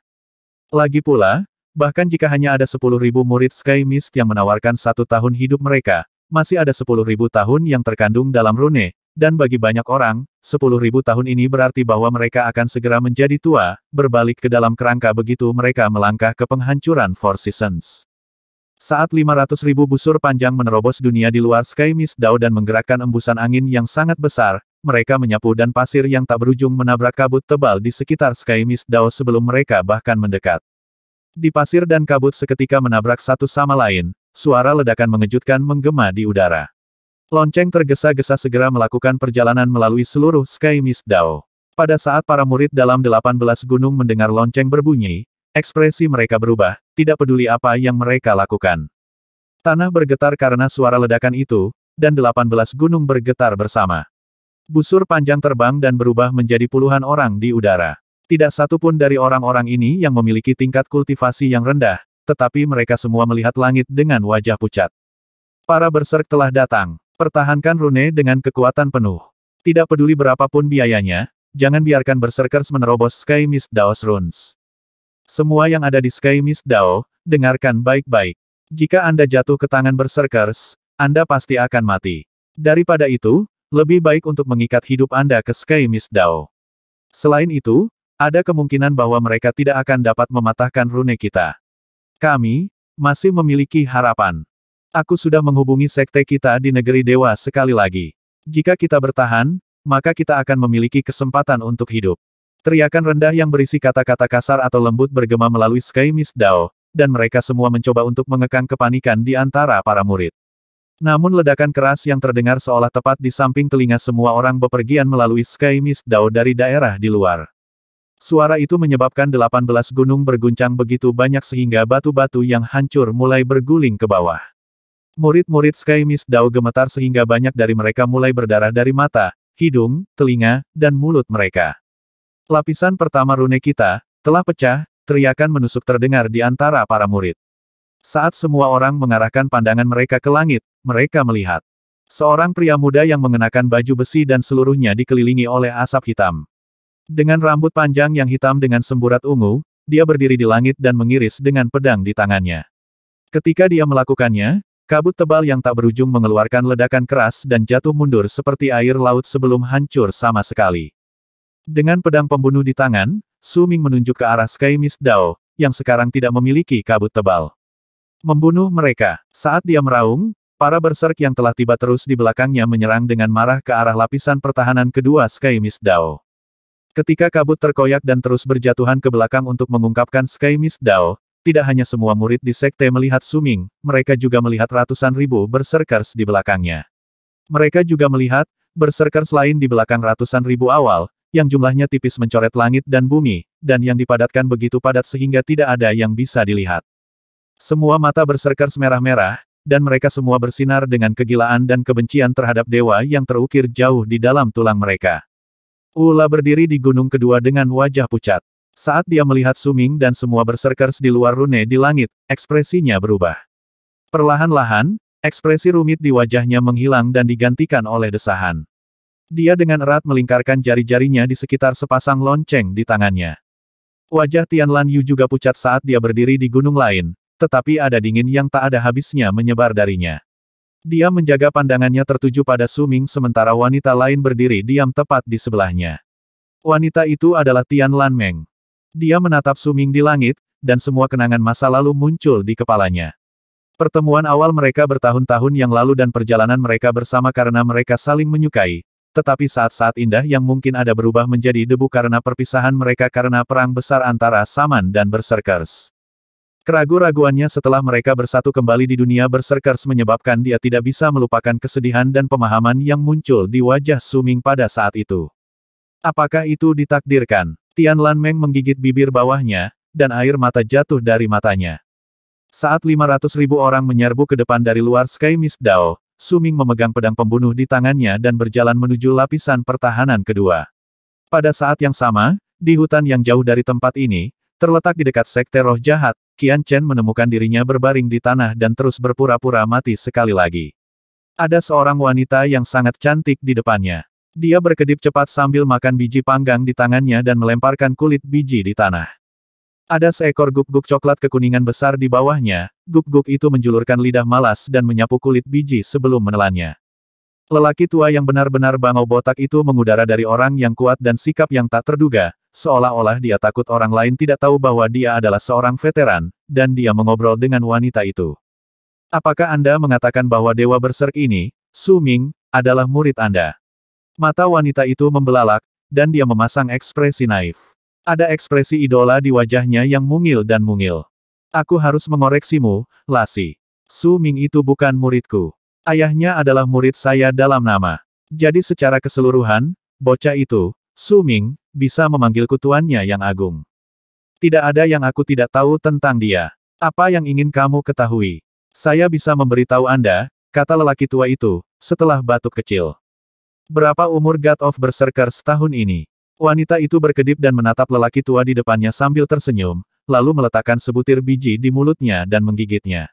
Lagi pula, Bahkan jika hanya ada 10.000 murid Sky Mist yang menawarkan satu tahun hidup mereka, masih ada 10.000 tahun yang terkandung dalam rune, dan bagi banyak orang, 10.000 tahun ini berarti bahwa mereka akan segera menjadi tua, berbalik ke dalam kerangka begitu mereka melangkah ke penghancuran Four Seasons. Saat 500.000 busur panjang menerobos dunia di luar Sky Mist Dao dan menggerakkan embusan angin yang sangat besar, mereka menyapu dan pasir yang tak berujung menabrak kabut tebal di sekitar Sky Mist Dao sebelum mereka bahkan mendekat. Di pasir dan kabut seketika menabrak satu sama lain, suara ledakan mengejutkan menggema di udara. Lonceng tergesa-gesa segera melakukan perjalanan melalui seluruh Sky Mist Dao. Pada saat para murid dalam 18 gunung mendengar lonceng berbunyi, ekspresi mereka berubah, tidak peduli apa yang mereka lakukan. Tanah bergetar karena suara ledakan itu, dan 18 gunung bergetar bersama. Busur panjang terbang dan berubah menjadi puluhan orang di udara. Tidak satu pun dari orang-orang ini yang memiliki tingkat kultivasi yang rendah, tetapi mereka semua melihat langit dengan wajah pucat. Para berserk telah datang. Pertahankan Rune dengan kekuatan penuh. Tidak peduli berapapun biayanya, jangan biarkan berserkers menerobos Sky Mist Dao's runes. Semua yang ada di Sky Mist Dao, dengarkan baik-baik. Jika Anda jatuh ke tangan berserkers, Anda pasti akan mati. Daripada itu, lebih baik untuk mengikat hidup Anda ke Sky Mist Dao. Selain itu, ada kemungkinan bahwa mereka tidak akan dapat mematahkan rune kita. Kami, masih memiliki harapan. Aku sudah menghubungi sekte kita di negeri dewa sekali lagi. Jika kita bertahan, maka kita akan memiliki kesempatan untuk hidup. Teriakan rendah yang berisi kata-kata kasar atau lembut bergema melalui Sky Mist Dao, dan mereka semua mencoba untuk mengekang kepanikan di antara para murid. Namun ledakan keras yang terdengar seolah tepat di samping telinga semua orang bepergian melalui Sky Mist Dao dari daerah di luar. Suara itu menyebabkan 18 gunung berguncang begitu banyak sehingga batu-batu yang hancur mulai berguling ke bawah. Murid-murid Sky Mist Dao gemetar sehingga banyak dari mereka mulai berdarah dari mata, hidung, telinga, dan mulut mereka. Lapisan pertama rune kita, telah pecah, teriakan menusuk terdengar di antara para murid. Saat semua orang mengarahkan pandangan mereka ke langit, mereka melihat. Seorang pria muda yang mengenakan baju besi dan seluruhnya dikelilingi oleh asap hitam. Dengan rambut panjang yang hitam dengan semburat ungu, dia berdiri di langit dan mengiris dengan pedang di tangannya. Ketika dia melakukannya, kabut tebal yang tak berujung mengeluarkan ledakan keras dan jatuh mundur seperti air laut sebelum hancur sama sekali. Dengan pedang pembunuh di tangan, Su Ming menunjuk ke arah Sky Mist Dao, yang sekarang tidak memiliki kabut tebal. Membunuh mereka. Saat dia meraung, para berserk yang telah tiba terus di belakangnya menyerang dengan marah ke arah lapisan pertahanan kedua Sky Mist Dao. Ketika kabut terkoyak dan terus berjatuhan ke belakang untuk mengungkapkan Sky Mist Dao, tidak hanya semua murid di sekte melihat Suming, mereka juga melihat ratusan ribu berserkers di belakangnya. Mereka juga melihat, berserkers lain di belakang ratusan ribu awal, yang jumlahnya tipis mencoret langit dan bumi, dan yang dipadatkan begitu padat sehingga tidak ada yang bisa dilihat. Semua mata berserkers merah-merah, dan mereka semua bersinar dengan kegilaan dan kebencian terhadap dewa yang terukir jauh di dalam tulang mereka. Ula berdiri di gunung kedua dengan wajah pucat. Saat dia melihat Suming dan semua berserkers di luar rune di langit, ekspresinya berubah. Perlahan-lahan, ekspresi rumit di wajahnya menghilang dan digantikan oleh desahan. Dia dengan erat melingkarkan jari-jarinya di sekitar sepasang lonceng di tangannya. Wajah Tianlan Yu juga pucat saat dia berdiri di gunung lain, tetapi ada dingin yang tak ada habisnya menyebar darinya. Dia menjaga pandangannya tertuju pada Suming sementara wanita lain berdiri diam tepat di sebelahnya. Wanita itu adalah Tian Lan Meng. Dia menatap Suming di langit, dan semua kenangan masa lalu muncul di kepalanya. Pertemuan awal mereka bertahun-tahun yang lalu dan perjalanan mereka bersama karena mereka saling menyukai, tetapi saat-saat indah yang mungkin ada berubah menjadi debu karena perpisahan mereka karena perang besar antara Saman dan Berserkers. Keragu-raguannya setelah mereka bersatu kembali di dunia berserkers menyebabkan dia tidak bisa melupakan kesedihan dan pemahaman yang muncul di wajah Suming pada saat itu. Apakah itu ditakdirkan? Tian Lan Meng menggigit bibir bawahnya, dan air mata jatuh dari matanya. Saat 500 ribu orang menyerbu ke depan dari luar Sky Mist Dao, Suming memegang pedang pembunuh di tangannya dan berjalan menuju lapisan pertahanan kedua. Pada saat yang sama, di hutan yang jauh dari tempat ini, terletak di dekat sekte roh jahat, Qian Chen menemukan dirinya berbaring di tanah dan terus berpura-pura mati sekali lagi. Ada seorang wanita yang sangat cantik di depannya. Dia berkedip cepat sambil makan biji panggang di tangannya dan melemparkan kulit biji di tanah. Ada seekor guk-guk coklat kekuningan besar di bawahnya, guk-guk itu menjulurkan lidah malas dan menyapu kulit biji sebelum menelannya. Lelaki tua yang benar-benar bangau botak itu mengudara dari orang yang kuat dan sikap yang tak terduga, seolah-olah dia takut orang lain tidak tahu bahwa dia adalah seorang veteran, dan dia mengobrol dengan wanita itu. Apakah Anda mengatakan bahwa Dewa Berserk ini, Su Ming, adalah murid Anda? Mata wanita itu membelalak, dan dia memasang ekspresi naif. Ada ekspresi idola di wajahnya yang mungil dan mungil. Aku harus mengoreksimu, Lasi. Su Ming itu bukan muridku. Ayahnya adalah murid saya dalam nama. Jadi secara keseluruhan, bocah itu, Su Ming, bisa memanggil kutuannya yang agung. Tidak ada yang aku tidak tahu tentang dia. Apa yang ingin kamu ketahui? Saya bisa memberitahu Anda, kata lelaki tua itu, setelah batuk kecil. Berapa umur God of Berserker setahun ini? Wanita itu berkedip dan menatap lelaki tua di depannya sambil tersenyum, lalu meletakkan sebutir biji di mulutnya dan menggigitnya.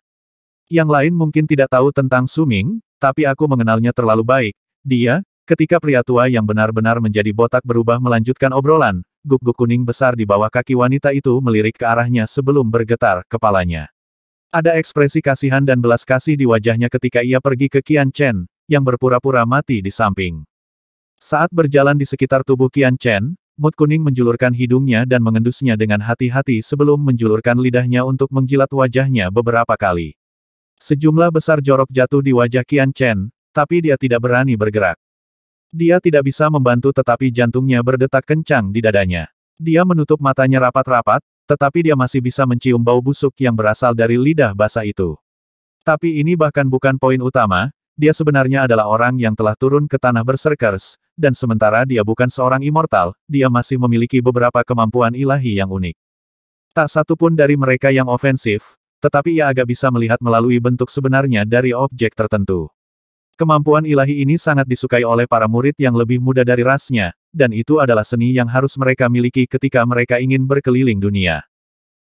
Yang lain mungkin tidak tahu tentang Suming, tapi aku mengenalnya terlalu baik. Dia, Ketika pria tua yang benar-benar menjadi botak berubah melanjutkan obrolan, guk-guk kuning besar di bawah kaki wanita itu melirik ke arahnya sebelum bergetar kepalanya. Ada ekspresi kasihan dan belas kasih di wajahnya ketika ia pergi ke Kian Chen, yang berpura-pura mati di samping. Saat berjalan di sekitar tubuh Kian Chen, Mut Kuning menjulurkan hidungnya dan mengendusnya dengan hati-hati sebelum menjulurkan lidahnya untuk menjilat wajahnya beberapa kali. Sejumlah besar jorok jatuh di wajah Kian Chen, tapi dia tidak berani bergerak. Dia tidak bisa membantu tetapi jantungnya berdetak kencang di dadanya. Dia menutup matanya rapat-rapat, tetapi dia masih bisa mencium bau busuk yang berasal dari lidah basah itu. Tapi ini bahkan bukan poin utama, dia sebenarnya adalah orang yang telah turun ke tanah berserkers, dan sementara dia bukan seorang immortal, dia masih memiliki beberapa kemampuan ilahi yang unik. Tak satu pun dari mereka yang ofensif, tetapi ia agak bisa melihat melalui bentuk sebenarnya dari objek tertentu. Kemampuan ilahi ini sangat disukai oleh para murid yang lebih muda dari rasnya, dan itu adalah seni yang harus mereka miliki ketika mereka ingin berkeliling dunia.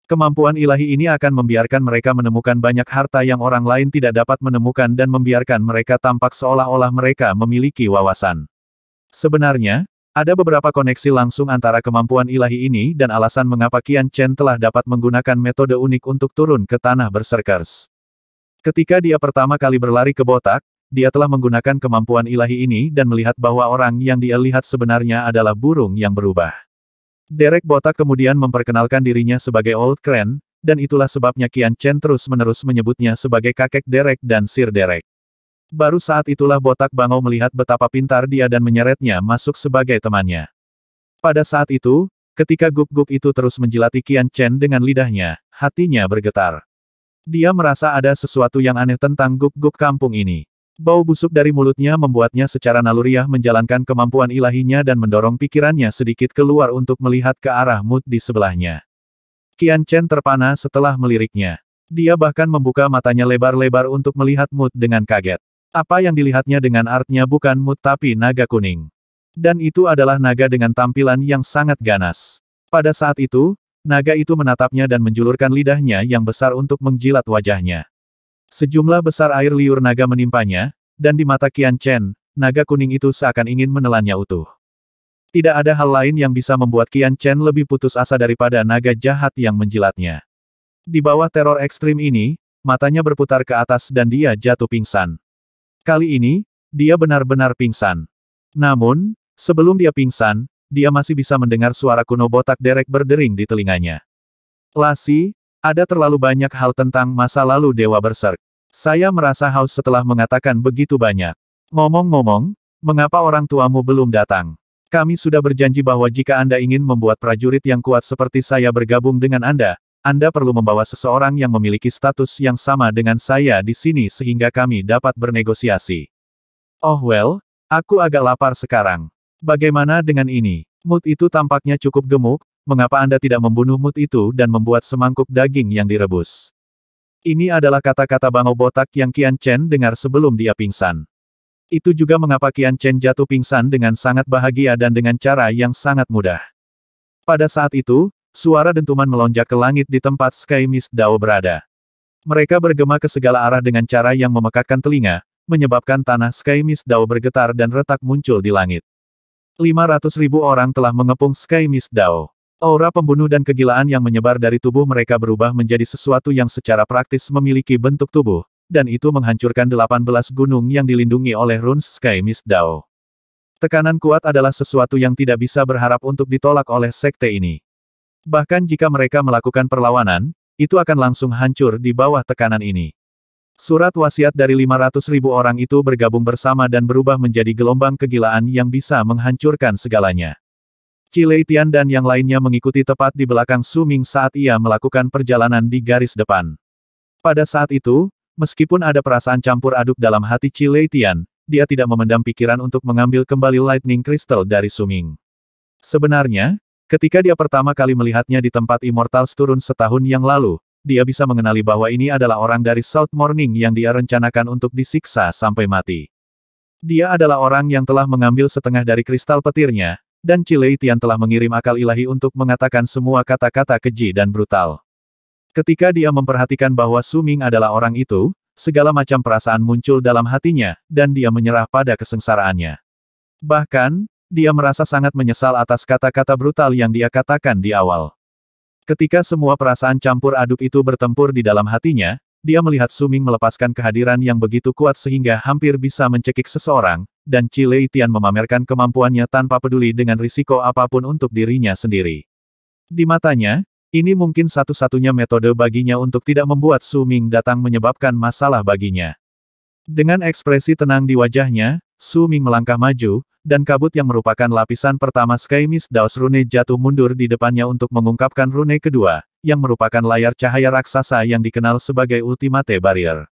Kemampuan ilahi ini akan membiarkan mereka menemukan banyak harta yang orang lain tidak dapat menemukan dan membiarkan mereka tampak seolah-olah mereka memiliki wawasan. Sebenarnya, ada beberapa koneksi langsung antara kemampuan ilahi ini dan alasan mengapa Kian Chen telah dapat menggunakan metode unik untuk turun ke tanah berserkers. Ketika dia pertama kali berlari ke botak, dia telah menggunakan kemampuan ilahi ini dan melihat bahwa orang yang dia lihat sebenarnya adalah burung yang berubah. Derek Botak kemudian memperkenalkan dirinya sebagai Old Crane, dan itulah sebabnya Kian Chen terus-menerus menyebutnya sebagai kakek Derek dan Sir Derek. Baru saat itulah Botak Bangau melihat betapa pintar dia dan menyeretnya masuk sebagai temannya. Pada saat itu, ketika guk-guk itu terus menjilati Kian Chen dengan lidahnya, hatinya bergetar. Dia merasa ada sesuatu yang aneh tentang guk-guk kampung ini. Bau busuk dari mulutnya membuatnya secara naluriah menjalankan kemampuan ilahinya dan mendorong pikirannya sedikit keluar untuk melihat ke arah Mut di sebelahnya. Qian Chen terpana setelah meliriknya. Dia bahkan membuka matanya lebar-lebar untuk melihat Mut dengan kaget. Apa yang dilihatnya dengan artnya bukan Mut tapi naga kuning. Dan itu adalah naga dengan tampilan yang sangat ganas. Pada saat itu, naga itu menatapnya dan menjulurkan lidahnya yang besar untuk menjilat wajahnya. Sejumlah besar air liur naga menimpanya, dan di mata Kian Chen, naga kuning itu seakan ingin menelannya utuh. Tidak ada hal lain yang bisa membuat Kian Chen lebih putus asa daripada naga jahat yang menjilatnya. Di bawah teror ekstrim ini, matanya berputar ke atas dan dia jatuh pingsan. Kali ini, dia benar-benar pingsan. Namun, sebelum dia pingsan, dia masih bisa mendengar suara kuno botak derek berdering di telinganya. Lasi, ada terlalu banyak hal tentang masa lalu Dewa Berserk. Saya merasa haus setelah mengatakan begitu banyak. Ngomong-ngomong, mengapa orang tuamu belum datang? Kami sudah berjanji bahwa jika Anda ingin membuat prajurit yang kuat seperti saya bergabung dengan Anda, Anda perlu membawa seseorang yang memiliki status yang sama dengan saya di sini sehingga kami dapat bernegosiasi. Oh well, aku agak lapar sekarang. Bagaimana dengan ini? Mut itu tampaknya cukup gemuk, mengapa Anda tidak membunuh mut itu dan membuat semangkuk daging yang direbus? Ini adalah kata-kata bangau botak yang Qian Chen dengar sebelum dia pingsan. Itu juga mengapa Qian Chen jatuh pingsan dengan sangat bahagia dan dengan cara yang sangat mudah. Pada saat itu, suara dentuman melonjak ke langit di tempat Sky Mist Dao berada. Mereka bergema ke segala arah dengan cara yang memekakkan telinga, menyebabkan tanah Sky Mist Dao bergetar dan retak muncul di langit ribu orang telah mengepung Sky Mist Dao. Aura pembunuh dan kegilaan yang menyebar dari tubuh mereka berubah menjadi sesuatu yang secara praktis memiliki bentuk tubuh, dan itu menghancurkan 18 gunung yang dilindungi oleh runes Sky Mist Dao. Tekanan kuat adalah sesuatu yang tidak bisa berharap untuk ditolak oleh sekte ini. Bahkan jika mereka melakukan perlawanan, itu akan langsung hancur di bawah tekanan ini. Surat wasiat dari 500 ribu orang itu bergabung bersama dan berubah menjadi gelombang kegilaan yang bisa menghancurkan segalanya. Cilei Tian dan yang lainnya mengikuti tepat di belakang Su Ming saat ia melakukan perjalanan di garis depan. Pada saat itu, meskipun ada perasaan campur aduk dalam hati Cilei Tian, dia tidak memendam pikiran untuk mengambil kembali Lightning Crystal dari Su Ming. Sebenarnya, ketika dia pertama kali melihatnya di tempat Immortals turun setahun yang lalu, dia bisa mengenali bahwa ini adalah orang dari South Morning yang dia rencanakan untuk disiksa sampai mati. Dia adalah orang yang telah mengambil setengah dari kristal petirnya, dan Chilei Tian telah mengirim akal ilahi untuk mengatakan semua kata-kata keji dan brutal. Ketika dia memperhatikan bahwa Suming adalah orang itu, segala macam perasaan muncul dalam hatinya, dan dia menyerah pada kesengsaraannya. Bahkan, dia merasa sangat menyesal atas kata-kata brutal yang dia katakan di awal. Ketika semua perasaan campur aduk itu bertempur di dalam hatinya, dia melihat Suming melepaskan kehadiran yang begitu kuat sehingga hampir bisa mencekik seseorang, dan Chile Tian memamerkan kemampuannya tanpa peduli dengan risiko apapun untuk dirinya sendiri. Di matanya, ini mungkin satu-satunya metode baginya untuk tidak membuat Suming datang menyebabkan masalah baginya. Dengan ekspresi tenang di wajahnya, Suming melangkah maju, dan kabut yang merupakan lapisan pertama Sky Mist Daos Rune jatuh mundur di depannya untuk mengungkapkan rune kedua, yang merupakan layar cahaya raksasa yang dikenal sebagai Ultimate Barrier.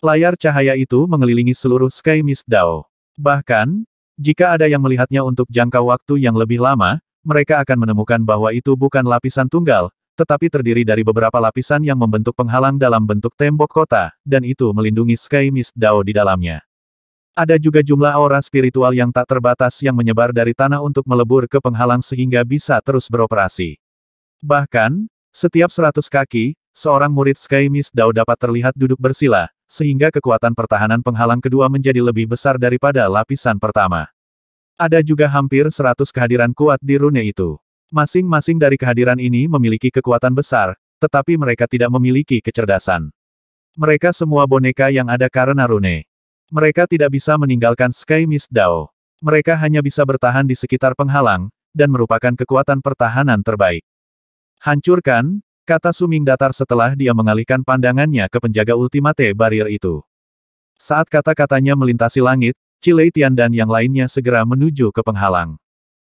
Layar cahaya itu mengelilingi seluruh Sky Mist Dao. Bahkan, jika ada yang melihatnya untuk jangka waktu yang lebih lama, mereka akan menemukan bahwa itu bukan lapisan tunggal, tetapi terdiri dari beberapa lapisan yang membentuk penghalang dalam bentuk tembok kota, dan itu melindungi Sky Mist Dao di dalamnya. Ada juga jumlah aura spiritual yang tak terbatas yang menyebar dari tanah untuk melebur ke penghalang sehingga bisa terus beroperasi. Bahkan, setiap 100 kaki, seorang murid Sky Mist Dao dapat terlihat duduk bersila, sehingga kekuatan pertahanan penghalang kedua menjadi lebih besar daripada lapisan pertama. Ada juga hampir 100 kehadiran kuat di rune itu. Masing-masing dari kehadiran ini memiliki kekuatan besar, tetapi mereka tidak memiliki kecerdasan. Mereka semua boneka yang ada karena rune. Mereka tidak bisa meninggalkan Sky Mist Dao. Mereka hanya bisa bertahan di sekitar penghalang, dan merupakan kekuatan pertahanan terbaik. Hancurkan, kata Suming datar setelah dia mengalihkan pandangannya ke penjaga ultimate barrier itu. Saat kata-katanya melintasi langit, Chile Tian dan yang lainnya segera menuju ke penghalang.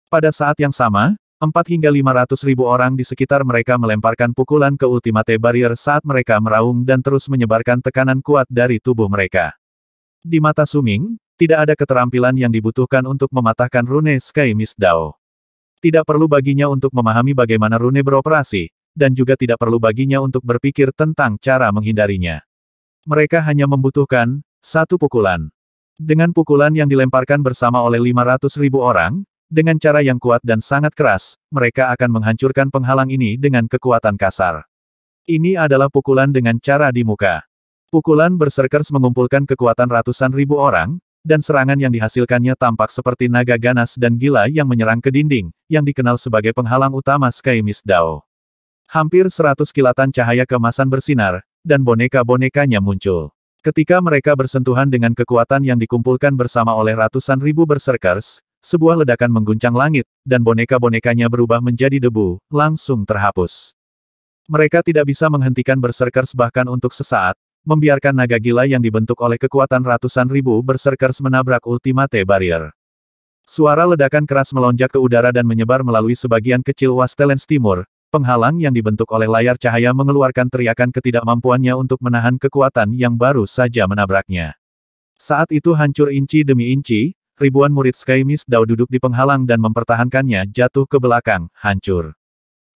Pada saat yang sama, 4 hingga 500 ribu orang di sekitar mereka melemparkan pukulan ke ultimate barrier saat mereka meraung dan terus menyebarkan tekanan kuat dari tubuh mereka. Di mata Suming, tidak ada keterampilan yang dibutuhkan untuk mematahkan rune Sky Mist Dao. Tidak perlu baginya untuk memahami bagaimana rune beroperasi, dan juga tidak perlu baginya untuk berpikir tentang cara menghindarinya. Mereka hanya membutuhkan satu pukulan. Dengan pukulan yang dilemparkan bersama oleh 500 ribu orang, dengan cara yang kuat dan sangat keras, mereka akan menghancurkan penghalang ini dengan kekuatan kasar. Ini adalah pukulan dengan cara di muka. Pukulan Berserkers mengumpulkan kekuatan ratusan ribu orang, dan serangan yang dihasilkannya tampak seperti naga ganas dan gila yang menyerang ke dinding, yang dikenal sebagai penghalang utama Sky Mist Dao. Hampir seratus kilatan cahaya kemasan bersinar, dan boneka-bonekanya muncul. Ketika mereka bersentuhan dengan kekuatan yang dikumpulkan bersama oleh ratusan ribu berserkers, sebuah ledakan mengguncang langit, dan boneka-bonekanya berubah menjadi debu, langsung terhapus. Mereka tidak bisa menghentikan berserkers bahkan untuk sesaat, membiarkan naga gila yang dibentuk oleh kekuatan ratusan ribu berserkers menabrak ultimate barrier. Suara ledakan keras melonjak ke udara dan menyebar melalui sebagian kecil Wastelens Timur, penghalang yang dibentuk oleh layar cahaya mengeluarkan teriakan ketidakmampuannya untuk menahan kekuatan yang baru saja menabraknya. Saat itu hancur inci demi inci, ribuan murid Sky Mist Dao duduk di penghalang dan mempertahankannya jatuh ke belakang, hancur.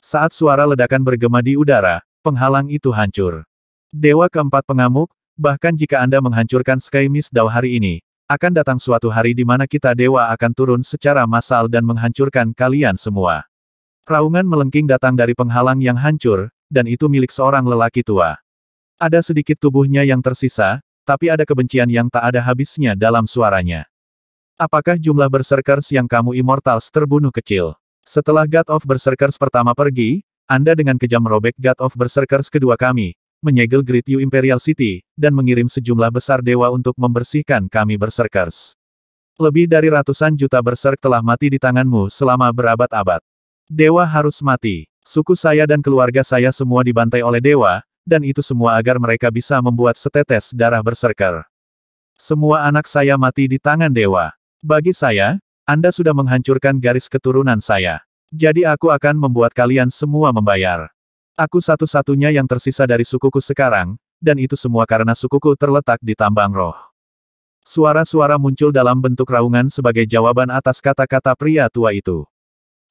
Saat suara ledakan bergema di udara, penghalang itu hancur. Dewa keempat pengamuk, bahkan jika Anda menghancurkan Sky Mist Dao hari ini, akan datang suatu hari di mana kita dewa akan turun secara massal dan menghancurkan kalian semua. Raungan melengking datang dari penghalang yang hancur, dan itu milik seorang lelaki tua. Ada sedikit tubuhnya yang tersisa, tapi ada kebencian yang tak ada habisnya dalam suaranya. Apakah jumlah berserkers yang kamu immortals terbunuh kecil? Setelah God of Berserkers pertama pergi, Anda dengan kejam robek God of Berserkers kedua kami, menyegel Great U Imperial City, dan mengirim sejumlah besar dewa untuk membersihkan kami berserkers. Lebih dari ratusan juta berserk telah mati di tanganmu selama berabad-abad. Dewa harus mati. Suku saya dan keluarga saya semua dibantai oleh dewa, dan itu semua agar mereka bisa membuat setetes darah berserker. Semua anak saya mati di tangan dewa. Bagi saya, Anda sudah menghancurkan garis keturunan saya. Jadi aku akan membuat kalian semua membayar. Aku satu-satunya yang tersisa dari sukuku sekarang, dan itu semua karena sukuku terletak di tambang roh. Suara-suara muncul dalam bentuk raungan sebagai jawaban atas kata-kata pria tua itu.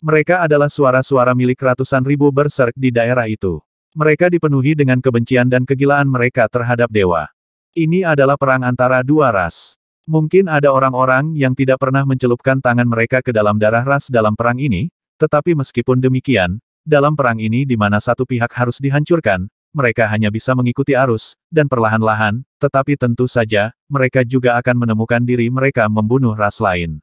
Mereka adalah suara-suara milik ratusan ribu berserk di daerah itu. Mereka dipenuhi dengan kebencian dan kegilaan mereka terhadap dewa. Ini adalah perang antara dua ras. Mungkin ada orang-orang yang tidak pernah mencelupkan tangan mereka ke dalam darah ras dalam perang ini, tetapi meskipun demikian, dalam perang ini di mana satu pihak harus dihancurkan, mereka hanya bisa mengikuti arus, dan perlahan-lahan, tetapi tentu saja, mereka juga akan menemukan diri mereka membunuh ras lain.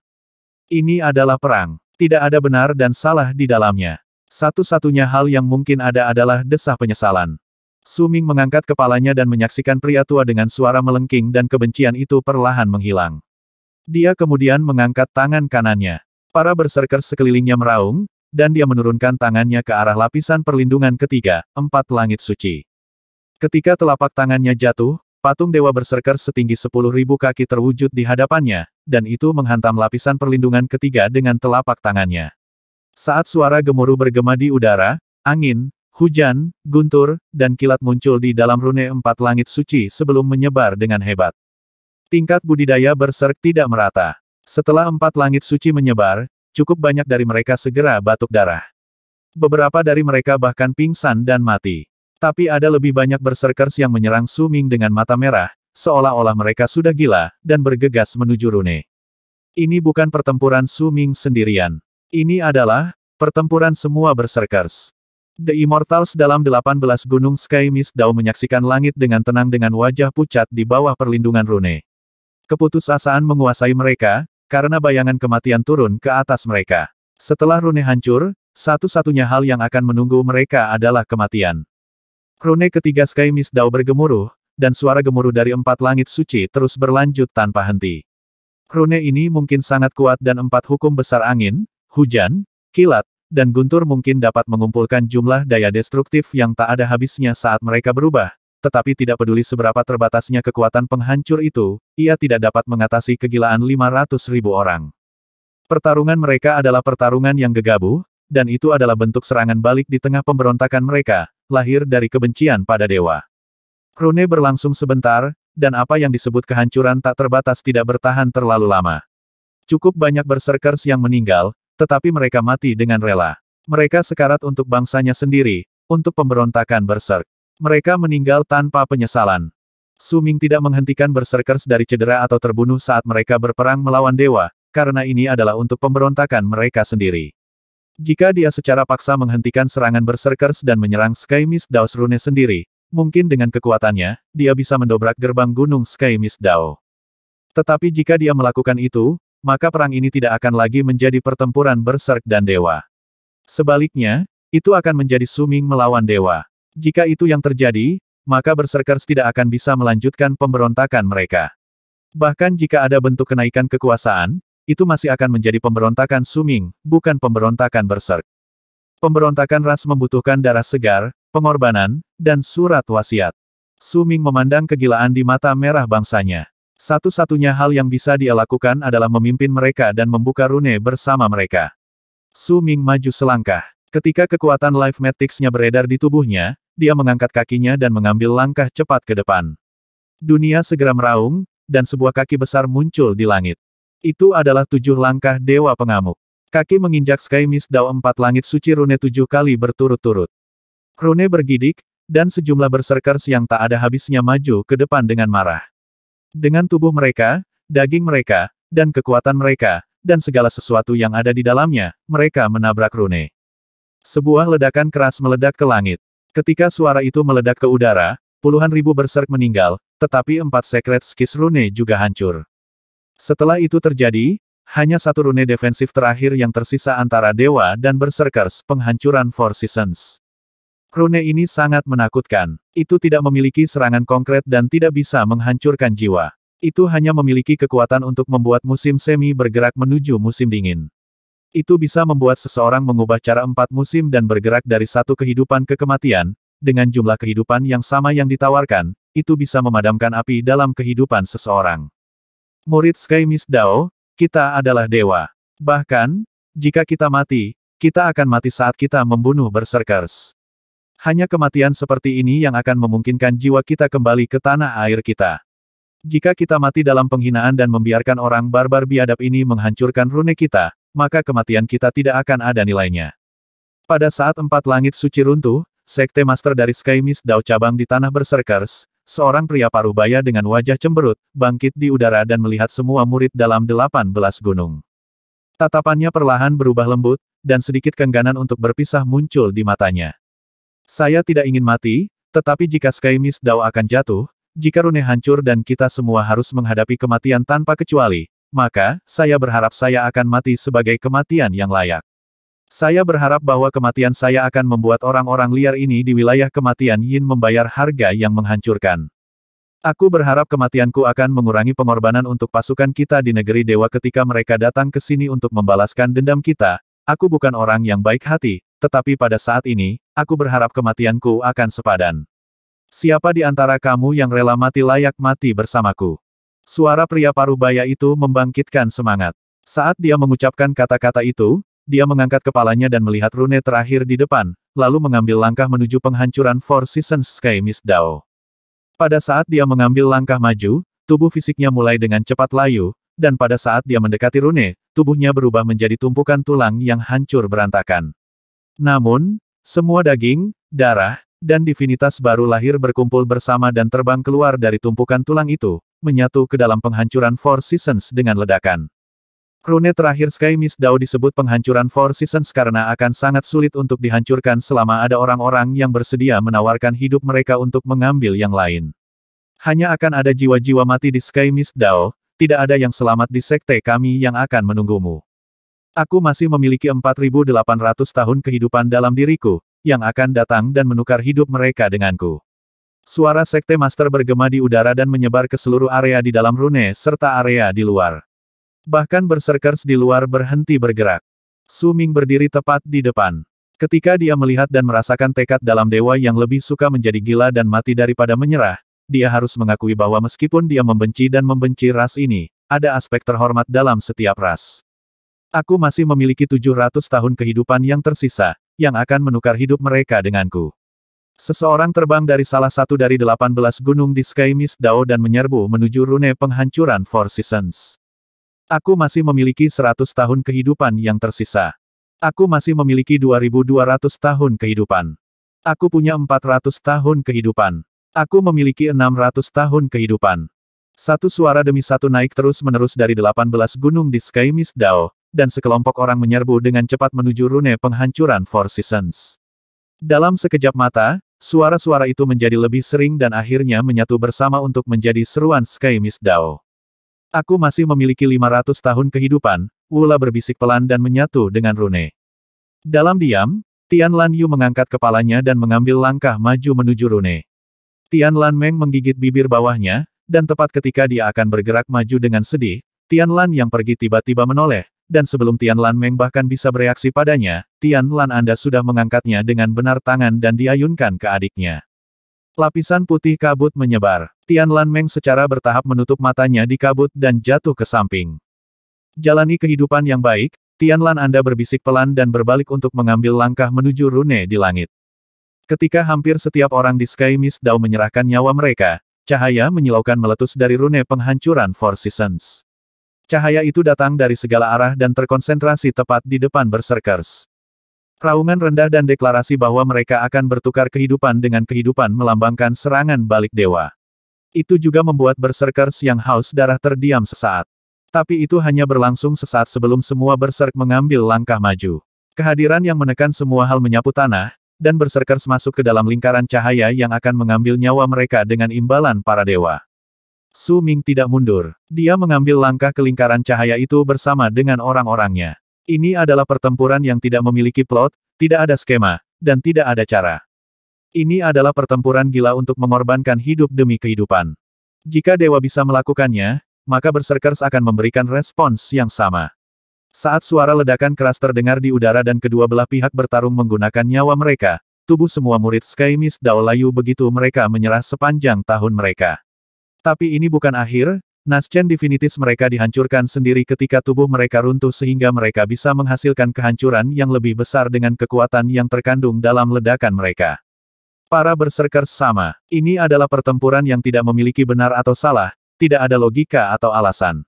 Ini adalah perang. Tidak ada benar dan salah di dalamnya. Satu-satunya hal yang mungkin ada adalah desah penyesalan. Suming mengangkat kepalanya dan menyaksikan pria tua dengan suara melengking dan kebencian itu perlahan menghilang. Dia kemudian mengangkat tangan kanannya. Para berserker sekelilingnya meraung, dan dia menurunkan tangannya ke arah lapisan perlindungan ketiga, empat langit suci. Ketika telapak tangannya jatuh, patung dewa berserker setinggi sepuluh ribu kaki terwujud di hadapannya, dan itu menghantam lapisan perlindungan ketiga dengan telapak tangannya. Saat suara gemuruh bergema di udara, angin, hujan, guntur, dan kilat muncul di dalam rune empat langit suci sebelum menyebar dengan hebat. Tingkat budidaya berserk tidak merata. Setelah empat langit suci menyebar, cukup banyak dari mereka segera batuk darah. Beberapa dari mereka bahkan pingsan dan mati. Tapi ada lebih banyak berserkers yang menyerang Su Ming dengan mata merah, seolah-olah mereka sudah gila, dan bergegas menuju Rune. Ini bukan pertempuran Su Ming sendirian. Ini adalah pertempuran semua berserkers. The Immortals dalam 18 gunung Sky Mist Dao menyaksikan langit dengan tenang dengan wajah pucat di bawah perlindungan Rune. Keputusasaan menguasai mereka, karena bayangan kematian turun ke atas mereka. Setelah rune hancur, satu-satunya hal yang akan menunggu mereka adalah kematian. Rune ketiga Sky Miss Dao bergemuruh, dan suara gemuruh dari empat langit suci terus berlanjut tanpa henti. Rune ini mungkin sangat kuat dan empat hukum besar angin, hujan, kilat, dan guntur mungkin dapat mengumpulkan jumlah daya destruktif yang tak ada habisnya saat mereka berubah, tetapi tidak peduli seberapa terbatasnya kekuatan penghancur itu, ia tidak dapat mengatasi kegilaan 500 ribu orang. Pertarungan mereka adalah pertarungan yang gegabah, dan itu adalah bentuk serangan balik di tengah pemberontakan mereka, lahir dari kebencian pada dewa. Rune berlangsung sebentar, dan apa yang disebut kehancuran tak terbatas tidak bertahan terlalu lama. Cukup banyak berserkers yang meninggal, tetapi mereka mati dengan rela. Mereka sekarat untuk bangsanya sendiri, untuk pemberontakan berserk. Mereka meninggal tanpa penyesalan. Suming tidak menghentikan berserkers dari cedera atau terbunuh saat mereka berperang melawan dewa, karena ini adalah untuk pemberontakan mereka sendiri. Jika dia secara paksa menghentikan serangan berserkers dan menyerang Sky Mist Dao's Rune sendiri, mungkin dengan kekuatannya, dia bisa mendobrak gerbang gunung Sky Mist Dao. Tetapi jika dia melakukan itu, maka perang ini tidak akan lagi menjadi pertempuran berserk dan dewa. Sebaliknya, itu akan menjadi suming melawan dewa. Jika itu yang terjadi, maka berserkers tidak akan bisa melanjutkan pemberontakan mereka. Bahkan jika ada bentuk kenaikan kekuasaan, itu masih akan menjadi pemberontakan suming, bukan pemberontakan berserk. Pemberontakan ras membutuhkan darah segar, pengorbanan, dan surat wasiat. Suming memandang kegilaan di mata merah bangsanya. Satu-satunya hal yang bisa dia lakukan adalah memimpin mereka dan membuka rune bersama mereka. Suming maju selangkah. Ketika kekuatan Life matrix nya beredar di tubuhnya, dia mengangkat kakinya dan mengambil langkah cepat ke depan. Dunia segera meraung, dan sebuah kaki besar muncul di langit. Itu adalah tujuh langkah Dewa Pengamuk. Kaki menginjak Sky Mist Dao empat langit suci rune tujuh kali berturut-turut. Rune bergidik, dan sejumlah berserkers yang tak ada habisnya maju ke depan dengan marah. Dengan tubuh mereka, daging mereka, dan kekuatan mereka, dan segala sesuatu yang ada di dalamnya, mereka menabrak Rune. Sebuah ledakan keras meledak ke langit. Ketika suara itu meledak ke udara, puluhan ribu berserk meninggal, tetapi empat sekret skis rune juga hancur. Setelah itu terjadi, hanya satu rune defensif terakhir yang tersisa antara dewa dan berserkers penghancuran Four Seasons. Rune ini sangat menakutkan. Itu tidak memiliki serangan konkret dan tidak bisa menghancurkan jiwa. Itu hanya memiliki kekuatan untuk membuat musim semi bergerak menuju musim dingin. Itu bisa membuat seseorang mengubah cara empat musim dan bergerak dari satu kehidupan ke kematian, dengan jumlah kehidupan yang sama yang ditawarkan, itu bisa memadamkan api dalam kehidupan seseorang. Murid Sky Miss Dao, kita adalah dewa. Bahkan, jika kita mati, kita akan mati saat kita membunuh berserkers. Hanya kematian seperti ini yang akan memungkinkan jiwa kita kembali ke tanah air kita. Jika kita mati dalam penghinaan dan membiarkan orang barbar biadab ini menghancurkan rune kita, maka kematian kita tidak akan ada nilainya. Pada saat empat langit suci runtuh, sekte master dari Sky Mist Dao cabang di tanah berserkers, seorang pria parubaya dengan wajah cemberut, bangkit di udara dan melihat semua murid dalam delapan belas gunung. Tatapannya perlahan berubah lembut, dan sedikit kengganan untuk berpisah muncul di matanya. Saya tidak ingin mati, tetapi jika Sky Mist Dao akan jatuh, jika rune hancur dan kita semua harus menghadapi kematian tanpa kecuali, maka, saya berharap saya akan mati sebagai kematian yang layak. Saya berharap bahwa kematian saya akan membuat orang-orang liar ini di wilayah kematian Yin membayar harga yang menghancurkan. Aku berharap kematianku akan mengurangi pengorbanan untuk pasukan kita di negeri dewa ketika mereka datang ke sini untuk membalaskan dendam kita. Aku bukan orang yang baik hati, tetapi pada saat ini, aku berharap kematianku akan sepadan. Siapa di antara kamu yang rela mati layak mati bersamaku? Suara pria paruh baya itu membangkitkan semangat. Saat dia mengucapkan kata-kata itu, dia mengangkat kepalanya dan melihat rune terakhir di depan, lalu mengambil langkah menuju penghancuran Four Seasons Sky Mist Dao. Pada saat dia mengambil langkah maju, tubuh fisiknya mulai dengan cepat layu, dan pada saat dia mendekati rune, tubuhnya berubah menjadi tumpukan tulang yang hancur berantakan. Namun, semua daging, darah, dan divinitas baru lahir berkumpul bersama dan terbang keluar dari tumpukan tulang itu, menyatu ke dalam penghancuran Four Seasons dengan ledakan. Rune terakhir Sky Miss Dao disebut penghancuran Four Seasons karena akan sangat sulit untuk dihancurkan selama ada orang-orang yang bersedia menawarkan hidup mereka untuk mengambil yang lain. Hanya akan ada jiwa-jiwa mati di Sky Miss Dao, tidak ada yang selamat di sekte kami yang akan menunggumu. Aku masih memiliki 4800 tahun kehidupan dalam diriku, yang akan datang dan menukar hidup mereka denganku. Suara Sekte Master bergema di udara dan menyebar ke seluruh area di dalam rune serta area di luar. Bahkan berserkers di luar berhenti bergerak. Suming berdiri tepat di depan. Ketika dia melihat dan merasakan tekad dalam dewa yang lebih suka menjadi gila dan mati daripada menyerah, dia harus mengakui bahwa meskipun dia membenci dan membenci ras ini, ada aspek terhormat dalam setiap ras. Aku masih memiliki 700 tahun kehidupan yang tersisa, yang akan menukar hidup mereka denganku. Seseorang terbang dari salah satu dari delapan belas gunung di Sky Mist Dao dan menyerbu menuju rune penghancuran Four Seasons. Aku masih memiliki seratus tahun kehidupan yang tersisa. Aku masih memiliki dua dua ribu ratus tahun kehidupan. Aku punya empat ratus tahun kehidupan. Aku memiliki enam ratus tahun kehidupan. Satu suara demi satu naik terus-menerus dari delapan belas gunung di Sky Mist Dao, dan sekelompok orang menyerbu dengan cepat menuju rune penghancuran Four Seasons. Dalam sekejap mata, suara-suara itu menjadi lebih sering dan akhirnya menyatu bersama untuk menjadi seruan Sky Miss Dao. Aku masih memiliki 500 tahun kehidupan, Wula berbisik pelan dan menyatu dengan rune. Dalam diam, Tian Lan Yu mengangkat kepalanya dan mengambil langkah maju menuju rune. Tian Lan Meng menggigit bibir bawahnya, dan tepat ketika dia akan bergerak maju dengan sedih, Tian Lan yang pergi tiba-tiba menoleh, dan sebelum Tian Lan Meng bahkan bisa bereaksi padanya, Tian Lan Anda sudah mengangkatnya dengan benar tangan dan diayunkan ke adiknya. Lapisan putih kabut menyebar. Tian Lan Meng secara bertahap menutup matanya di kabut dan jatuh ke samping. Jalani kehidupan yang baik, Tian Lan Anda berbisik pelan dan berbalik untuk mengambil langkah menuju rune di langit. Ketika hampir setiap orang di Sky Mist Dao menyerahkan nyawa mereka, cahaya menyilaukan meletus dari rune penghancuran Four Seasons. Cahaya itu datang dari segala arah dan terkonsentrasi tepat di depan berserkers. Raungan rendah dan deklarasi bahwa mereka akan bertukar kehidupan dengan kehidupan melambangkan serangan balik dewa. Itu juga membuat berserkers yang haus darah terdiam sesaat. Tapi itu hanya berlangsung sesaat sebelum semua berserk mengambil langkah maju. Kehadiran yang menekan semua hal menyapu tanah, dan berserkers masuk ke dalam lingkaran cahaya yang akan mengambil nyawa mereka dengan imbalan para dewa. Su Ming tidak mundur. Dia mengambil langkah ke lingkaran cahaya itu bersama dengan orang-orangnya. Ini adalah pertempuran yang tidak memiliki plot, tidak ada skema, dan tidak ada cara. Ini adalah pertempuran gila untuk mengorbankan hidup demi kehidupan. Jika dewa bisa melakukannya, maka berserkers akan memberikan respons yang sama. Saat suara ledakan keras terdengar di udara dan kedua belah pihak bertarung menggunakan nyawa mereka, tubuh semua murid Sky daulayu Daolayu begitu mereka menyerah sepanjang tahun mereka. Tapi ini bukan akhir, Nascen Divinitis mereka dihancurkan sendiri ketika tubuh mereka runtuh sehingga mereka bisa menghasilkan kehancuran yang lebih besar dengan kekuatan yang terkandung dalam ledakan mereka. Para berserker sama, ini adalah pertempuran yang tidak memiliki benar atau salah, tidak ada logika atau alasan.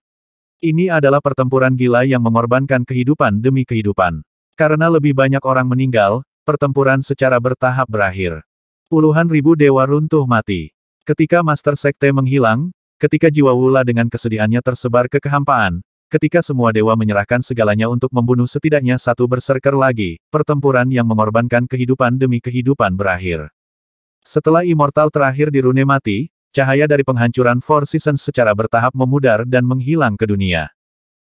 Ini adalah pertempuran gila yang mengorbankan kehidupan demi kehidupan. Karena lebih banyak orang meninggal, pertempuran secara bertahap berakhir. Puluhan ribu dewa runtuh mati. Ketika Master Sekte menghilang, ketika jiwa Wula dengan kesedihannya tersebar ke kehampaan, ketika semua dewa menyerahkan segalanya untuk membunuh setidaknya satu berserker lagi, pertempuran yang mengorbankan kehidupan demi kehidupan berakhir. Setelah immortal terakhir di Rune mati, cahaya dari penghancuran Four Seasons secara bertahap memudar dan menghilang ke dunia.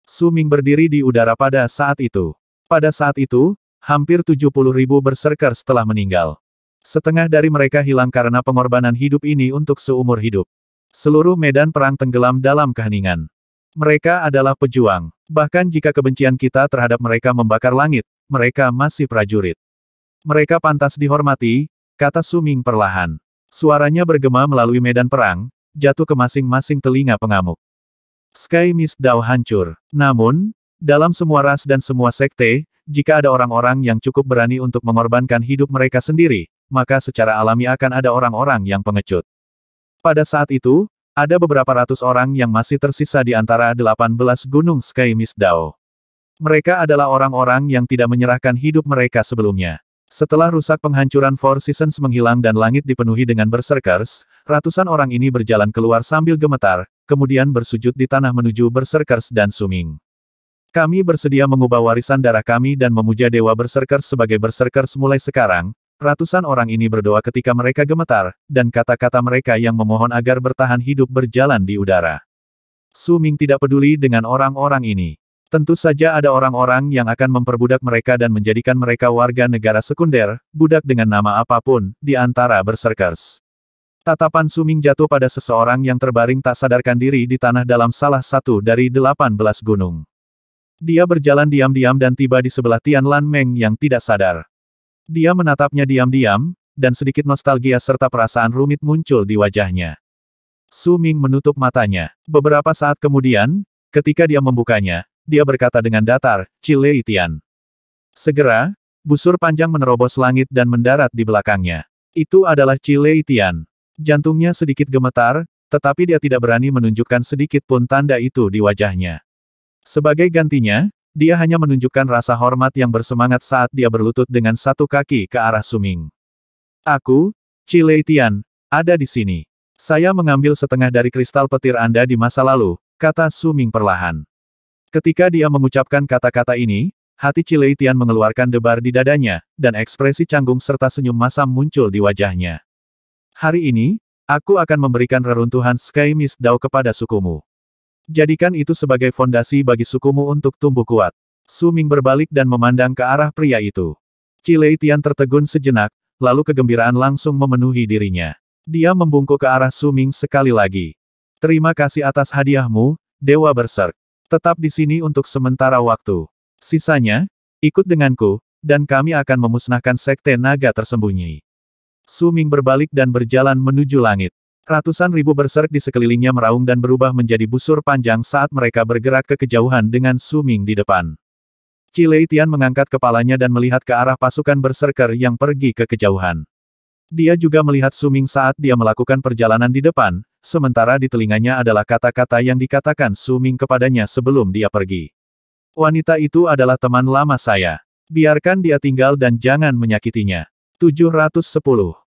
Suming berdiri di udara pada saat itu. Pada saat itu, hampir 70 ribu berserker setelah meninggal. Setengah dari mereka hilang karena pengorbanan hidup ini untuk seumur hidup. Seluruh medan perang tenggelam dalam keheningan. Mereka adalah pejuang. Bahkan jika kebencian kita terhadap mereka membakar langit, mereka masih prajurit. Mereka pantas dihormati, kata Suming perlahan. Suaranya bergema melalui medan perang, jatuh ke masing-masing telinga pengamuk. Sky Mist Dao hancur. Namun, dalam semua ras dan semua sekte, jika ada orang-orang yang cukup berani untuk mengorbankan hidup mereka sendiri, maka secara alami akan ada orang-orang yang pengecut. Pada saat itu, ada beberapa ratus orang yang masih tersisa di antara 18 gunung Sky Mist Dao. Mereka adalah orang-orang yang tidak menyerahkan hidup mereka sebelumnya. Setelah rusak penghancuran Four Seasons menghilang dan langit dipenuhi dengan berserkers, ratusan orang ini berjalan keluar sambil gemetar, kemudian bersujud di tanah menuju berserkers dan suming. Kami bersedia mengubah warisan darah kami dan memuja Dewa Berserkers sebagai berserkers mulai sekarang, Ratusan orang ini berdoa ketika mereka gemetar, dan kata-kata mereka yang memohon agar bertahan hidup berjalan di udara. Su Ming tidak peduli dengan orang-orang ini. Tentu saja ada orang-orang yang akan memperbudak mereka dan menjadikan mereka warga negara sekunder, budak dengan nama apapun, di antara berserkers. Tatapan Suming jatuh pada seseorang yang terbaring tak sadarkan diri di tanah dalam salah satu dari delapan belas gunung. Dia berjalan diam-diam dan tiba di sebelah Tian Lan Meng yang tidak sadar. Dia menatapnya diam-diam, dan sedikit nostalgia serta perasaan rumit muncul di wajahnya. Su Ming menutup matanya. Beberapa saat kemudian, ketika dia membukanya, dia berkata dengan datar, Cile Itian. Segera, busur panjang menerobos langit dan mendarat di belakangnya. Itu adalah Cile Itian. Jantungnya sedikit gemetar, tetapi dia tidak berani menunjukkan sedikit pun tanda itu di wajahnya. Sebagai gantinya, dia hanya menunjukkan rasa hormat yang bersemangat saat dia berlutut dengan satu kaki ke arah Suming. Aku, Chile Tian, ada di sini. Saya mengambil setengah dari kristal petir Anda di masa lalu, kata Suming perlahan. Ketika dia mengucapkan kata-kata ini, hati Chile Tian mengeluarkan debar di dadanya, dan ekspresi canggung serta senyum masam muncul di wajahnya. Hari ini, aku akan memberikan reruntuhan Sky Mist Dao kepada sukumu. Jadikan itu sebagai fondasi bagi sukumu untuk tumbuh kuat. Su Ming berbalik dan memandang ke arah pria itu. Cilei Tian tertegun sejenak, lalu kegembiraan langsung memenuhi dirinya. Dia membungkuk ke arah Su Ming sekali lagi. Terima kasih atas hadiahmu, Dewa Berserk. Tetap di sini untuk sementara waktu. Sisanya, ikut denganku, dan kami akan memusnahkan sekte naga tersembunyi. Su Ming berbalik dan berjalan menuju langit. Ratusan ribu berserk di sekelilingnya meraung dan berubah menjadi busur panjang saat mereka bergerak ke kejauhan dengan Suming di depan. Cilei Tian mengangkat kepalanya dan melihat ke arah pasukan berserker yang pergi ke kejauhan. Dia juga melihat Suming saat dia melakukan perjalanan di depan, sementara di telinganya adalah kata-kata yang dikatakan Suming kepadanya sebelum dia pergi. Wanita itu adalah teman lama saya. Biarkan dia tinggal dan jangan menyakitinya. 710.